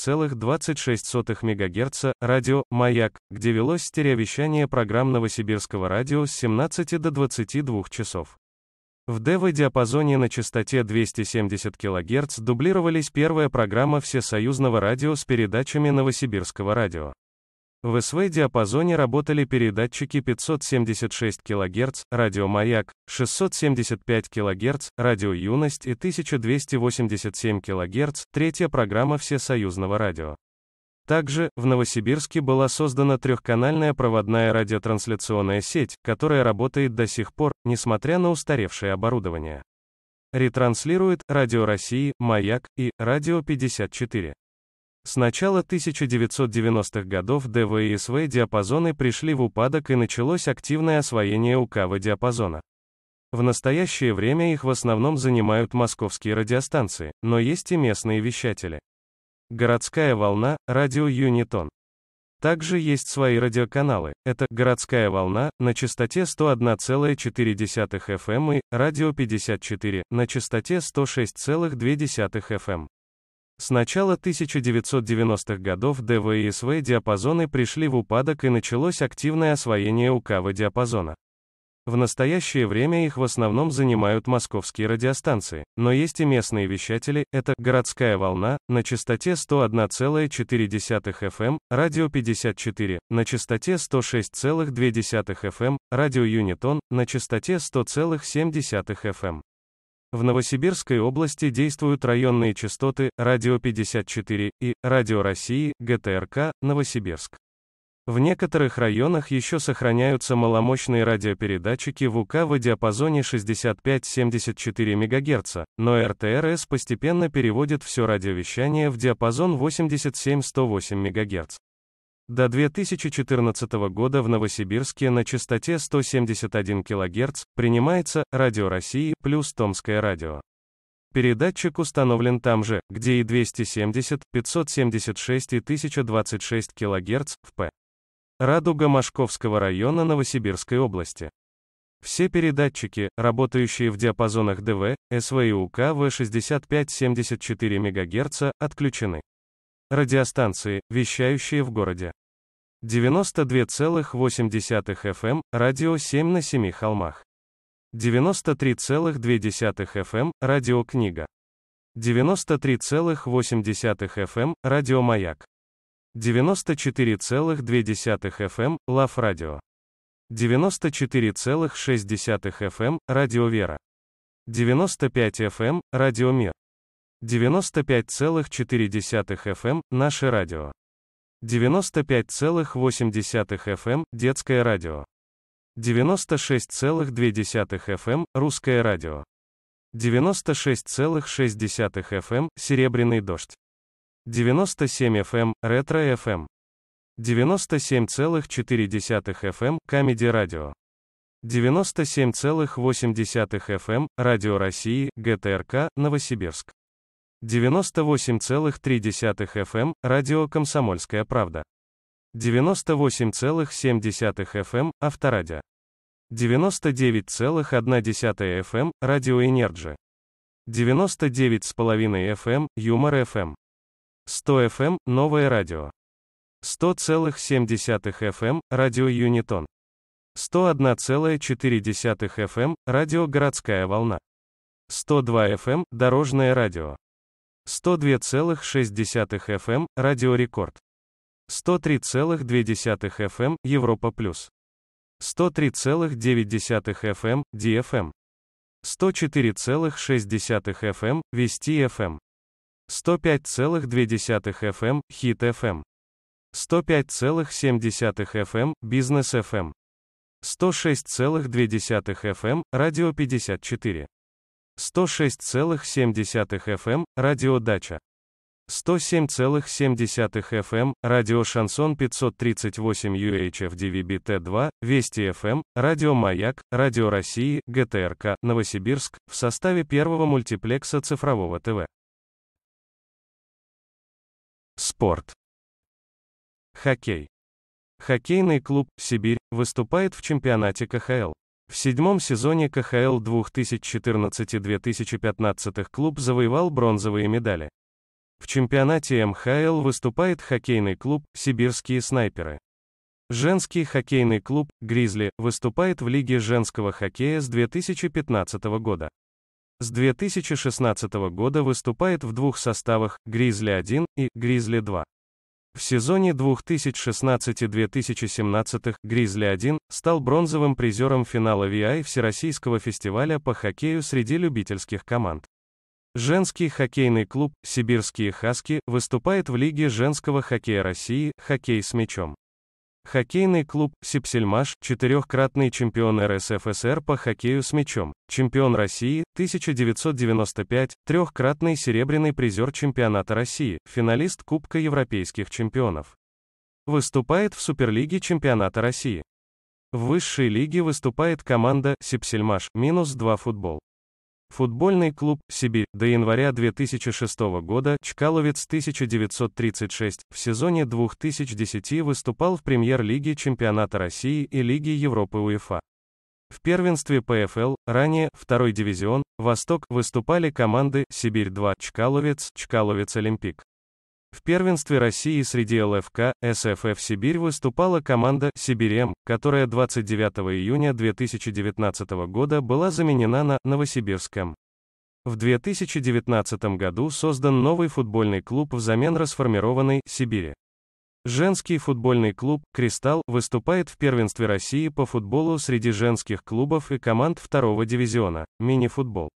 МГц, радио «Маяк», где велось стереовещание программ Новосибирского радио с 17 до 22 часов. В ДВ-диапазоне на частоте 270 кГц дублировались первая программа Всесоюзного радио с передачами Новосибирского радио. В СВ-диапазоне работали передатчики 576 кГц, радио «Маяк», 675 кГц, радио «Юность» и 1287 кГц, третья программа Всесоюзного радио. Также, в Новосибирске была создана трехканальная проводная радиотрансляционная сеть, которая работает до сих пор, несмотря на устаревшее оборудование. Ретранслирует «Радио России», «Маяк» и «Радио 54». С начала 1990-х годов ДВ и СВ диапазоны пришли в упадок и началось активное освоение УКВ диапазона. В настоящее время их в основном занимают московские радиостанции, но есть и местные вещатели. Городская волна, радио Юнитон. Также есть свои радиоканалы. Это «Городская волна» на частоте 101,4 FM эм и «Радио 54» на частоте 106,2 FM. Эм. С начала 1990-х годов ДВ и СВ диапазоны пришли в упадок и началось активное освоение УКВ диапазона. В настоящее время их в основном занимают московские радиостанции, но есть и местные вещатели, это «Городская волна» на частоте 101,4 FM, эм», радио 54, на частоте 106,2 FM, эм», радио Юнитон, на частоте 100,7 FM. Эм». В Новосибирской области действуют районные частоты «Радио 54» и «Радио России», «ГТРК», «Новосибирск». В некоторых районах еще сохраняются маломощные радиопередатчики в УК в диапазоне 65-74 МГц, но РТРС постепенно переводит все радиовещание в диапазон 87-108 МГц. До 2014 года в Новосибирске на частоте 171 кГц принимается «Радио России» плюс «Томское радио». Передатчик установлен там же, где и 270, 576 и 1026 кГц в П. Радуга Машковского района Новосибирской области. Все передатчики, работающие в диапазонах ДВ, СВ и УК В65-74 МГц, отключены. Радиостанции, вещающие в городе. 92,8 FM, эм, радио 7 на 7 холмах. 93,2 FM, радио «Книга». 93,8 FM, радио «Маяк». 94,2 FM, эм Лав Радио. 94,6 FM, эм Радио Вера. 95 FM, эм Радио Мир. 95,4 FM, Наше Радио. 95,8 FM, Детское Радио. 96,2 FM, Русское Радио. 96,6 FM, Серебряный дождь. 97 FM, эм, Ретро FM. 97,4 FM, Камеди Радио. 97,8 FM, эм, Радио России, ГТРК, Новосибирск. 98,3 FM, эм, Радио Комсомольская правда. 98,7 FM, Авторадио. 99,1 FM, Радио Энерджи. 99,5 FM, Юмор FM. 100 FM – новое радио. 100,7 FM – радио Юнитон. 101,4 FM – радио «Городская волна». 102 FM – дорожное радио. 102,6 FM – радио «Рекорд». 103,2 FM – Европа+. плюс. 103,9 FM – DFM. 104,6 FM – Вести FM. 105,2 FM, эм, Хит FM. 105,7 FM, Бизнес FM. 106,2 FM, Радио 54. 106,7 FM, Радио Дача. 107,7 FM, эм, Радио Шансон 538 UHFDVB-T2, Вести FM, эм, Радио Маяк, Радио России, ГТРК, Новосибирск, в составе первого мультиплекса цифрового ТВ. Спорт. Хоккей. Хоккейный клуб «Сибирь» выступает в чемпионате КХЛ. В седьмом сезоне КХЛ 2014-2015 клуб завоевал бронзовые медали. В чемпионате МХЛ выступает хоккейный клуб «Сибирские снайперы». Женский хоккейный клуб «Гризли» выступает в Лиге женского хоккея с 2015 года. С 2016 года выступает в двух составах «Гризли-1» и «Гризли-2». В сезоне 2016-2017 «Гризли-1» стал бронзовым призером финала VI Всероссийского фестиваля по хоккею среди любительских команд. Женский хоккейный клуб «Сибирские хаски» выступает в Лиге женского хоккея России «Хоккей с мячом». Хоккейный клуб «Сипсельмаш», четырехкратный чемпион РСФСР по хоккею с мячом, чемпион России, 1995, трехкратный серебряный призер чемпионата России, финалист Кубка Европейских чемпионов. Выступает в Суперлиге чемпионата России. В высшей лиге выступает команда «Сипсельмаш» минус 2 футбол. Футбольный клуб «Сибирь» до января 2006 года «Чкаловец 1936» в сезоне 2010 выступал в премьер-лиге Чемпионата России и Лиге Европы УЕФА. В первенстве ПФЛ, ранее, второй дивизион, Восток, выступали команды «Сибирь-2» «Чкаловец», «Чкаловец-Олимпик». В первенстве России среди ЛФК, СФФ «Сибирь» выступала команда «Сибирем», которая 29 июня 2019 года была заменена на «Новосибирском». В 2019 году создан новый футбольный клуб взамен расформированной «Сибири». Женский футбольный клуб «Кристалл» выступает в первенстве России по футболу среди женских клубов и команд второго дивизиона, мини-футбол.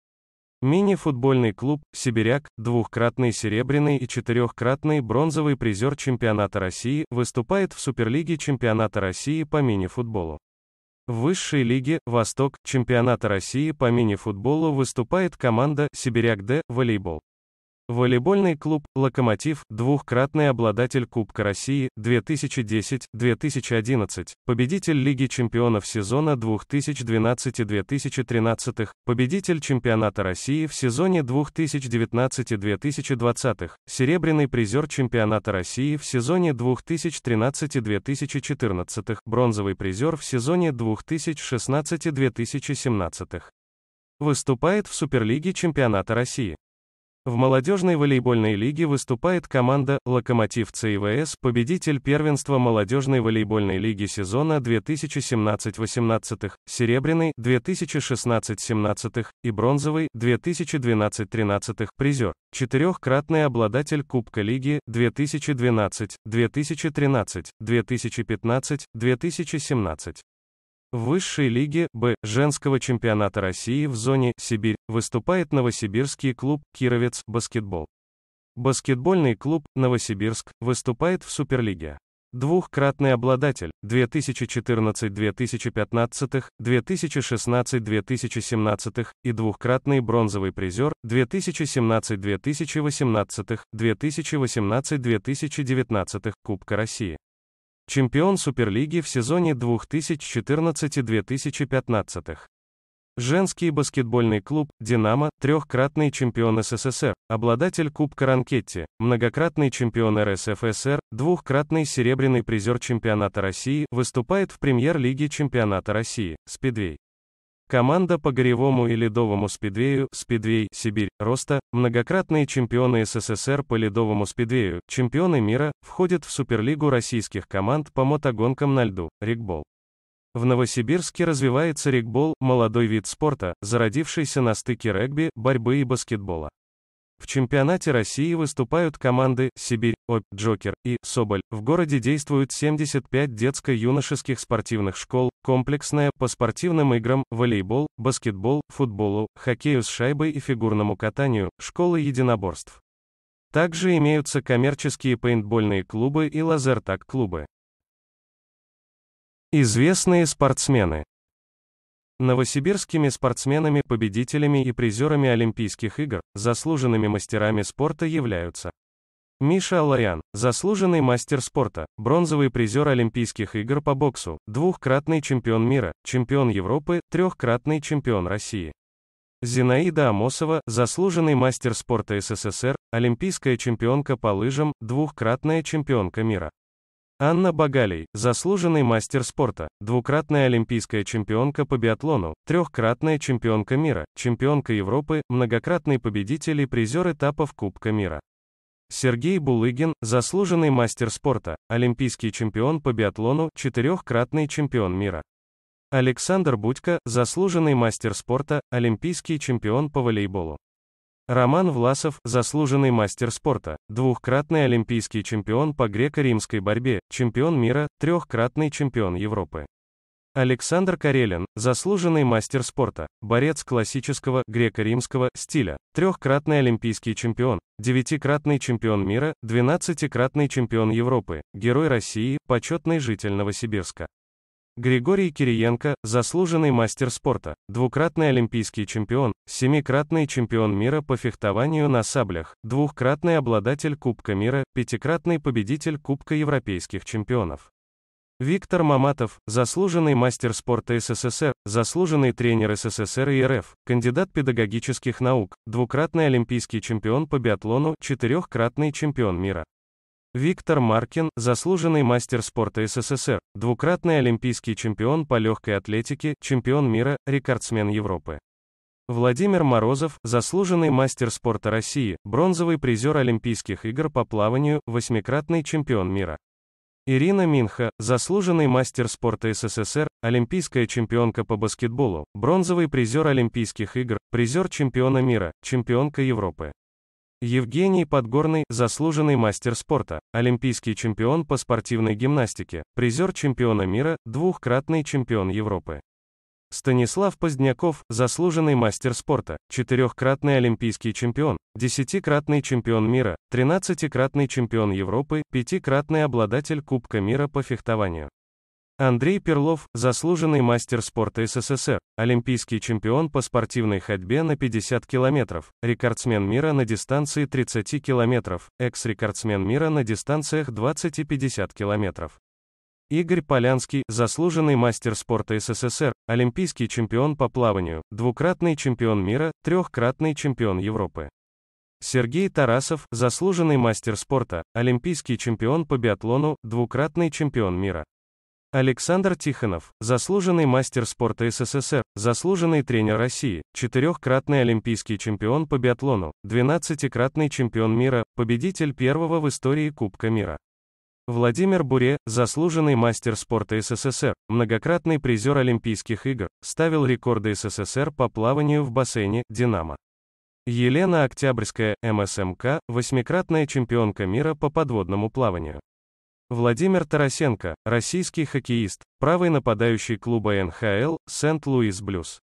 Мини-футбольный клуб «Сибиряк», двухкратный серебряный и четырехкратный бронзовый призер чемпионата России, выступает в Суперлиге чемпионата России по мини-футболу. В высшей лиге «Восток» чемпионата России по мини-футболу выступает команда «Сибиряк Д» волейбол. Волейбольный клуб «Локомотив», двухкратный обладатель Кубка России 2010-2011, победитель Лиги чемпионов сезона 2012-2013, победитель чемпионата России в сезоне 2019-2020, серебряный призер чемпионата России в сезоне 2013-2014, бронзовый призер в сезоне 2016-2017. Выступает в Суперлиге чемпионата России. В молодежной волейбольной лиге выступает команда «Локомотив ЦИВС», победитель первенства молодежной волейбольной лиги сезона 2017-18, серебряный 2016-17 и бронзовый 2012-13 призер, четырехкратный обладатель Кубка лиги 2012, 2013, 2015, 2017. В высшей лиге Б женского чемпионата России в зоне Сибирь выступает новосибирский клуб Кировец баскетбол. Баскетбольный клуб Новосибирск выступает в Суперлиге. Двухкратный обладатель 2014-2015, 2016-2017 и двухкратный бронзовый призер 2017-2018, 2018-2019 Кубка России. Чемпион Суперлиги в сезоне 2014-2015. Женский баскетбольный клуб «Динамо», трехкратный чемпион СССР, обладатель Кубка Ранкетти, многократный чемпион РСФСР, двухкратный серебряный призер чемпионата России, выступает в премьер-лиге чемпионата России, спидвей. Команда по горевому и ледовому спидвею, спидвей, Сибирь, Роста, многократные чемпионы СССР по ледовому спидвею, чемпионы мира, входят в Суперлигу российских команд по мотогонкам на льду, рикбол. В Новосибирске развивается рикбол, молодой вид спорта, зародившийся на стыке регби, борьбы и баскетбола. В чемпионате России выступают команды «Сибирь», «Обь», «Джокер» и «Соболь». В городе действуют 75 детско-юношеских спортивных школ, комплексная, по спортивным играм, волейбол, баскетбол, футболу, хоккею с шайбой и фигурному катанию, школы единоборств. Также имеются коммерческие пейнтбольные клубы и лазертак-клубы. Известные спортсмены. Новосибирскими спортсменами, победителями и призерами Олимпийских игр, заслуженными мастерами спорта являются Миша Аларян, заслуженный мастер спорта, бронзовый призер Олимпийских игр по боксу, двухкратный чемпион мира, чемпион Европы, трехкратный чемпион России. Зинаида Амосова, заслуженный мастер спорта СССР, олимпийская чемпионка по лыжам, двухкратная чемпионка мира. Анна Багалей, заслуженный мастер спорта, двукратная олимпийская чемпионка по биатлону, трехкратная чемпионка мира, чемпионка Европы, многократный победитель и призер этапов Кубка мира. Сергей Булыгин, заслуженный мастер спорта, олимпийский чемпион по биатлону, четырехкратный чемпион мира. Александр Будько, заслуженный мастер спорта, олимпийский чемпион по волейболу. Роман Власов, заслуженный мастер спорта, двухкратный олимпийский чемпион по греко-римской борьбе, чемпион мира, трехкратный чемпион Европы. Александр Карелин, заслуженный мастер спорта, борец классического греко-римского стиля, трехкратный олимпийский чемпион, девятикратный чемпион мира, двенадцатикратный чемпион Европы, герой России, почетный житель Новосибирска. Григорий Кириенко, заслуженный мастер спорта, двукратный олимпийский чемпион, семикратный чемпион мира по фехтованию на саблях, двухкратный обладатель Кубка мира, пятикратный победитель Кубка европейских чемпионов. Виктор Маматов, заслуженный мастер спорта СССР, заслуженный тренер СССР и РФ, кандидат педагогических наук, двукратный олимпийский чемпион по биатлону, четырехкратный чемпион мира. Виктор Маркин, заслуженный мастер спорта СССР, двукратный олимпийский чемпион по легкой атлетике, чемпион мира, рекордсмен Европы. Владимир Морозов, заслуженный мастер спорта России, бронзовый призер Олимпийских игр по плаванию, восьмикратный чемпион мира. Ирина Минха, заслуженный мастер спорта СССР, олимпийская чемпионка по баскетболу, бронзовый призер Олимпийских игр, призер чемпиона мира, чемпионка Европы. Евгений Подгорный, заслуженный мастер спорта, олимпийский чемпион по спортивной гимнастике, призер чемпиона мира, двухкратный чемпион Европы. Станислав Поздняков, заслуженный мастер спорта, четырехкратный олимпийский чемпион, десятикратный чемпион мира, тринадцатикратный чемпион Европы, пятикратный обладатель Кубка мира по фехтованию. Андрей Перлов, заслуженный мастер спорта СССР, олимпийский чемпион по спортивной ходьбе на 50 километров, рекордсмен мира на дистанции 30 километров, экс-рекордсмен мира на дистанциях 20 и 50 километров. Игорь Полянский, заслуженный мастер спорта СССР, олимпийский чемпион по плаванию, двукратный чемпион мира, трехкратный чемпион Европы. Сергей Тарасов, заслуженный мастер спорта, олимпийский чемпион по биатлону, двукратный чемпион мира. Александр Тихонов, заслуженный мастер спорта СССР, заслуженный тренер России, четырехкратный олимпийский чемпион по биатлону, двенадцатикратный чемпион мира, победитель первого в истории Кубка мира. Владимир Буре, заслуженный мастер спорта СССР, многократный призер Олимпийских игр, ставил рекорды СССР по плаванию в бассейне «Динамо». Елена Октябрьская, МСМК, восьмикратная чемпионка мира по подводному плаванию. Владимир Тарасенко, российский хоккеист, правый нападающий клуба НХЛ Сент-Луис Блюз.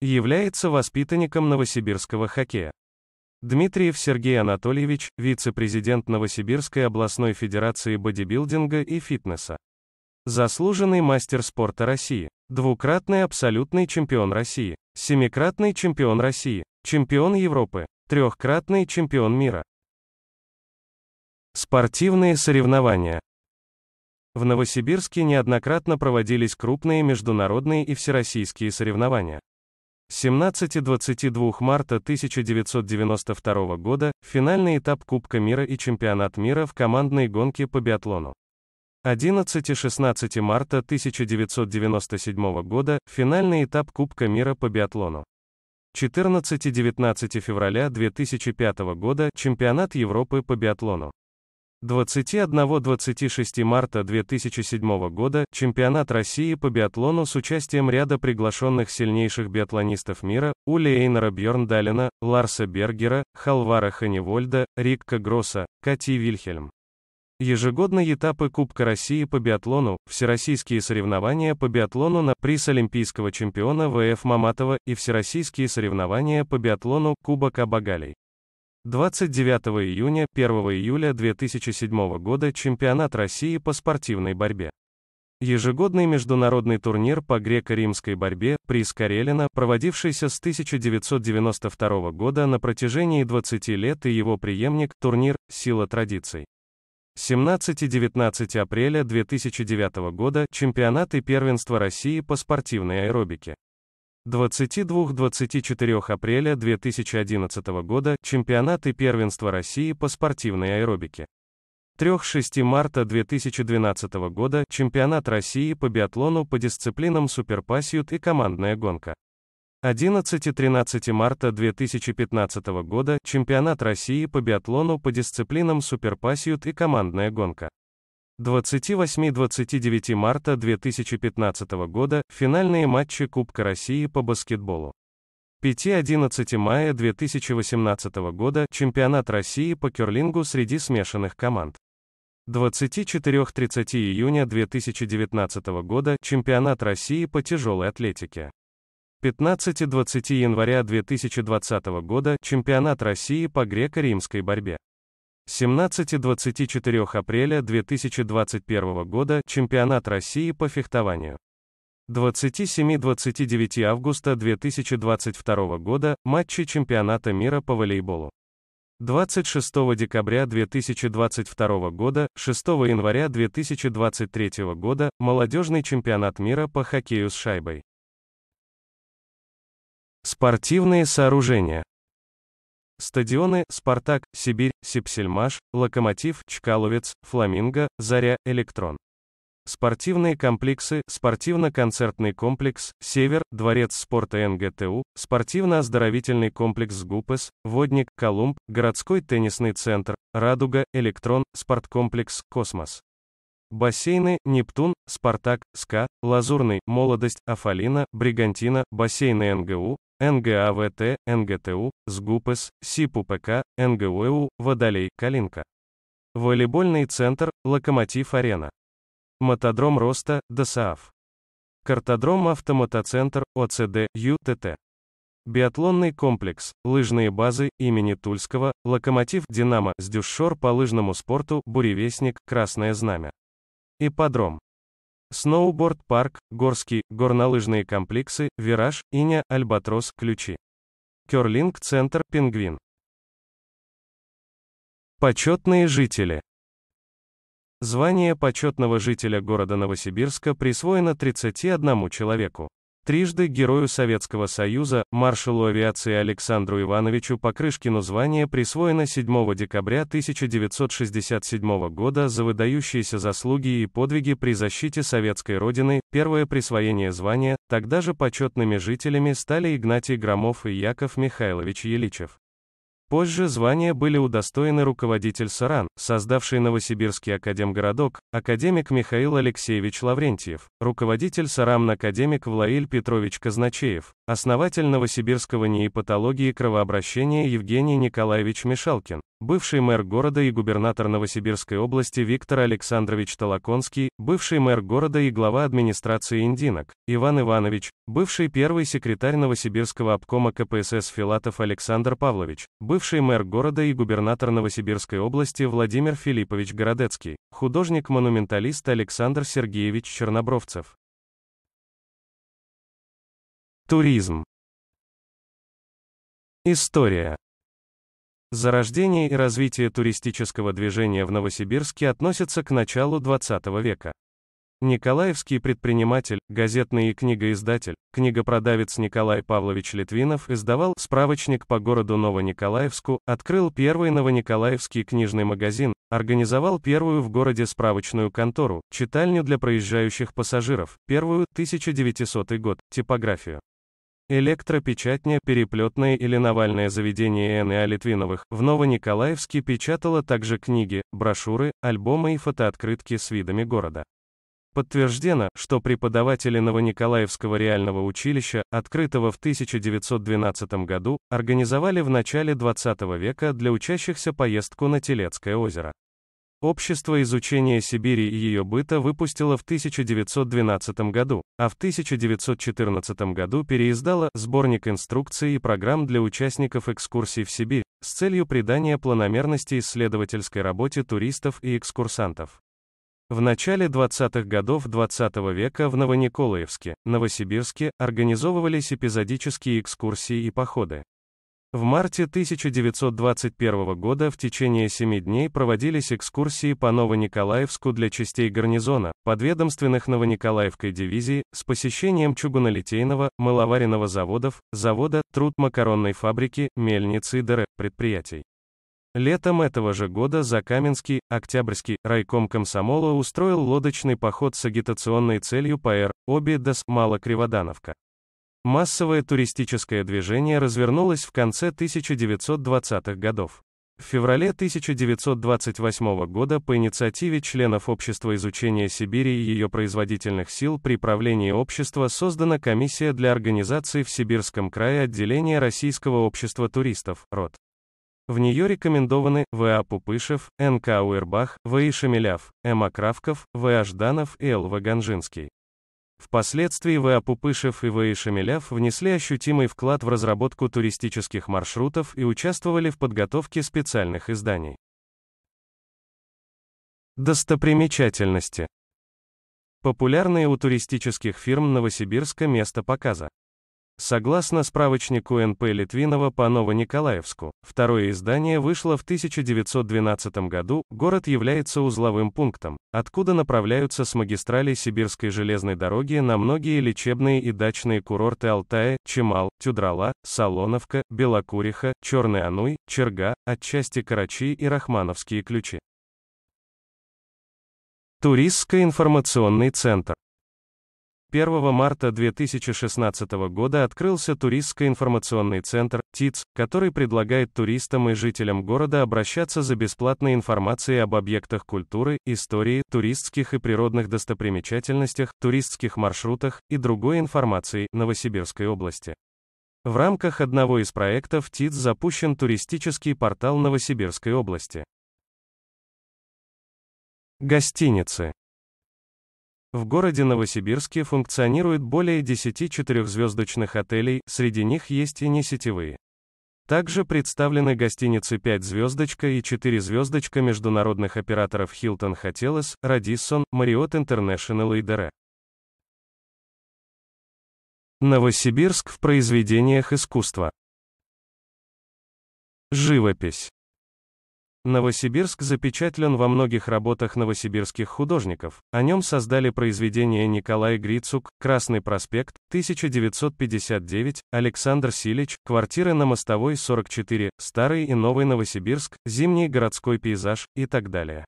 Является воспитанником новосибирского хоккея. Дмитриев Сергей Анатольевич, вице-президент Новосибирской областной федерации бодибилдинга и фитнеса. Заслуженный мастер спорта России. Двукратный абсолютный чемпион России. Семикратный чемпион России. Чемпион Европы. Трехкратный чемпион мира. Спортивные соревнования. В Новосибирске неоднократно проводились крупные международные и всероссийские соревнования. 17 и 22 марта 1992 года – финальный этап Кубка мира и Чемпионат мира в командной гонке по биатлону. 11 и 16 марта 1997 года – финальный этап Кубка мира по биатлону. 14 и 19 февраля 2005 года – Чемпионат Европы по биатлону. 21-26 марта 2007 года чемпионат России по биатлону с участием ряда приглашенных сильнейших биатлонистов мира, Ули Эйнера Бьерндалена, Ларса Бергера, Халвара Ханевольда, Рикка Гросса, Кати Вильхельм. Ежегодные этапы Кубка России по биатлону, всероссийские соревнования по биатлону на приз олимпийского чемпиона ВФ Маматова и всероссийские соревнования по биатлону Кубок Абагалей. 29 июня, 1 июля 2007 года чемпионат России по спортивной борьбе. Ежегодный международный турнир по греко-римской борьбе «Приз Карелина», проводившийся с 1992 года на протяжении 20 лет и его преемник турнир «Сила традиций». 17 и 19 апреля 2009 года чемпионаты первенства России по спортивной аэробике. 22-24 апреля 2011 года чемпионат и первенство России по спортивной аэробике. 3-6 марта 2012 года чемпионат России по биатлону по дисциплинам суперпассиют и командная гонка. 11-13 марта 2015 года чемпионат России по биатлону по дисциплинам суперпассиют и командная гонка. 28-29 марта 2015 года, финальные матчи Кубка России по баскетболу. 5-11 мая 2018 года, чемпионат России по керлингу среди смешанных команд. 24-30 июня 2019 года, чемпионат России по тяжелой атлетике. 15-20 января 2020 года, чемпионат России по греко-римской борьбе. 17-24 апреля 2021 года Чемпионат России по фехтованию. 27-29 августа 2022 года матчи Чемпионата мира по волейболу. 26 декабря 2022 года, 6 января 2023 года Молодежный чемпионат мира по хоккею с шайбой. Спортивные сооружения. Стадионы «Спартак», «Сибирь», «Сипсельмаш», «Локомотив», «Чкаловец», «Фламинго», «Заря», «Электрон». Спортивные комплексы, спортивно-концертный комплекс, «Север», Дворец спорта НГТУ, спортивно-оздоровительный комплекс «ГУПЭС», «Водник», «Колумб», городской теннисный центр, «Радуга», «Электрон», спорткомплекс «Космос». Бассейны, Нептун, Спартак, СКА, Лазурный, Молодость, Афалина, Бригантина, бассейны НГУ, НГАВТ, НГТУ, СГУПС, СИПУПК, НГУЭУ, э Водолей, Калинка. Волейбольный центр, Локомотив-Арена. Мотодром Роста, ДСАФ. Картодром Автомотоцентр, ОЦД, ЮТТ. Биатлонный комплекс, лыжные базы имени Тульского, Локомотив, Динамо, Сдюшор по лыжному спорту, Буревестник, Красное Знамя. Ипподром. Сноуборд-парк, горский, горнолыжные комплексы, вираж, иня, альбатрос, ключи. Керлинг-центр, пингвин. Почетные жители. Звание почетного жителя города Новосибирска присвоено 31 человеку. Трижды Герою Советского Союза, маршалу авиации Александру Ивановичу Покрышкину звание присвоено 7 декабря 1967 года за выдающиеся заслуги и подвиги при защите Советской Родины, первое присвоение звания, тогда же почетными жителями стали Игнатий Громов и Яков Михайлович Еличев. Позже звания были удостоены руководитель САРАН, создавший Новосибирский академгородок, академик Михаил Алексеевич Лаврентьев, руководитель Саран, академик Влаиль Петрович Казначеев, основатель Новосибирского НИИ патологии кровообращения Евгений Николаевич Мишалкин, бывший мэр города и губернатор Новосибирской области Виктор Александрович Толоконский, бывший мэр города и глава администрации Индинок, Иван Иванович, бывший первый секретарь Новосибирского обкома КПСС Филатов Александр Павлович, бывший бывший мэр города и губернатор Новосибирской области Владимир Филиппович Городецкий, художник-монументалист Александр Сергеевич Чернобровцев. Туризм. История. Зарождение и развитие туристического движения в Новосибирске относятся к началу 20 века. Николаевский предприниматель, газетный и книгоиздатель, книгопродавец Николай Павлович Литвинов издавал справочник по городу Новониколаевску, открыл первый Новониколаевский книжный магазин, организовал первую в городе справочную контору, читальню для проезжающих пассажиров, первую, 1900 год, типографию. Электропечатня, переплетное или навальное заведение Н.А. Литвиновых в Новониколаевске печатала также книги, брошюры, альбомы и фотооткрытки с видами города. Подтверждено, что преподаватели Новониколаевского реального училища, открытого в 1912 году, организовали в начале 20 века для учащихся поездку на Телецкое озеро. Общество изучения Сибири и ее быта выпустило в 1912 году, а в 1914 году переиздало сборник инструкций и программ для участников экскурсий в Сибирь с целью придания планомерности исследовательской работе туристов и экскурсантов. В начале 20-х годов 20 -го века в Новониколаевске, Новосибирске организовывались эпизодические экскурсии и походы. В марте 1921 года в течение семи дней проводились экскурсии по Новониколаевску для частей гарнизона, подведомственных Новониколаевской дивизии, с посещением чугунолитейного, мыловаренного заводов, завода, труд макаронной фабрики, мельницы и дыры, предприятий. Летом этого же года Закаменский, Октябрьский, райком комсомола устроил лодочный поход с агитационной целью по Р. Обидас, Малокриводановка. Массовое туристическое движение развернулось в конце 1920-х годов. В феврале 1928 года по инициативе членов Общества изучения Сибири и ее производительных сил при правлении общества создана комиссия для организации в Сибирском крае отделения Российского общества туристов, РОД. В нее рекомендованы В.А. Пупышев, Н.К. Уэрбах, В.И. Шемеляв, М.А. Кравков, В.А. Жданов и Л.В. Ганжинский. Впоследствии В.А. Пупышев и В.И. Шемеляв внесли ощутимый вклад в разработку туристических маршрутов и участвовали в подготовке специальных изданий. Достопримечательности. Популярные у туристических фирм Новосибирска место показа. Согласно справочнику НП Литвинова по Новониколаевску, второе издание вышло в 1912 году, город является узловым пунктом, откуда направляются с магистрали Сибирской железной дороги на многие лечебные и дачные курорты Алтая, Чемал, Тюдрала, Салоновка, Белокуриха, Черный Ануй, Черга, отчасти Карачи и Рахмановские ключи. Туристско-информационный центр 1 марта 2016 года открылся туристско-информационный центр ТИЦ, который предлагает туристам и жителям города обращаться за бесплатной информацией об объектах культуры, истории, туристских и природных достопримечательностях, туристских маршрутах и другой информации Новосибирской области. В рамках одного из проектов ТИЦ запущен туристический портал Новосибирской области. Гостиницы в городе Новосибирске функционирует более 10 четырехзвездочных отелей, среди них есть и не сетевые. Также представлены гостиницы 5 звездочка и 4 звездочка международных операторов Hilton Hotels, Radisson, Marriott International и Dere. Новосибирск в произведениях искусства. Живопись. Новосибирск запечатлен во многих работах новосибирских художников. О нем создали произведения Николай Грицук, Красный проспект, 1959, Александр Силич, квартиры на Мостовой 44, Старый и Новый Новосибирск, Зимний городской пейзаж и так далее.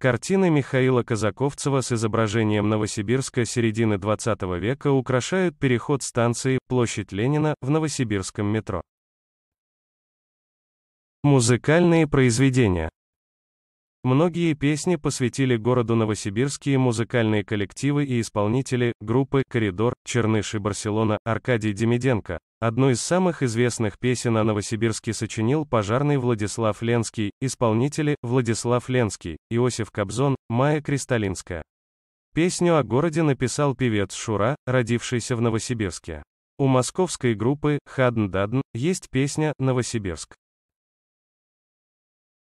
Картины Михаила Казаковцева с изображением Новосибирска середины 20 века украшают переход станции «Площадь Ленина» в новосибирском метро. Музыкальные произведения. Многие песни посвятили городу новосибирские музыкальные коллективы и исполнители, группы «Коридор», «Черныш» и «Барселона», Аркадий Демиденко. Одну из самых известных песен о Новосибирске сочинил пожарный Владислав Ленский, исполнители – Владислав Ленский, Иосиф Кобзон, Майя Кристалинская. Песню о городе написал певец Шура, родившийся в Новосибирске. У московской группы «Хадн Дадн» есть песня «Новосибирск».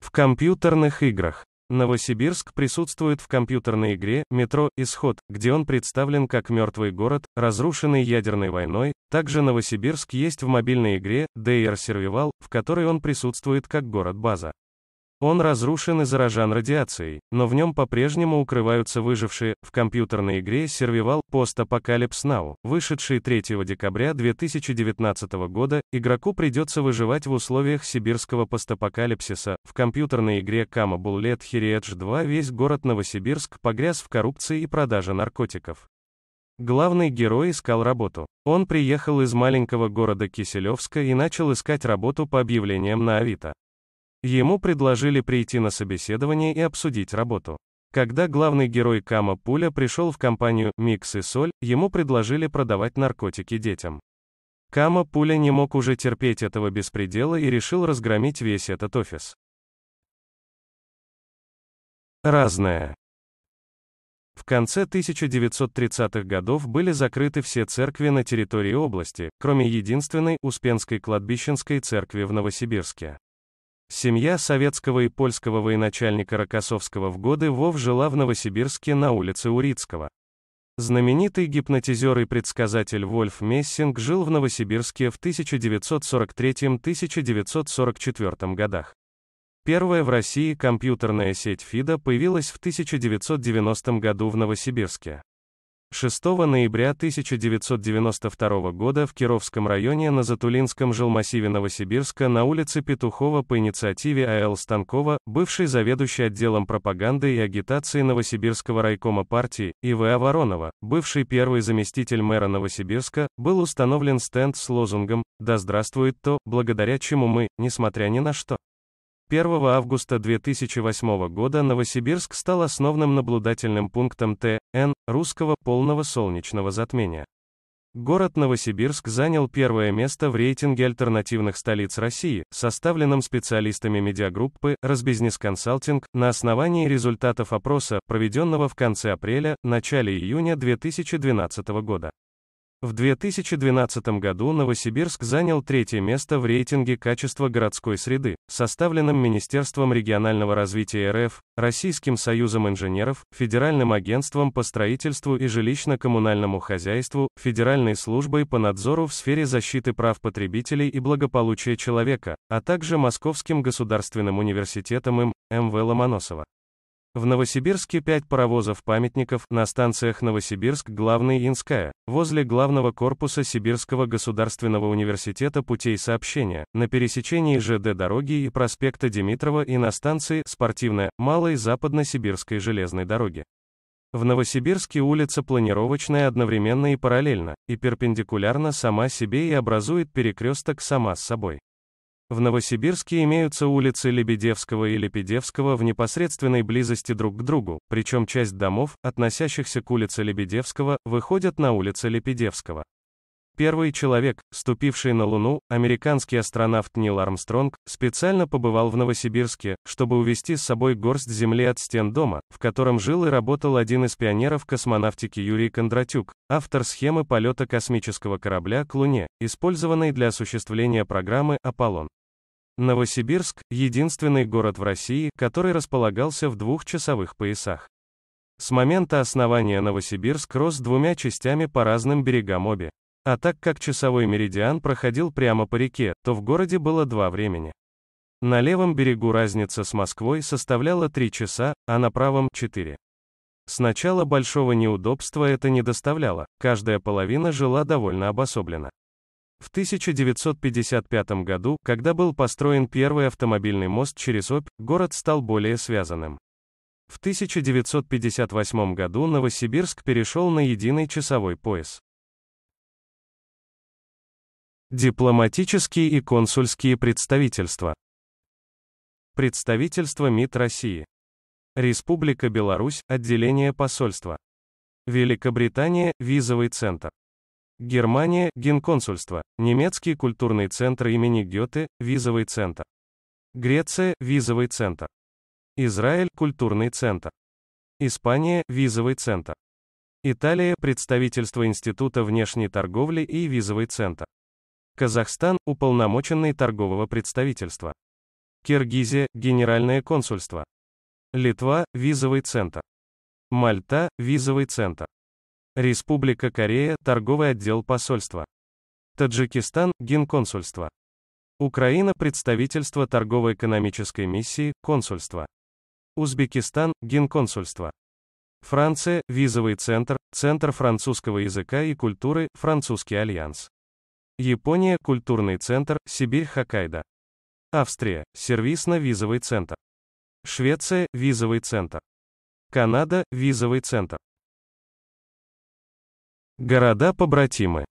В компьютерных играх. Новосибирск присутствует в компьютерной игре «Метро. Исход», где он представлен как мертвый город, разрушенный ядерной войной. Также Новосибирск есть в мобильной игре «Дейер Survival, в которой он присутствует как город-база. Он разрушен и заражен радиацией, но в нем по-прежнему укрываются выжившие, в компьютерной игре "Сервивал Post-Apocalypse Now, вышедшей 3 декабря 2019 года, игроку придется выживать в условиях сибирского постапокалипсиса, в компьютерной игре Kama Bullet Heritage 2 весь город Новосибирск погряз в коррупции и продаже наркотиков. Главный герой искал работу. Он приехал из маленького города Киселевска и начал искать работу по объявлениям на Авито. Ему предложили прийти на собеседование и обсудить работу. Когда главный герой Кама Пуля пришел в компанию «Микс и Соль», ему предложили продавать наркотики детям. Кама Пуля не мог уже терпеть этого беспредела и решил разгромить весь этот офис. Разное. В конце 1930-х годов были закрыты все церкви на территории области, кроме единственной Успенской кладбищенской церкви в Новосибирске. Семья советского и польского военачальника Рокоссовского в годы ВОВ жила в Новосибирске на улице Урицкого. Знаменитый гипнотизер и предсказатель Вольф Мессинг жил в Новосибирске в 1943-1944 годах. Первая в России компьютерная сеть ФИДА появилась в 1990 году в Новосибирске. 6 ноября 1992 года в Кировском районе на Затулинском жилмассиве Новосибирска на улице Петухова по инициативе А.Л. Станкова, бывший заведующий отделом пропаганды и агитации Новосибирского райкома партии, И.В.А. Воронова, бывший первый заместитель мэра Новосибирска, был установлен стенд с лозунгом «Да здравствует то, благодаря чему мы, несмотря ни на что». 1 августа 2008 года Новосибирск стал основным наблюдательным пунктом ТН русского полного солнечного затмения. Город Новосибирск занял первое место в рейтинге альтернативных столиц России, составленном специалистами медиагруппы «Разбизнес Консалтинг» на основании результатов опроса, проведенного в конце апреля, начале июня 2012 года. В 2012 году Новосибирск занял третье место в рейтинге качества городской среды, составленном Министерством регионального развития РФ, Российским союзом инженеров, Федеральным агентством по строительству и жилищно-коммунальному хозяйству, Федеральной службой по надзору в сфере защиты прав потребителей и благополучия человека, а также Московским государственным университетом им. М.В. Ломоносова. В Новосибирске пять паровозов-памятников на станциях Новосибирск, Главный Инская, возле главного корпуса Сибирского государственного университета путей сообщения, на пересечении ЖД дороги и проспекта Димитрова и на станции Спортивная, Малой Западно-Сибирской железной дороги. В Новосибирске улица планировочная одновременно и параллельно, и перпендикулярно сама себе и образует перекресток сама с собой. В Новосибирске имеются улицы Лебедевского и Лепедевского в непосредственной близости друг к другу, причем часть домов, относящихся к улице Лебедевского, выходят на улицы Лепедевского. Первый человек, ступивший на Луну, американский астронавт Нил Армстронг, специально побывал в Новосибирске, чтобы увезти с собой горсть земли от стен дома, в котором жил и работал один из пионеров космонавтики Юрий Кондратюк, автор схемы полета космического корабля к Луне, использованной для осуществления программы «Аполлон». Новосибирск – единственный город в России, который располагался в двух часовых поясах. С момента основания Новосибирск рос двумя частями по разным берегам Оби. А так как часовой меридиан проходил прямо по реке, то в городе было два времени. На левом берегу разница с Москвой составляла три часа, а на правом – четыре. Сначала большого неудобства это не доставляло, каждая половина жила довольно обособленно. В 1955 году, когда был построен первый автомобильный мост через Обь, город стал более связанным. В 1958 году Новосибирск перешел на единый часовой пояс. Дипломатические и консульские представительства. Представительство МИД России. Республика Беларусь, отделение посольства. Великобритания, визовый центр. Германия, Генконсульство, Немецкий культурный центр имени Гёте, визовый центр. Греция, визовый центр. Израиль, культурный центр. Испания, визовый центр. Италия, представительство Института внешней торговли и визовый центр. Казахстан, уполномоченный торгового представительства. Киргизия, генеральное консульство. Литва, визовый центр. Мальта, визовый центр. Республика Корея, торговый отдел посольства. Таджикистан, генконсульство. Украина, представительство торгово-экономической миссии, консульство. Узбекистан, генконсульство. Франция, визовый центр, центр французского языка и культуры, французский альянс. Япония, культурный центр, Сибирь, Хоккайдо. Австрия, сервисно-визовый центр. Швеция, визовый центр. Канада, визовый центр. Города-побратимы